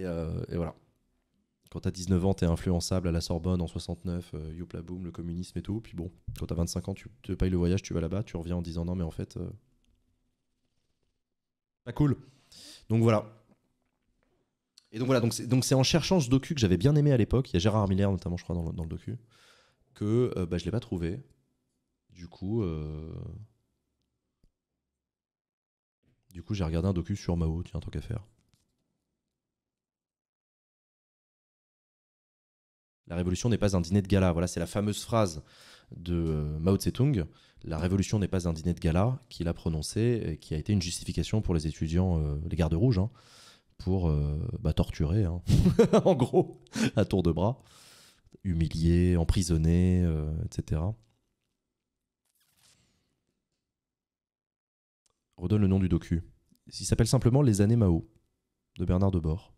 Euh, et, voilà. Quand t'as 19 ans, t'es influençable à la Sorbonne en 69, youpla boom, le communisme et tout. Puis bon, quand t'as 25 ans, tu te payes le voyage, tu vas là-bas, tu reviens en disant non, mais en fait. Euh, pas cool. Donc voilà. Et donc voilà, donc c'est, en cherchant ce docu que j'avais bien aimé à l'époque, il y a Gérard Miller notamment, je crois, dans le, dans docu, que euh, bah, je l'ai pas trouvé. Du coup, du coup j'ai regardé un docu sur Mao, tiens, tant qu'à faire. La révolution n'est pas un dîner de gala. Voilà, c'est la fameuse phrase de euh, Mao Tse-tung. La révolution n'est pas un dîner de gala qu'il a prononcé et qui a été une justification pour les étudiants, euh, les gardes rouges, hein, pour euh, bah, torturer, hein. en gros, à tour de bras, humilier, emprisonner, etc. Redonne le nom du docu. Il s'appelle simplement Les années Mao de Bernard Debord.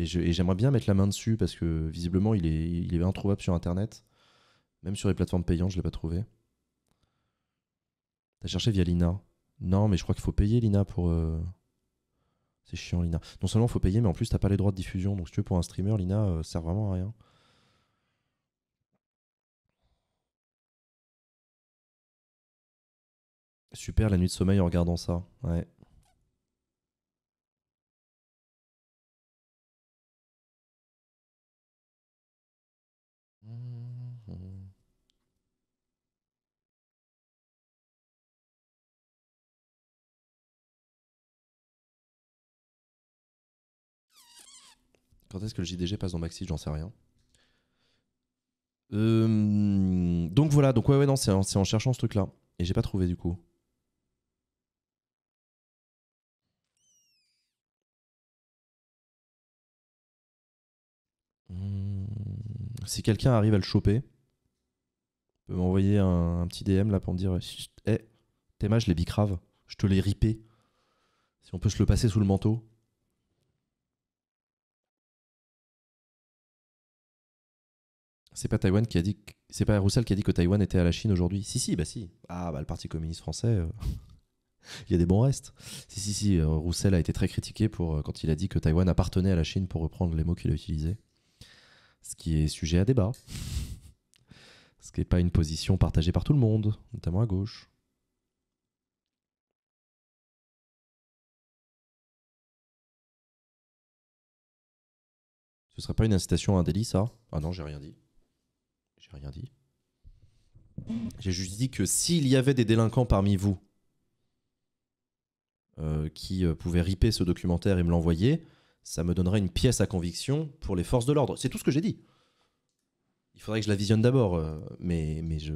Et j'aimerais bien mettre la main dessus parce que visiblement, il est, introuvable sur Internet. Même sur les plateformes payantes, je ne l'ai pas trouvé. T'as cherché via Lina Non, mais je crois qu'il faut payer Lina pour. Euh, c'est chiant, Lina. Non seulement il faut payer, mais en plus, t'as pas les droits de diffusion. Donc, si tu veux, pour un streamer, Lina euh, sert vraiment à rien. Super la nuit de sommeil en regardant ça. Ouais. Quand est-ce que le JDG passe dans Maxi J'en sais rien. Euh, donc voilà, donc ouais, ouais, non, c'est en, cherchant ce truc-là. Et j'ai pas trouvé du coup. Hmm, si quelqu'un arrive à le choper, peut m'envoyer un, petit DM là pour me dire Hé, hey, je l'ai bicrave, je te l'ai ripé. Si on peut se le passer sous le manteau. C'est pas qui a dit. C'est pas Roussel qui a dit que Taïwan était à la Chine aujourd'hui. Si, si, bah si. Ah, bah le Parti communiste français. Euh, il y a des bons restes. Si, si, si. Euh, Roussel a été très critiqué pour, euh, quand il a dit que Taïwan appartenait à la Chine pour reprendre les mots qu'il a utilisés. Ce qui est sujet à débat. Ce qui n'est pas une position partagée par tout le monde, notamment à gauche. Ce serait pas une incitation à un délit, ça Ah non, j'ai rien dit. J'ai rien dit. J'ai juste dit que s'il y avait des délinquants parmi vous euh, qui euh, pouvaient riper ce documentaire et me l'envoyer, ça me donnerait une pièce à conviction pour les forces de l'ordre. C'est tout ce que j'ai dit. Il faudrait que je la visionne d'abord, euh, mais, mais je,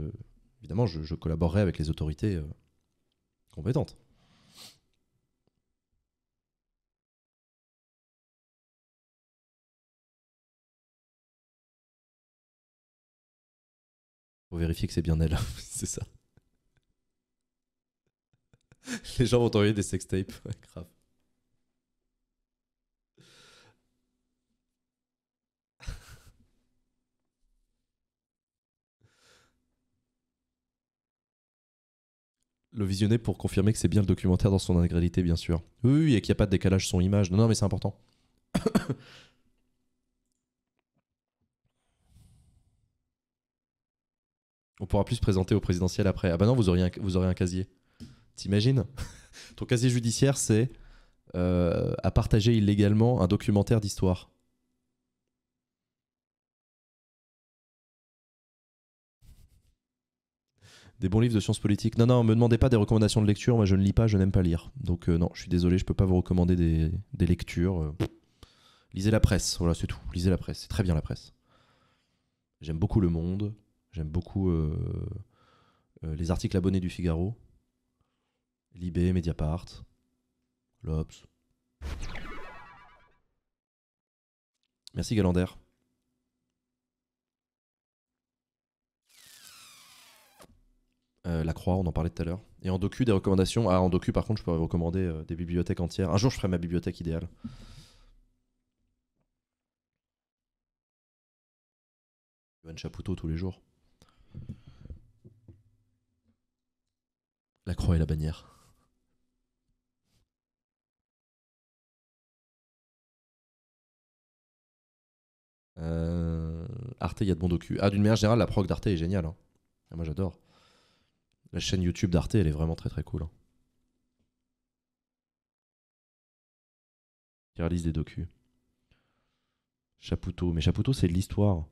évidemment, je, je, collaborerai avec les autorités compétentes. vérifier que c'est bien elle. c'est ça. Les gens vont t'envoyer des sextapes, tapes, grave. Le visionner pour confirmer que c'est bien le documentaire dans son intégralité, bien sûr. Oui, et qu'il n'y a pas de décalage son-image. Non, non, mais c'est important. on pourra plus se présenter au présidentiel après. Ah bah non, vous aurez un casier. T'imagines Ton casier judiciaire, c'est euh, à partager illégalement un documentaire d'histoire. Des bons livres de sciences politiques. Non, non, me demandez pas des recommandations de lecture. Moi, je ne lis pas, je n'aime pas lire. Donc, euh, non, je suis désolé, je ne peux pas vous recommander des, lectures. Euh. lisez la presse, voilà, c'est tout. Lisez la presse, c'est très bien la presse. J'aime beaucoup Le Monde. J'aime beaucoup euh, euh, les articles abonnés du Figaro, Libé, Mediapart, L'Obs. Merci Galander. Euh, la Croix, on en parlait tout à l'heure. Et en docu, des recommandations. Ah, en docu, par contre, je pourrais recommander des bibliothèques entières. Un jour, je ferai ma bibliothèque idéale. Yoann Chapoutot tous les jours. La croix et la bannière. Euh, Arte, il y a de bons docu. Ah, d'une manière générale, la prog d'Arte est géniale. Hein. Ah, moi, j'adore. La chaîne YouTube d'Arte, elle est vraiment très très cool. Hein. Qui réalise des docus. Chapoutot. Mais Chapoutot, c'est de l'histoire.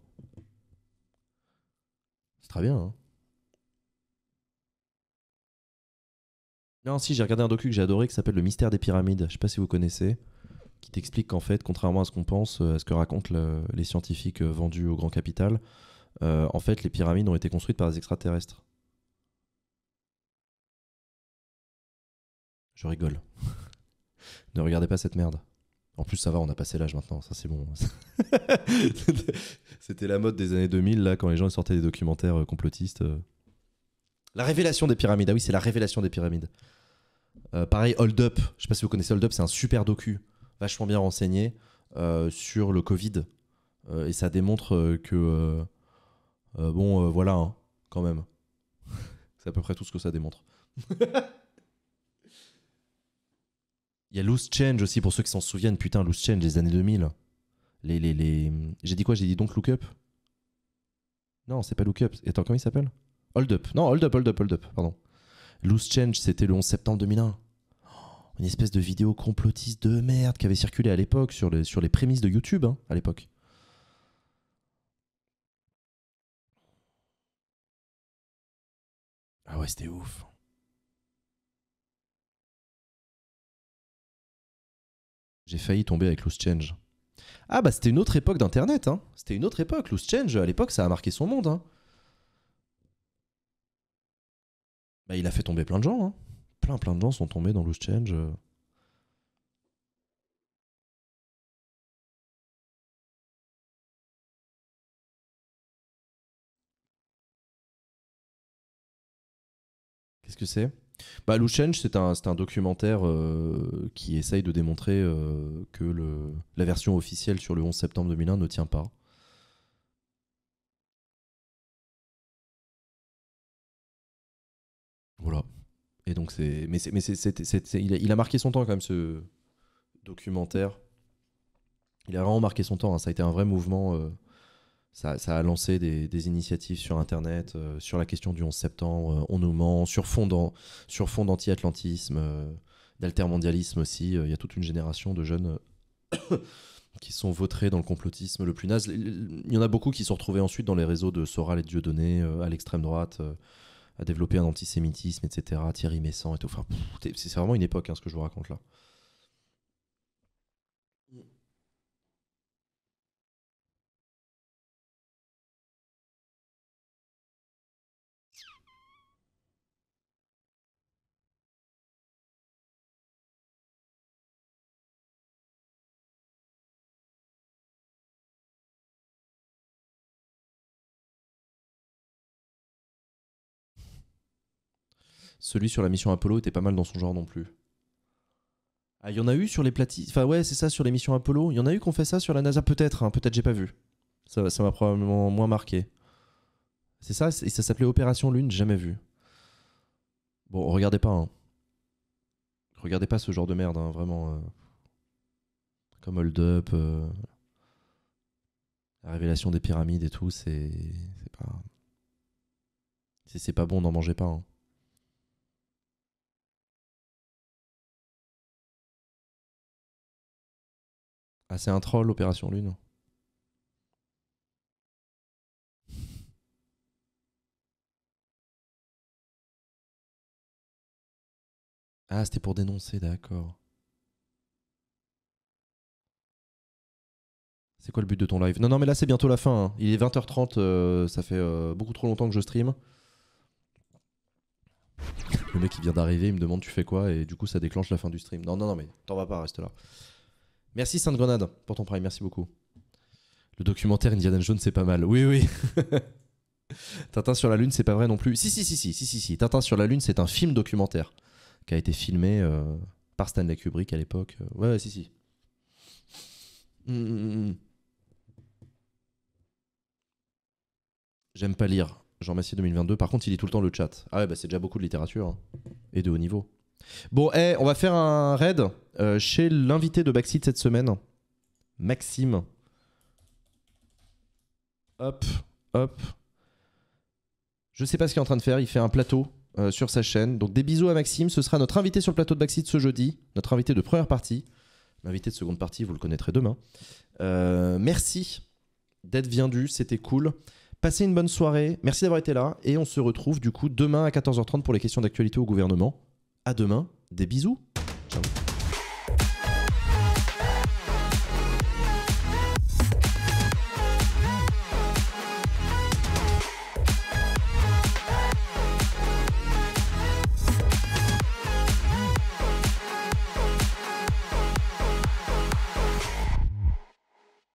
C'est très bien. Hein. Non, si, j'ai regardé un docu que j'ai adoré qui s'appelle Le mystère des pyramides. Je sais pas si vous connaissez. Qui t'explique qu'en fait, contrairement à ce qu'on pense, euh, à ce que racontent les scientifiques euh, vendus au grand capital, euh, en fait, les pyramides ont été construites par des extraterrestres. Je rigole. ne regardez pas cette merde. En plus, ça va, on a passé l'âge maintenant, ça c'est bon. C'était la mode des années 2000, là, quand les gens sortaient des documentaires complotistes. La révélation des pyramides, ah oui, c'est la révélation des pyramides. Euh, pareil, Hold Up, je sais pas si vous connaissez Hold Up, c'est un super docu, vachement bien renseigné euh, sur le Covid. Euh, et ça démontre que, bon, voilà, hein, quand même. c'est à peu près tout ce que ça démontre. Il y a Loose Change aussi, pour ceux qui s'en souviennent, putain, Loose Change, les années 2000. Les, les, J'ai dit quoi J'ai dit donc Look Up Non, c'est pas Look Up. Attends, comment il s'appelle Hold Up. Non, Hold Up, Hold Up, Hold Up, pardon. Loose Change, c'était le 11 septembre 2001 une espèce de vidéo complotiste de merde qui avait circulé à l'époque sur, les, sur les prémices de YouTube, hein, à l'époque. Ah ouais, c'était ouf. J'ai failli tomber avec Loose Change. Ah bah c'était une autre époque d'internet, hein. C'était une autre époque. Loose Change, à l'époque, ça a marqué son monde, hein. Bah il a fait tomber plein de gens, hein plein plein de gens sont tombés dans loose change. Euh. Qu'est-ce que c'est bah, Loose Change, c'est un, documentaire euh, qui essaye de démontrer euh, que le, la version officielle sur le 11 septembre 2001 ne tient pas. Et donc c'est, mais mais il, a, marqué son temps quand même ce documentaire. Il a vraiment marqué son temps. Hein. Ça a été un vrai mouvement. Euh, ça, a lancé des, initiatives sur Internet, euh, sur la question du 11 septembre, euh, on nous ment, sur fond, d'anti-atlantisme, d'altermondialisme aussi. Il y a toute une génération de jeunes qui sont votrés dans le complotisme le plus naze. Il y en a beaucoup qui sont retrouvés ensuite dans les réseaux de Soral et Dieudonné, à l'extrême droite développer un antisémitisme, etc. Thierry Messant et tout. Enfin, c'est vraiment une époque, hein, ce que je vous raconte là. Celui sur la mission Apollo était pas mal dans son genre non plus. Ah, il y en a eu sur les platis. Enfin, ouais, c'est ça, sur les missions Apollo. Il y en a eu qu'on fait ça sur la NASA, peut-être. Hein, peut-être j'ai pas vu. Ça m'a probablement moins marqué. C'est ça, et ça s'appelait Opération Lune, jamais vu. Bon, regardez pas. Hein. Regardez pas ce genre de merde, hein, vraiment. Euh. Comme Hold Up. Euh. La révélation des pyramides et tout, c'est. C'est pas. C'est pas bon, n'en mangez pas. Ah, c'est un troll, Opération Lune. Ah, c'était pour dénoncer, d'accord. C'est quoi le but de ton live Non, non, mais là c'est bientôt la fin. Hein. Il est 20h30, euh, ça fait euh, beaucoup trop longtemps que je stream. Le mec qui vient d'arriver, il me demande tu fais quoi et du coup ça déclenche la fin du stream. Non, non, non, mais t'en vas pas, reste là. Merci Sainte Grenade pour ton prime, merci beaucoup. Le documentaire Indiana Jones, c'est pas mal. Oui, oui. Tintin sur la Lune, c'est pas vrai non plus. Si, si, si, si, si, si, si. Tintin sur la Lune, c'est un film documentaire qui a été filmé euh, par Stanley Kubrick à l'époque. Euh, ouais, ouais, si, si. Mm, mm, mm, J'aime pas lire. Jean Massier 2022. Par contre, il lit tout le temps le chat. Ah ouais, bah c'est déjà beaucoup de littérature. Hein. Et de haut niveau. Bon, eh, on va faire un raid euh, chez l'invité de Backseat cette semaine, Maxime. Hop, hop. Je sais pas ce qu'il est en train de faire, il fait un plateau euh, sur sa chaîne. Donc des bisous à Maxime, ce sera notre invité sur le plateau de Backseat ce jeudi, notre invité de première partie. L'invité de seconde partie, vous le connaîtrez demain. Euh, merci d'être venu, c'était cool. Passez une bonne soirée, merci d'avoir été là et on se retrouve du coup demain à 14h30 pour les questions d'actualité au gouvernement. À demain, des bisous. Ciao.